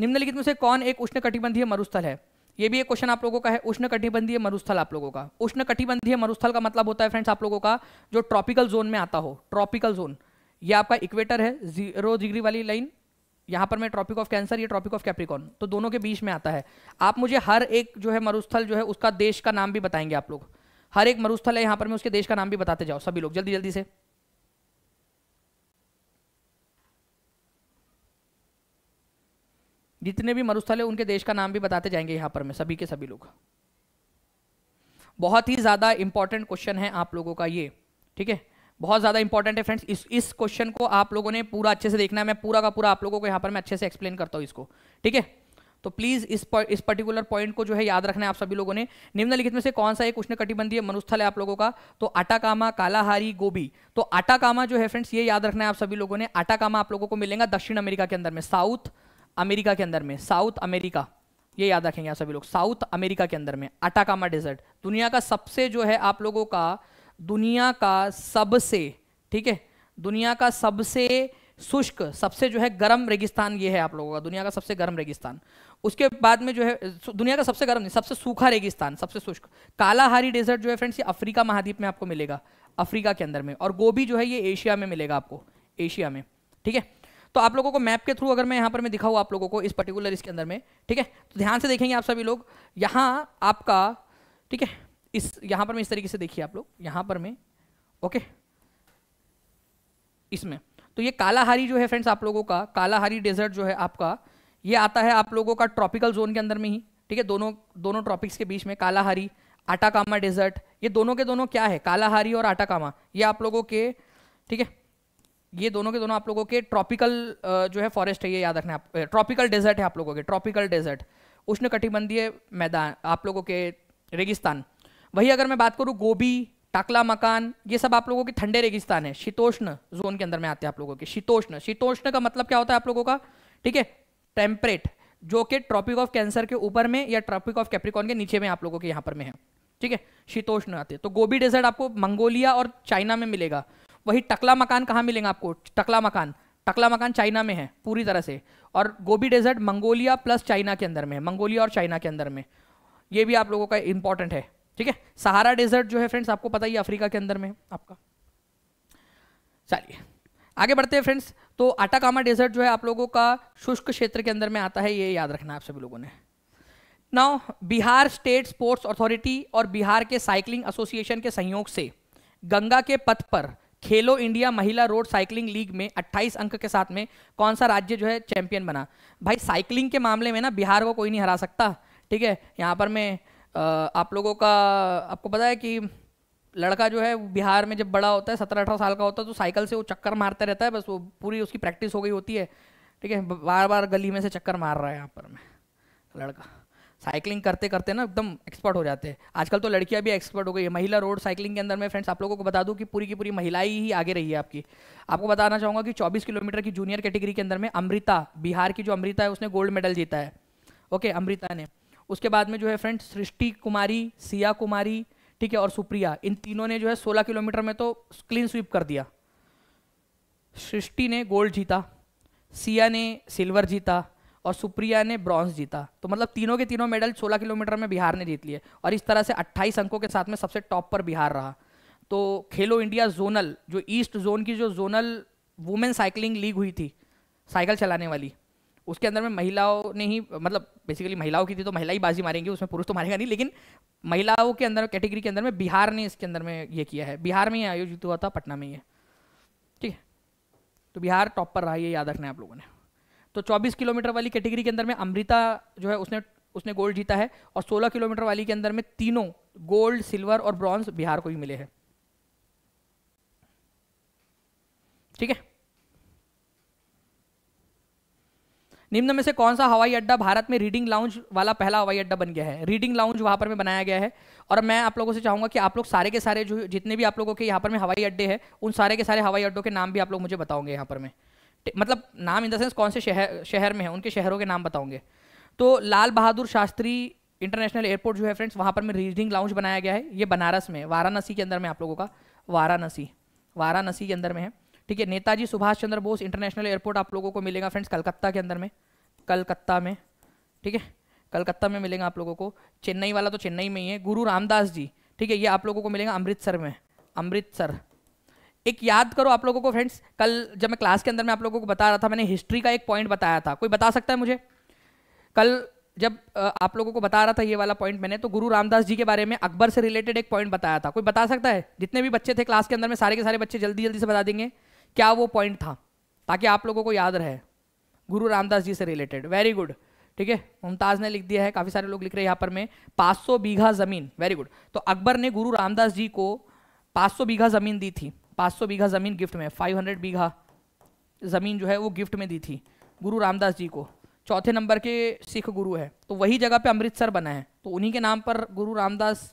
निम्नलिखित में से कौन एक उष्ण कटिबंधीय मरुस्थल है ये भी एक क्वेश्चन आप लोगों का है उष्ण कटिबंधीय मरुस्थल आप लोगों का उष्ण कटिबंधीय मरुस्थल का मतलब होता है फ्रेंड्स आप लोगों का जो ट्रॉपिकल जोन में आता हो ट्रॉपिकल जोन ये आपका इक्वेटर है जीरो डिग्री वाली लाइन यहाँ पर मैं ट्रॉपिक ऑफ कैंसर या ट्रॉपिक ऑफ कैप्रिकॉन तो दोनों के बीच में आता है आप मुझे हर एक जो है मरुस्थल जो है उसका देश का नाम भी बताएंगे आप लोग हर एक मरुस्थल है यहाँ पर मैं उसके देश का नाम भी बताते जाओ सभी लोग जल्दी जल्दी से जितने भी मरुस्थल है उनके देश का नाम भी बताते जाएंगे यहां पर मैं सभी के सभी लोग बहुत ही ज़्यादा इंपॉर्टेंट क्वेश्चन है आप लोगों का ये ठीक है बहुत ज़्यादा इंपॉर्टेंट है फ्रेंड्स इस इस क्वेश्चन को आप लोगों ने पूरा अच्छे से देखना है मैं पूरा का पूरा आप लोगों को यहां पर मैं अच्छे से एक्सप्लेन करता हूं इसको ठीक है तो प्लीज़ इस पर, इस पर्टिकुलर पॉइंट को जो है याद रखना है आप सभी लोगों ने निम्नलिखित में से कौन सा एक कटिबंधीय मनुस्थल है आप लोगों का तो आटाकामा कालाहारी गोभी तो आटाकामा जो है फ्रेंड्स ये याद रखना है आप सभी लोगों ने आटाकामा आप लोगों को मिलेगा दक्षिण अमेरिका के अंदर में साउथ अमेरिका के अंदर में साउथ अमेरिका ये याद रखेंगे आप सभी लोग साउथ अमेरिका के अंदर में अटाकामा डेजर्ट दुनिया का सबसे जो है आप लोगों का दुनिया का सबसे ठीक है दुनिया का सबसे शुष्क सबसे जो है गर्म रेगिस्तान ये है आप लोगों का दुनिया का सबसे गर्म रेगिस्तान उसके बाद में जो है दुनिया का सबसे गर्म नहीं सबसे सूखा रेगिस्तान सबसे शुष्क कालाहारी डेजर्ट जो है फ्रेंड्स ये अफ्रीका महाद्वीप में आपको मिलेगा अफ्रीका के अंदर में और गोभी जो है ये एशिया में मिलेगा आपको एशिया में ठीक है तो आप लोगों को मैप के थ्रू अगर मैं यहाँ पर मैं दिखाऊँ आप लोगों को इस पर्टिकुलर इसके अंदर में ठीक है तो ध्यान से देखेंगे आप सभी लोग यहाँ आपका ठीक है इस यहाँ पर मैं इस तरीके से देखिए आप लोग यहाँ पर मैं ओके इसमें तो ये कालाहारी जो है फ्रेंड्स आप लोगों का कालाहारी डेजर्ट जो है आपका ये आता है आप लोगों का ट्रॉपिकल जोन के अंदर में ही ठीक है दोनों दोनों ट्रॉपिक्स के बीच में कालाहारी आटाकामा डेजर्ट ये दोनों के दोनों क्या है कालाहारी और आटाकामा ये आप लोगों के ठीक है ये दोनों के दोनों आप लोगों के ट्रॉपिकल जो है फॉरेस्ट है ये याद रखना है आप ट्रॉपिकल डेजर्ट है आप लोगों के ट्रॉपिकल डेजर्ट उष्ण कटिबंधीय मैदान आप लोगों के रेगिस्तान वही अगर मैं बात करूँ गोभी टाकला मकान ये सब आप लोगों के ठंडे रेगिस्तान है शीतोष्ण जोन के अंदर में आते हैं आप लोगों के शीतोष्ण शीतोष्ण का मतलब क्या होता है आप लोगों का ठीक है टेम्परेट जो कि ट्रॉपिक ऑफ कैंसर के ऊपर में या ट्रॉपिक ऑफ कैप्रिकॉन के नीचे में आप लोगों के यहाँ पर में है ठीक है शीतोष्ण आते हैं तो गोभी डेजर्ट आपको मंगोलिया और चाइना में मिलेगा वही टकला मकान कहाँ मिलेंगे आपको टकला मकान टकला मकान चाइना में है पूरी तरह से और Gobi desert Mongolia plus China के अंदर में है मंगोलिया और चाइना के अंदर में ये भी आप लोगों का इंपॉर्टेंट है ठीक है सहारा डेजर्ट जो है फ्रेंड्स आपको पता ही अफ्रीका के अंदर में आपका चलिए आगे बढ़ते हैं फ्रेंड्स तो आटाकामा डेजर्ट जो है आप लोगों का शुष्क क्षेत्र के अंदर में आता है ये याद रखना आप सभी लोगों ने now Bihar state sports authority और बिहार के साइकिलिंग एसोसिएशन के सहयोग से गंगा के पथ पर खेलो इंडिया महिला रोड साइकिलिंग लीग में 28 अंक के साथ में कौन सा राज्य जो है चैंपियन बना भाई साइकिलिंग के मामले में ना बिहार को कोई नहीं हरा सकता ठीक है यहाँ पर मैं आप लोगों का आपको पता है कि लड़का जो है बिहार में जब बड़ा होता है सत्रह अठारह साल का होता है तो साइकिल से वो चक्कर मारता रहता है बस वो पूरी उसकी प्रैक्टिस हो गई होती है ठीक है बार बार गली में से चक्कर मार रहा है यहाँ पर मैं लड़का साइकिलिंग करते करते ना एकदम एक्सपर्ट हो जाते हैं आजकल तो लड़कियां भी एक्सपर्ट हो गई है महिला रोड साइकिलिंग के अंदर मैं फ्रेंड्स आप लोगों को बता दूं कि पूरी की पूरी महिलाएं ही आगे रही है आपकी आपको बताना चाहूँगा कि 24 किलोमीटर की जूनियर कैटेगरी के अंदर में अमृता बिहार की जो अमृता है उसने गोल्ड मेडल जीता है ओके अमृता ने उसके बाद में जो है फ्रेंड्स सृष्टि कुमारी सिया कुमारी ठीक है और सुप्रिया इन तीनों ने जो है सोलह किलोमीटर में तो क्लीन स्वीप कर दिया सृष्टि ने गोल्ड जीता सिया ने सिल्वर जीता और सुप्रिया ने ब्रॉन्ज जीता तो मतलब तीनों के तीनों मेडल 16 किलोमीटर में बिहार ने जीत लिए और इस तरह से 28 अंकों के साथ में सबसे टॉप पर बिहार रहा तो खेलो इंडिया जोनल जो ईस्ट जोन की जो जोनल वुमेन साइकिलिंग लीग हुई थी साइकिल चलाने वाली उसके अंदर में महिलाओं ने ही मतलब बेसिकली महिलाओं की थी तो महिला ही बाजी मारेंगी उसमें पुरुष तो मारेगा नहीं लेकिन महिलाओं के अंदर कैटेगरी के अंदर में बिहार ने इसके अंदर में ये किया है बिहार में ही आयोजित हुआ था पटना में ये ठीक है तो बिहार टॉप पर रहा ये याद रखना है आप लोगों ने तो 24 किलोमीटर वाली कैटेगरी के अंदर में अमृता जो है उसने उसने गोल्ड जीता है और 16 किलोमीटर वाली के अंदर में तीनों गोल्ड सिल्वर और ब्रॉन्ज बिहार को ही मिले हैं ठीक है निम्न में से कौन सा हवाई अड्डा भारत में रीडिंग लाउंज वाला पहला हवाई अड्डा बन गया है रीडिंग लाउंज वहां पर में बनाया गया है और मैं आप लोगों से चाहूंगा कि आप लोग सारे के सारे जो जितने भी आप लोगों के यहाँ पर में हवाई अड्डे हैं उन सारे के सारे हवाई अड्डों के नाम भी आप लोग मुझे बताओगे यहाँ पर मैं मतलब नाम इन द सेंस कौन से शहर शहर में है उनके शहरों के नाम बताऊंगे तो लाल बहादुर शास्त्री इंटरनेशनल एयरपोर्ट जो है फ्रेंड्स वहाँ पर मैं रीजनिंग लाउंज बनाया गया है ये बनारस में वाराणसी के अंदर में आप लोगों का वाराणसी वाराणसी के अंदर में है ठीक है नेताजी सुभाष चंद्र बोस इंटरनेशनल एयरपोर्ट आप लोगों को मिलेगा फ्रेंड्स कलकत्ता के अंदर में कलकत्ता में ठीक है कलकत्ता में मिलेगा आप लोगों को चेन्नई वाला तो चेन्नई में ही है गुरु रामदास जी ठीक है ये आप लोगों को मिलेगा अमृतसर में अमृतसर एक याद करो आप लोगों को फ्रेंड्स कल जब मैं क्लास के अंदर में आप लोगों को बता रहा था मैंने हिस्ट्री का एक पॉइंट बताया था कोई बता सकता है मुझे कल जब आप लोगों को बता रहा था ये वाला पॉइंट मैंने तो गुरु रामदास जी के बारे में अकबर से रिलेटेड एक पॉइंट बताया था कोई बता सकता है जितने भी बच्चे थे क्लास के अंदर में सारे के सारे बच्चे जल्दी जल्दी से बता देंगे क्या वो पॉइंट था ताकि आप लोगों को याद रहे गुरु रामदास जी से रिलेटेड वेरी गुड ठीक है मुमताज़ ने लिख दिया है काफ़ी सारे लोग लिख रहे हैं यहाँ पर मैं पाँच बीघा ज़मीन वेरी गुड तो अकबर ने गुरु रामदास जी को पाँच बीघा ज़मीन दी थी 500 बीघा ज़मीन गिफ्ट में 500 बीघा ज़मीन जो है वो गिफ्ट में दी थी गुरु रामदास जी को चौथे नंबर के सिख गुरु है तो वही जगह पे अमृतसर बना है तो उन्हीं के नाम पर गुरु रामदास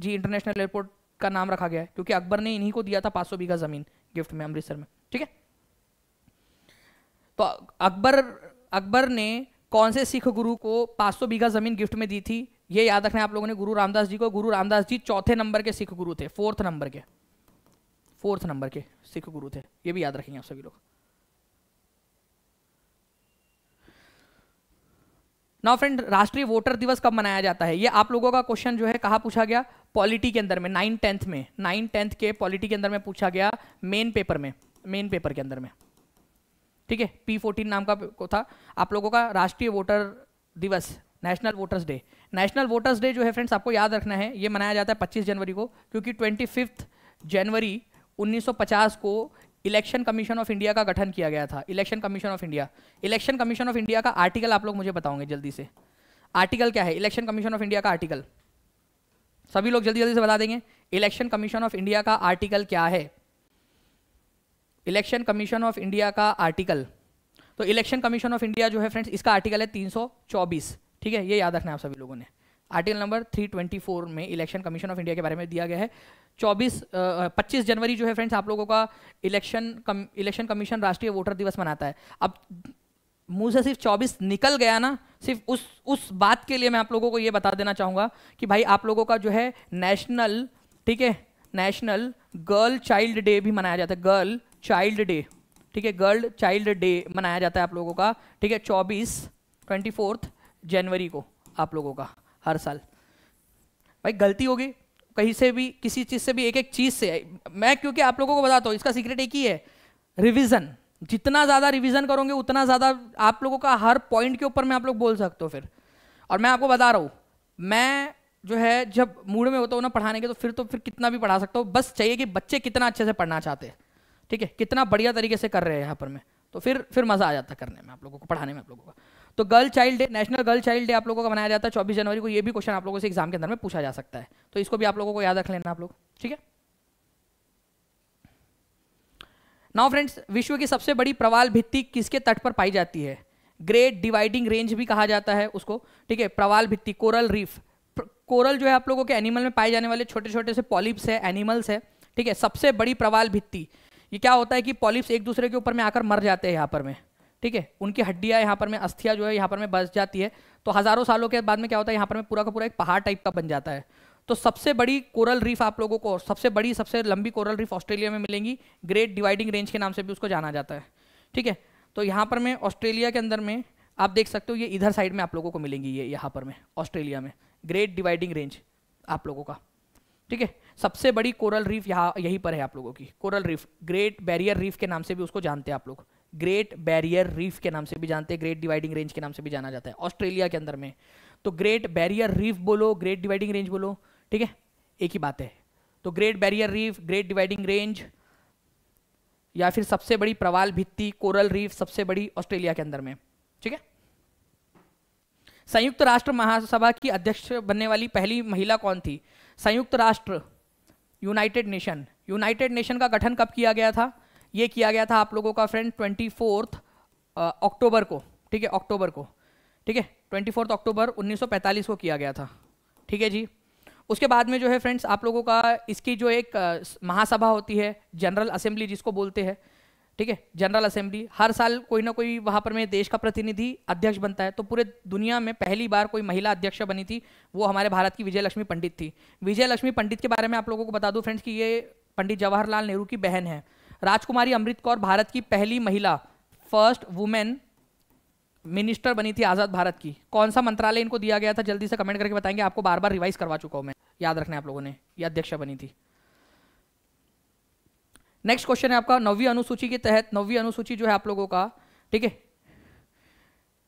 जी इंटरनेशनल एयरपोर्ट का नाम रखा गया है क्योंकि अकबर ने इन्हीं को दिया था 500 बीघा ज़मीन गिफ्ट में अमृतसर में ठीक है तो अकबर अकबर ने कौन से सिख गुरु को 500 बीघा ज़मीन गिफ्ट में दी थी ये याद रखना है आप लोगों ने गुरु रामदास जी को गुरु रामदास जी चौथे नंबर के सिख गुरु थे फोर्थ नंबर के फोर्थ नंबर के सिख गुरु थे ये भी याद रखेंगे आप सभी लोग नाउ फ्रेंड राष्ट्रीय वोटर दिवस कब मनाया जाता है ये आप लोगों का क्वेश्चन जो है कहा पूछा गया पॉलिटी के अंदर में नाइन टेंथ में नाइन टेंथ के पॉलिटी के अंदर में पूछा गया मेन पेपर में मेन पेपर के अंदर में ठीक है पी फोर्टीन नाम का था आप लोगों का राष्ट्रीय वोटर दिवस national voters day national voters day जो है फ्रेंड्स आपको याद रखना है ये मनाया जाता है 25 जनवरी को क्योंकि 25 जनवरी 1950 को इलेक्शन कमीशन ऑफ इंडिया का गठन किया गया था election commission of India election commission of India का आर्टिकल आप लोग मुझे बताओगे जल्दी से आर्टिकल क्या है इलेक्शन कमीशन ऑफ इंडिया का आर्टिकल सभी लोग जल्दी जल्दी से बता देंगे इलेक्शन कमीशन ऑफ इंडिया का आर्टिकल क्या है इलेक्शन कमीशन ऑफ इंडिया का आर्टिकल तो इलेक्शन कमीशन ऑफ इंडिया जो है फ्रेंड्स इसका आर्टिकल है 324 ठीक है ये याद रखना है आप सभी लोगों ने आर्टिकल नंबर 324 में इलेक्शन कमीशन ऑफ इंडिया के बारे में दिया गया है 24 पच्चीस जनवरी जो है फ्रेंड्स आप लोगों का इलेक्शन इलेक्शन कमीशन राष्ट्रीय वोटर दिवस मनाता है अब मुंह से सिर्फ 24 निकल गया ना सिर्फ उस उस बात के लिए मैं आप लोगों को ये बता देना चाहूँगा कि भाई आप लोगों का जो है नेशनल ठीक है नेशनल गर्ल चाइल्ड डे भी मनाया जाता है गर्ल चाइल्ड डे ठीक है गर्ल चाइल्ड डे मनाया जाता है आप लोगों का ठीक है चौबीस ट्वेंटी जनवरी को आप लोगों का हर साल भाई गलती होगी कहीं से भी किसी चीज़ से भी एक एक चीज़ से मैं क्योंकि आप लोगों को बताता हूँ इसका सीक्रेट एक ही है रिविज़न जितना ज़्यादा रिविज़न करोगे उतना ज़्यादा आप लोगों का हर पॉइंट के ऊपर मैं आप लोग बोल सकते हो फिर और मैं आपको बता रहा हूँ मैं जो है जब मूड में होता हूँ ना पढ़ाने के तो फिर तो फिर कितना भी पढ़ा सकता हूँ बस चाहिए कि बच्चे कितना अच्छे से पढ़ना चाहते हैं ठीक है कितना बढ़िया तरीके से कर रहे हैं यहाँ पर मैं तो फिर फिर मज़ा आ जाता करने में आप लोगों को पढ़ाने में आप लोगों का तो girl child day national girl child day आप लोगों का मनाया जाता है चौबीस जनवरी को ये भी क्वेश्चन आप लोगों से एग्जाम के अंदर में पूछा जा सकता है तो इसको भी आप लोगों को याद रख लेना आप लोग ठीक है नाउ फ्रेंड्स विश्व की सबसे बड़ी प्रवाल भित्ति किसके तट पर पाई जाती है ग्रेट डिवाइडिंग रेंज भी कहा जाता है उसको ठीक है प्रवाल भित्ति कोरल रीफ कोरल जो है आप लोगों के एनिमल में पाए जाने वाले छोटे छोटे से पॉलिप्स है एनिमल्स है ठीक है सबसे बड़ी प्रवाल भित्ति ये क्या होता है कि पॉलिप्स एक दूसरे के ऊपर में आकर मर जाते हैं यहाँ पर में ठीक है उनकी हड्डियां यहां पर में अस्थियां जो है यहां पर में बस जाती है तो हज़ारों सालों के बाद में क्या होता है यहां पर में पूरा का पूरा एक पहाड़ टाइप का बन जाता है तो सबसे बड़ी कोरल रीफ आप लोगों को सबसे बड़ी सबसे लंबी कोरल रीफ ऑस्ट्रेलिया में मिलेंगी ग्रेट डिवाइडिंग रेंज के नाम से भी उसको जाना जाता है ठीक है तो यहां पर मैं ऑस्ट्रेलिया के अंदर में आप देख सकते हो ये इधर साइड में आप लोगों को मिलेंगी ये यहां पर में ऑस्ट्रेलिया में ग्रेट डिवाइडिंग रेंज आप लोगों का ठीक है सबसे बड़ी कोरल रीफ यहाँ यहीं पर है आप लोगों की coral reef great barrier reef के नाम से भी उसको जानते हैं आप लोग ग्रेट बैरियर रीफ के नाम से भी जानते हैं ग्रेट डिवाइडिंग रेंज के नाम से भी जाना जाता है ऑस्ट्रेलिया के अंदर में तो ग्रेट बैरियर रीफ बोलो ग्रेट डिवाइडिंग रेंज बोलो ठीक है एक ही बात है तो great barrier reef great dividing range या फिर सबसे बड़ी प्रवाल भित्ति कोरल रीफ सबसे बड़ी ऑस्ट्रेलिया के अंदर में ठीक है संयुक्त राष्ट्र महासभा की अध्यक्ष बनने वाली पहली महिला कौन थी संयुक्त राष्ट्र यूनाइटेड नेशन यूनाइटेड नेशन का गठन कब किया गया था ये किया गया था आप लोगों का फ्रेंड ट्वेंटी फोर्थ अक्टूबर को ठीक है अक्टूबर को ठीक है ट्वेंटी फोर्थ अक्टूबर 1945 को किया गया था ठीक है जी उसके बाद में जो है फ्रेंड्स आप लोगों का इसकी जो एक महासभा होती है जनरल असेंबली जिसको बोलते हैं ठीक है जनरल असेंबली हर साल कोई ना कोई वहाँ पर में देश का प्रतिनिधि अध्यक्ष बनता है तो पूरे दुनिया में पहली बार कोई महिला अध्यक्ष बनी थी वो हमारे भारत की विजय लक्ष्मी पंडित थी विजय लक्ष्मी पंडित के बारे में आप लोगों को बता दूँ फ्रेंड्स कि ये पंडित जवाहरलाल नेहरू की बहन है राजकुमारी अमृत कौर भारत की पहली महिला फर्स्ट वुमेन मिनिस्टर बनी थी आज़ाद भारत की कौन सा मंत्रालय इनको दिया गया था जल्दी से कमेंट करके बताएंगे आपको बार बार रिवाइज करवा चुका हूं मैं याद रखना आप लोगों ने यह अध्यक्ष बनी थी नेक्स्ट क्वेश्चन है आपका नवी अनुसूची के तहत नवी अनुसूची जो है आप लोगों का ठीक है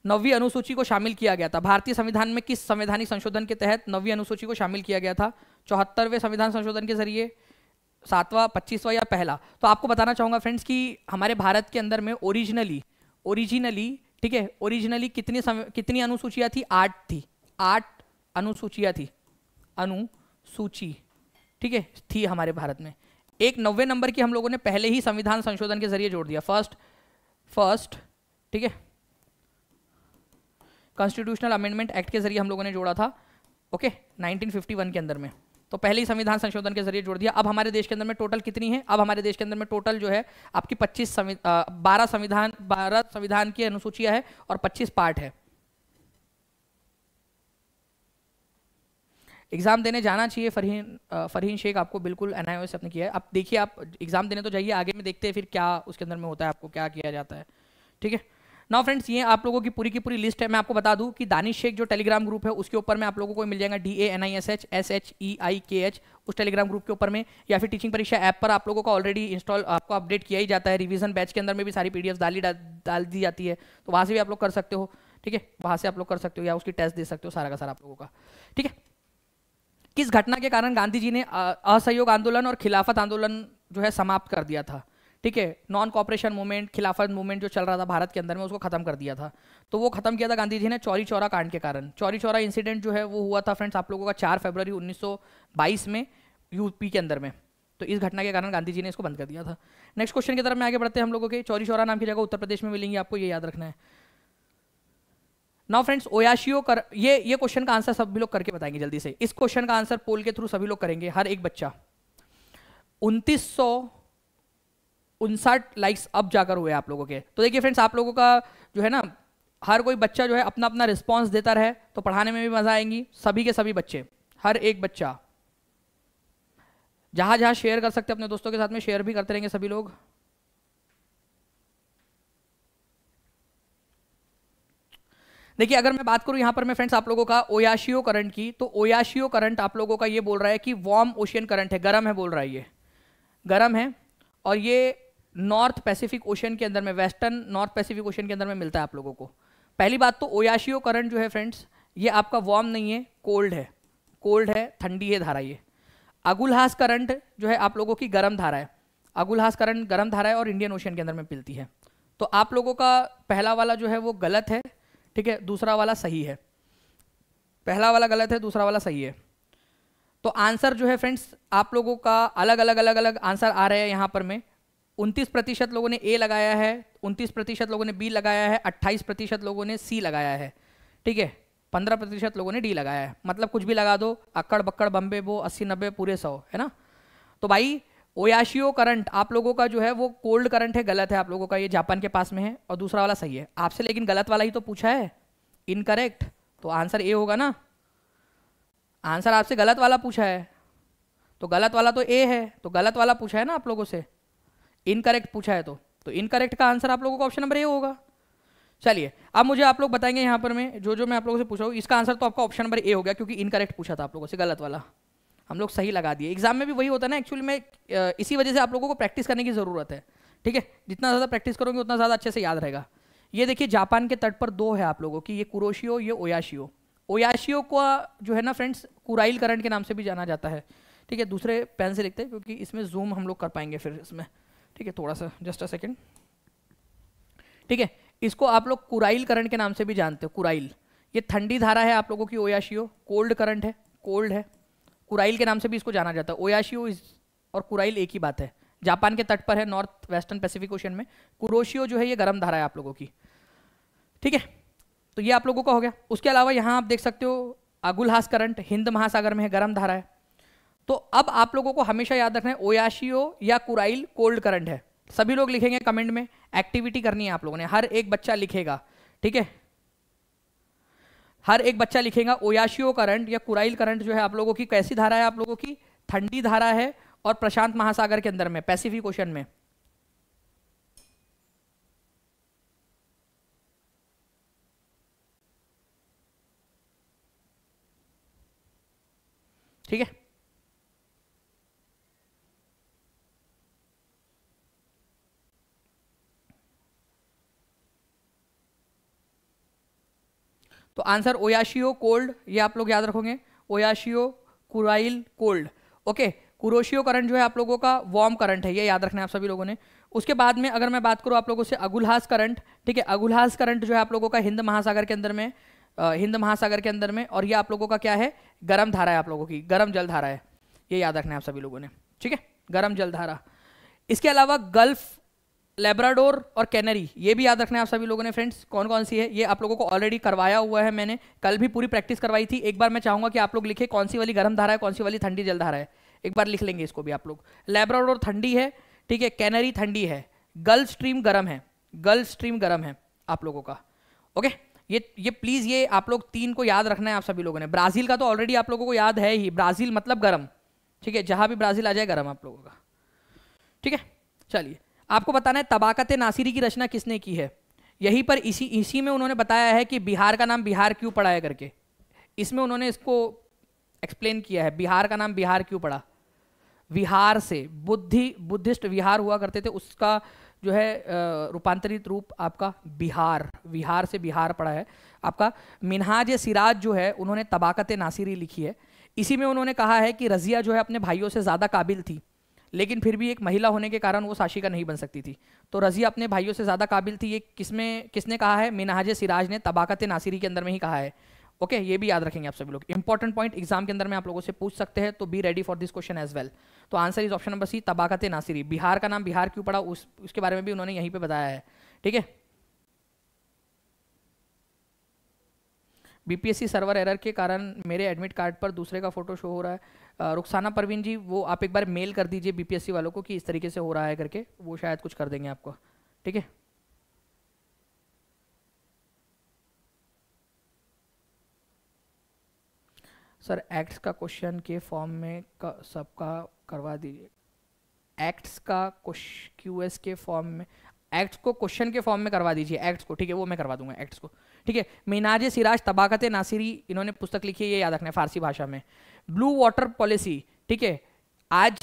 नवी अनुसूची को शामिल किया गया था भारतीय संविधान में किस संवैधानिक संशोधन के तहत नवी अनुसूची को शामिल किया गया था चौहत्तरवें संविधान संशोधन के जरिए सातवा पच्चीसवा या पहला तो आपको बताना चाहूँगा फ्रेंड्स कि हमारे भारत के अंदर में ओरिजिनली ओरिजिनली ठीक है ओरिजिनली कितनी कितनी अनुसूचियाँ थी आठ थी आठ अनुसूचियाँ थी अनुसूची ठीक है थी हमारे भारत में एक नब्बे नंबर की हम लोगों ने पहले ही संविधान संशोधन के जरिए जोड़ दिया फर्स्ट फर्स्ट ठीक है कॉन्स्टिट्यूशनल अमेंडमेंट एक्ट के जरिए हम लोगों ने जोड़ा था ओके okay, 1951 के अंदर में तो पहले ही संविधान संशोधन के जरिए जोड़ दिया अब हमारे देश के अंदर में टोटल कितनी है अब हमारे देश के अंदर में टोटल जो है आपकी पच्चीस बारह संविधान बारह संविधान की अनुसूचियां है और पच्चीस पार्ट है एग्जाम देने जाना चाहिए फरहीन फरहीन शेख आपको बिल्कुल एन से आपने किया है आप देखिए आप एग्जाम देने तो जाइए आगे में देखते हैं फिर क्या उसके अंदर में होता है आपको क्या किया जाता है ठीक है ना फ्रेंड्स ये आप लोगों की पूरी की पूरी लिस्ट है मैं आपको बता दूं कि दानिश शेख जो टेलीग्राम ग्रुप है उसके ऊपर में आप लोगों को मिल जाएगा D A N I S H S H E I K H उस टेलीग्राम ग्रुप के ऊपर में या फिर टीचिंग परीक्षा ऐप पर आप लोगों का ऑलरेडी इंस्टॉल आपको अपडेट किया ही जाता है रिविजन बैच के अंदर में भी सारी पी डाली डाल दी जाती है तो वहाँ से भी आप लोग कर सकते हो ठीक है वहाँ से आप लोग कर सकते हो या उसकी टेस्ट दे सकते हो सारा का सारा आप लोगों का ठीक है किस घटना के कारण गांधी जी ने असहयोग आंदोलन और खिलाफत आंदोलन जो है समाप्त कर दिया था ठीक है non cooperation movement Khilafat movement जो चल रहा था भारत के अंदर में उसको खत्म कर दिया था तो वो खत्म किया था गांधी जी ने चौरी चौरा कांड के कारण चौरी चौरा इंसिडेंट जो है वो हुआ था फ्रेंड्स आप लोगों का चार फरवरी 1922 में यूपी के अंदर में तो इस घटना के कारण गांधी जी ने इसको बंद कर दिया था नेक्स्ट क्वेश्चन की तरफ में आगे बढ़ते हैं हम लोगों के चौरी चौरा नाम की जगह उत्तर प्रदेश में मिलेंगे आपको ये याद रखना है नाउ फ्रेंड्स ओयाशियो कर ये ये क्वेश्चन का आंसर सभी लोग करके बताएंगे जल्दी से इस क्वेश्चन का आंसर पोल के थ्रू सभी लोग करेंगे हर एक बच्चा उनतीस उनसठ लाइक्स अब जाकर हुए आप लोगों के तो देखिए फ्रेंड्स आप लोगों का जो है ना हर कोई बच्चा जो है अपना अपना रिस्पॉन्स देता रहे तो पढ़ाने में भी मज़ा आएंगी सभी के सभी बच्चे हर एक बच्चा जहां जहां शेयर कर सकते अपने दोस्तों के साथ में शेयर भी करते रहेंगे सभी लोग देखिए अगर मैं बात करूं यहां पर मैं फ्रेंड्स आप लोगों का ओयाशियो करंट की तो ओयाशियो करंट आप लोगों का ये बोल रहा है कि वार्म ओशियन करंट है गर्म है बोल रहा है ये गर्म है और ये नॉर्थ पैसिफिक ओशन के अंदर में वेस्टर्न नॉर्थ पैसिफिक ओशन के अंदर में मिलता है आप लोगों को पहली बात तो ओयाशियो करंट जो है फ्रेंड्स ये आपका वार्म नहीं है कोल्ड है कोल्ड है ठंडी है धारा ये अगुलहास करंट जो है आप लोगों की गर्म धारा है अगुलहास करंट गर्म धारा है और इंडियन ओशन के अंदर में मिलती है तो आप लोगों का पहला वाला जो है वो गलत है ठीक है दूसरा वाला सही है पहला वाला गलत है दूसरा वाला सही है तो आंसर जो है फ्रेंड्स आप लोगों का अलग अलग अलग अलग आंसर आ रहे हैं यहाँ पर में उनतीस प्रतिशत लोगों ने ए लगाया है उनतीस प्रतिशत लोगों ने बी लगाया है अट्ठाईस प्रतिशत लोगों ने सी लगाया है ठीक है पंद्रह प्रतिशत लोगों ने डी लगाया है मतलब कुछ भी लगा दो अक्कड़ बक्कड़ बम्बे वो अस्सी नब्बे पूरे सौ है ना तो भाई ओयाशियो करंट आप लोगों का जो है वो कोल्ड करंट है गलत है आप लोगों का ये जापान के पास में है और दूसरा वाला सही है आपसे लेकिन गलत वाला ही तो पूछा है इनकरेक्ट तो आंसर ए होगा ना आंसर आपसे गलत वाला पूछा है तो गलत वाला तो ए है तो गलत वाला पूछा है ना आप लोगों से इनकरेक्ट पूछा है तो तो इनकरेक्ट का आंसर आप लोगों का ऑप्शन नंबर ए होगा चलिए अब मुझे आप लोग बताएंगे यहाँ पर मैं जो जो मैं आप लोगों से पूछ रहा हूँ इसका आंसर तो आपका ऑप्शन नंबर ए हो गया क्योंकि इनकरेक्ट पूछा था आप लोगों से गलत वाला हम लोग सही लगा दिए एग्जाम में भी वही होता है ना एक्चुअली में इसी वजह से आप लोगों को प्रैक्टिस करने की ज़रूरत है ठीक है जितना ज़्यादा प्रैक्टिस करोगे उतना ज़्यादा अच्छे से याद रहेगा ये देखिए जापान के तट पर दो है आप लोगों की ये कुरोशियो ये ओयाशियो ओयाशियो को जो है ना फ्रेंड्स कुराइल करंट के नाम से भी जाना जाता है ठीक है दूसरे पेन से लिखते हैं क्योंकि इसमें जूम हम लोग कर पाएंगे फिर इसमें ठीक है थोड़ा सा जस्ट अ सेकेंड ठीक है इसको आप लोग कुराइल करंट के नाम से भी जानते हो कुराइल ये ठंडी धारा है आप लोगों की ओयाशियो कोल्ड करंट है कोल्ड है कुराइल के नाम से भी इसको जाना जाता है ओयाशियो और कुराइल एक ही बात है जापान के तट पर है नॉर्थ वेस्टर्न पैसिफिक ओशन में कुरोशियो जो है ये गर्म धारा है आप लोगों की ठीक है तो ये आप लोगों का हो गया उसके अलावा यहाँ आप देख सकते हो अगुलहास करंट हिंद महासागर में है गर्म धारा है तो अब आप लोगों को हमेशा याद रखना है ओयाशियो या कुराइल कोल्ड करंट है सभी लोग लिखेंगे कमेंट में एक्टिविटी करनी है आप लोगों ने हर एक बच्चा लिखेगा ठीक है हर एक बच्चा लिखेगा ओयाशियो करंट या कुराइल करंट जो है आप लोगों की कैसी धारा है आप लोगों की ठंडी धारा है और प्रशांत महासागर के अंदर में पैसिफिक ओशन में ठीक है तो आंसर ओयाशियो कोल्ड ये आप लोग याद रखोगे Oyashio Kuril cold okay Kuroshio current जो है आप लोगों का वार्म करंट है ये याद रखना है आप सभी लोगों ने उसके बाद में अगर मैं बात करूँ आप लोगों से अगुलहास करंट ठीक है अगुलहास करंट जो है आप लोगों का हिंद महासागर के अंदर में हिंद महासागर के अंदर में और ये आप लोगों का क्या है गर्म धारा है आप लोगों की गर्म जल धारा है ये याद रखना है आप सभी लोगों ने ठीक है गर्म जल धारा इसके अलावा गल्फ लेब्राडोर और कैनरी ये भी याद रखना है आप सभी लोगों ने फ्रेंड्स कौन कौन सी है ये आप लोगों को ऑलरेडी करवाया हुआ है मैंने कल भी पूरी प्रैक्टिस करवाई थी एक बार मैं चाहूंगा कि आप लोग लिखे कौन सी वाली गर्म धारा है कौन सी वाली ठंडी जलधारा है एक बार लिख लेंगे इसको भी आप लोग लेब्राडोर ठंडी है ठीक है कैनरी ठंडी है गर्ल स्ट्रीम गर्म है गर्ल स्ट्रीम गर्म है आप लोगों का ओके ये ये प्लीज़ ये आप लोग तीन को याद रखना है आप सभी लोगों ने ब्राज़ील का तो ऑलरेडी आप लोगों को याद है ही ब्राज़ील मतलब गर्म ठीक है जहाँ भी ब्राज़ील आ जाए गर्म आप लोगों का ठीक है चलिए आपको बताना है तबाकत नासिरी की रचना किसने की है यहीं पर इसी इसी में उन्होंने बताया है कि बिहार का नाम बिहार क्यों पड़ा है करके इसमें उन्होंने इसको एक्सप्लेन किया है बिहार का नाम बिहार क्यों पड़ा विहार से बुद्धि बुद्धिस्ट विहार हुआ करते थे उसका जो है रूपांतरित रूप आपका बिहार बिहार से बिहार पड़ा है आपका मिनहाज सिराज जो है उन्होंने तबाकत नासिरी लिखी है इसी में उन्होंने कहा है कि रज़िया जो है अपने भाइयों से ज़्यादा काबिल थी लेकिन फिर भी एक महिला होने के कारण वो साशिका नहीं बन सकती थी तो रजिया अपने भाइयों से ज़्यादा काबिल थी ये किसमें किसने कहा है मिनाज सिराज ने तबाकत नासिरी के अंदर में ही कहा है ओके ये भी याद रखेंगे आप सभी लोग इंपॉर्टेंट पॉइंट एग्जाम के अंदर में आप लोगों से पूछ सकते हैं तो be ready for this question as well तो answer is option number C Tabaqat Nasiri Bihar का नाम बिहार क्यों पड़ा उस उसके बारे में भी उन्होंने यहीं पर बताया है ठीक है बीपीएससी सर्वर एरर के कारण मेरे एडमिट कार्ड पर दूसरे का फोटो शो हो रहा है रुखसाना परवीन जी वो आप एक बार मेल कर दीजिए बीपीएससी वालों को कि इस तरीके से हो रहा है करके वो शायद कुछ कर देंगे आपको ठीक है सर एक्ट्स का क्वेश्चन के फॉर्म में सबका करवा दीजिए एक्ट्स का क्यू के फॉर्म में एक्ट्स को क्वेश्चन के फॉर्म में करवा दीजिए एक्ट्स को ठीक है वो मैं करवा दूंगा एक्ट्स को ठीक है मीनाज सिराज तबाकत नासिरी इन्होंने पुस्तक लिखी है ये याद रखना है फारसी भाषा में ब्लू वाटर पॉलिसी ठीक है आज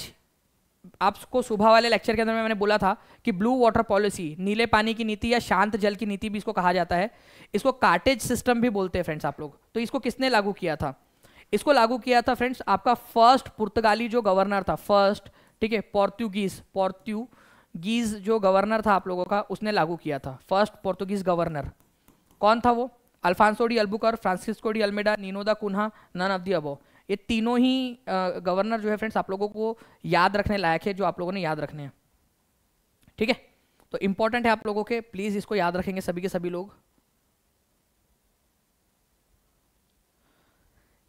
आपको सुबह वाले लेक्चर के अंदर में मैंने बोला था कि ब्लू वाटर पॉलिसी नीले पानी की नीति या शांत जल की नीति भी इसको कहा जाता है इसको कार्टेज सिस्टम भी बोलते हैं फ्रेंड्स आप लोग तो इसको किसने लागू किया था इसको लागू किया था फ्रेंड्स आपका फर्स्ट पुर्तगाली जो गवर्नर था फर्स्ट ठीक है पोर्तुगीज पोर्तुगीज जो गवर्नर था आप लोगों का उसने लागू किया था फर्स्ट पोर्तुगीज गवर्नर कौन था वो Alfonso de Albuquerque Francisco de Almeida Nino da Cunha none of the above ये तीनों ही गवर्नर जो है फ्रेंड्स आप लोगों को याद रखने लायक है जो आप लोगों ने याद रखने हैं ठीक है तो इंपॉर्टेंट है आप लोगों के प्लीज इसको याद रखेंगे सभी के सभी लोग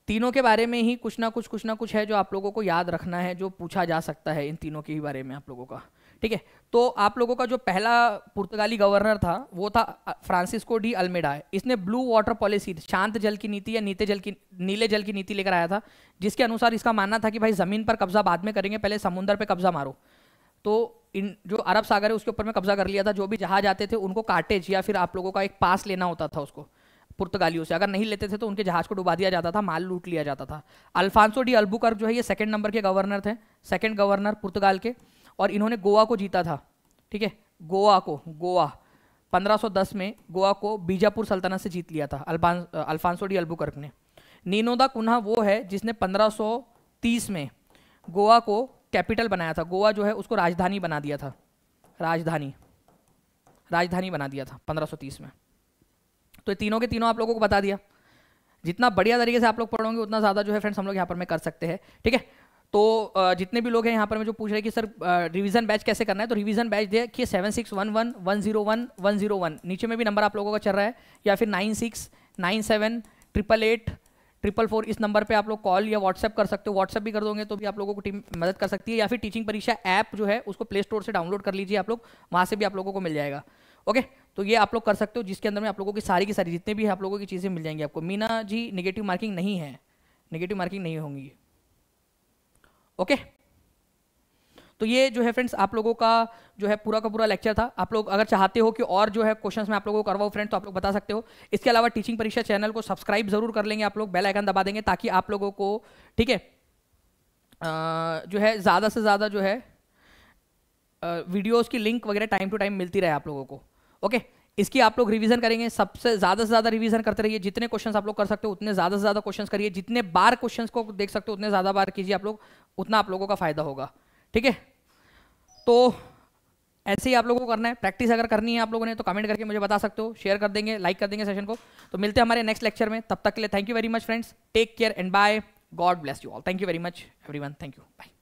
तीनों के बारे में ही कुछ ना कुछ कुछ ना कुछ है जो आप लोगों को याद रखना है जो पूछा जा सकता है इन तीनों के ही बारे में आप लोगों का ठीक है तो आप लोगों का जो पहला पुर्तगाली गवर्नर था वो था फ्रांसिस्को डी अल्मेडा इसने ब्लू वाटर पॉलिसी शांत जल की नीति या नीते जल की नीले जल की नीति लेकर आया था जिसके अनुसार इसका मानना था कि भाई ज़मीन पर कब्जा बाद में करेंगे पहले समुंदर पर कब्जा मारो तो इन जो अरब सागर है उसके ऊपर में कब्जा कर लिया था जो भी जहाज आते थे उनको काटेज या फिर आप लोगों का एक पास लेना होता था उसको पुर्तगालियों से अगर नहीं लेते थे तो उनके जहाज को डुबा दिया जाता था माल लूट लिया जाता था अल्फांसो डी अल्बुकर जो है ये सेकंड नंबर के गवर्नर थे सेकंड गवर्नर पुर्तगाल के और इन्होंने गोवा को जीता था ठीक है गोवा को गोवा 1510 में गोवा को बीजापुर सल्तनत से जीत लिया था अल्बान अल्फांसो डी अल्बुकर्क ने नीनोदा कुन्हा वो है जिसने 1530 में गोवा को कैपिटल बनाया था गोवा जो है उसको राजधानी बना दिया था राजधानी राजधानी बना दिया था 1530 में तो तीनों के तीनों आप लोगों को बता दिया जितना बढ़िया तरीके से आप लोग पढ़ोगे उतना ज़्यादा जो है फ्रेंड्स हम लोग यहाँ पर में कर सकते हैं ठीक है तो जितने भी लोग हैं यहाँ पर मैं जो पूछ रहे हैं कि सर रिवीजन बैच कैसे करना है तो रिवीजन बैच देखिए seven six one one one zero one one zero one नीचे में भी नंबर आप लोगों का चल रहा है या फिर nine six nine seven triple eight triple four इस नंबर पे आप लोग कॉल या व्हाट्सअप कर सकते हो व्हाट्सअप भी कर दोगे तो भी आप लोगों को टीम मदद कर सकती है या फिर टीचिंग परीक्षा ऐप जो है उसको प्ले स्टोर से डाउनलोड कर लीजिए आप लोग वहाँ से भी आप लोगों को मिल जाएगा ओके तो ये आप लोग कर सकते हो जिसके अंदर में आप लोगों की सारी की सारी जितने भी आप लोगों की चीज़ें मिल जाएंगी आपको मीना जी निगेटिव मार्किंग नहीं है निगेटिव मार्किंग नहीं होंगी ओके तो ये जो है फ्रेंड्स आप लोगों का जो है पूरा का पूरा लेक्चर था आप लोग अगर चाहते हो कि और जो है क्वेश्चंस मैं आप लोगों को करवाऊँ फ्रेंड तो आप लोग बता सकते हो इसके अलावा टीचिंग परीक्षा चैनल को सब्सक्राइब जरूर कर लेंगे आप लोग बेल आइकन दबा देंगे ताकि आप लोगों को ठीक है जो है ज़्यादा से ज़्यादा जो है वीडियोज़ की लिंक वगैरह टाइम टू टाइम मिलती रहे आप लोगों को ओके इसकी आप लोग रिवीजन करेंगे सबसे ज़्यादा से ज़्यादा रिवीजन करते रहिए जितने क्वेश्चन आप लोग कर सकते हो उतने ज़्यादा से ज़्यादा क्वेश्चन करिए जितने बार क्वेश्चन को देख सकते हो उतने ज़्यादा बार कीजिए आप लोग उतना आप लोगों का फ़ायदा होगा ठीक है तो ऐसे ही आप लोगों को करना है प्रैक्टिस अगर करनी है आप लोगों ने तो कमेंट करके मुझे बता सकते हो शेयर कर देंगे लाइक कर देंगे सेशन को तो मिलते हैं हमारे नेक्स्ट लेक्चर में तब तक के लिए thank you very much friends take care and bye God bless you all thank you very much everyone thank you bye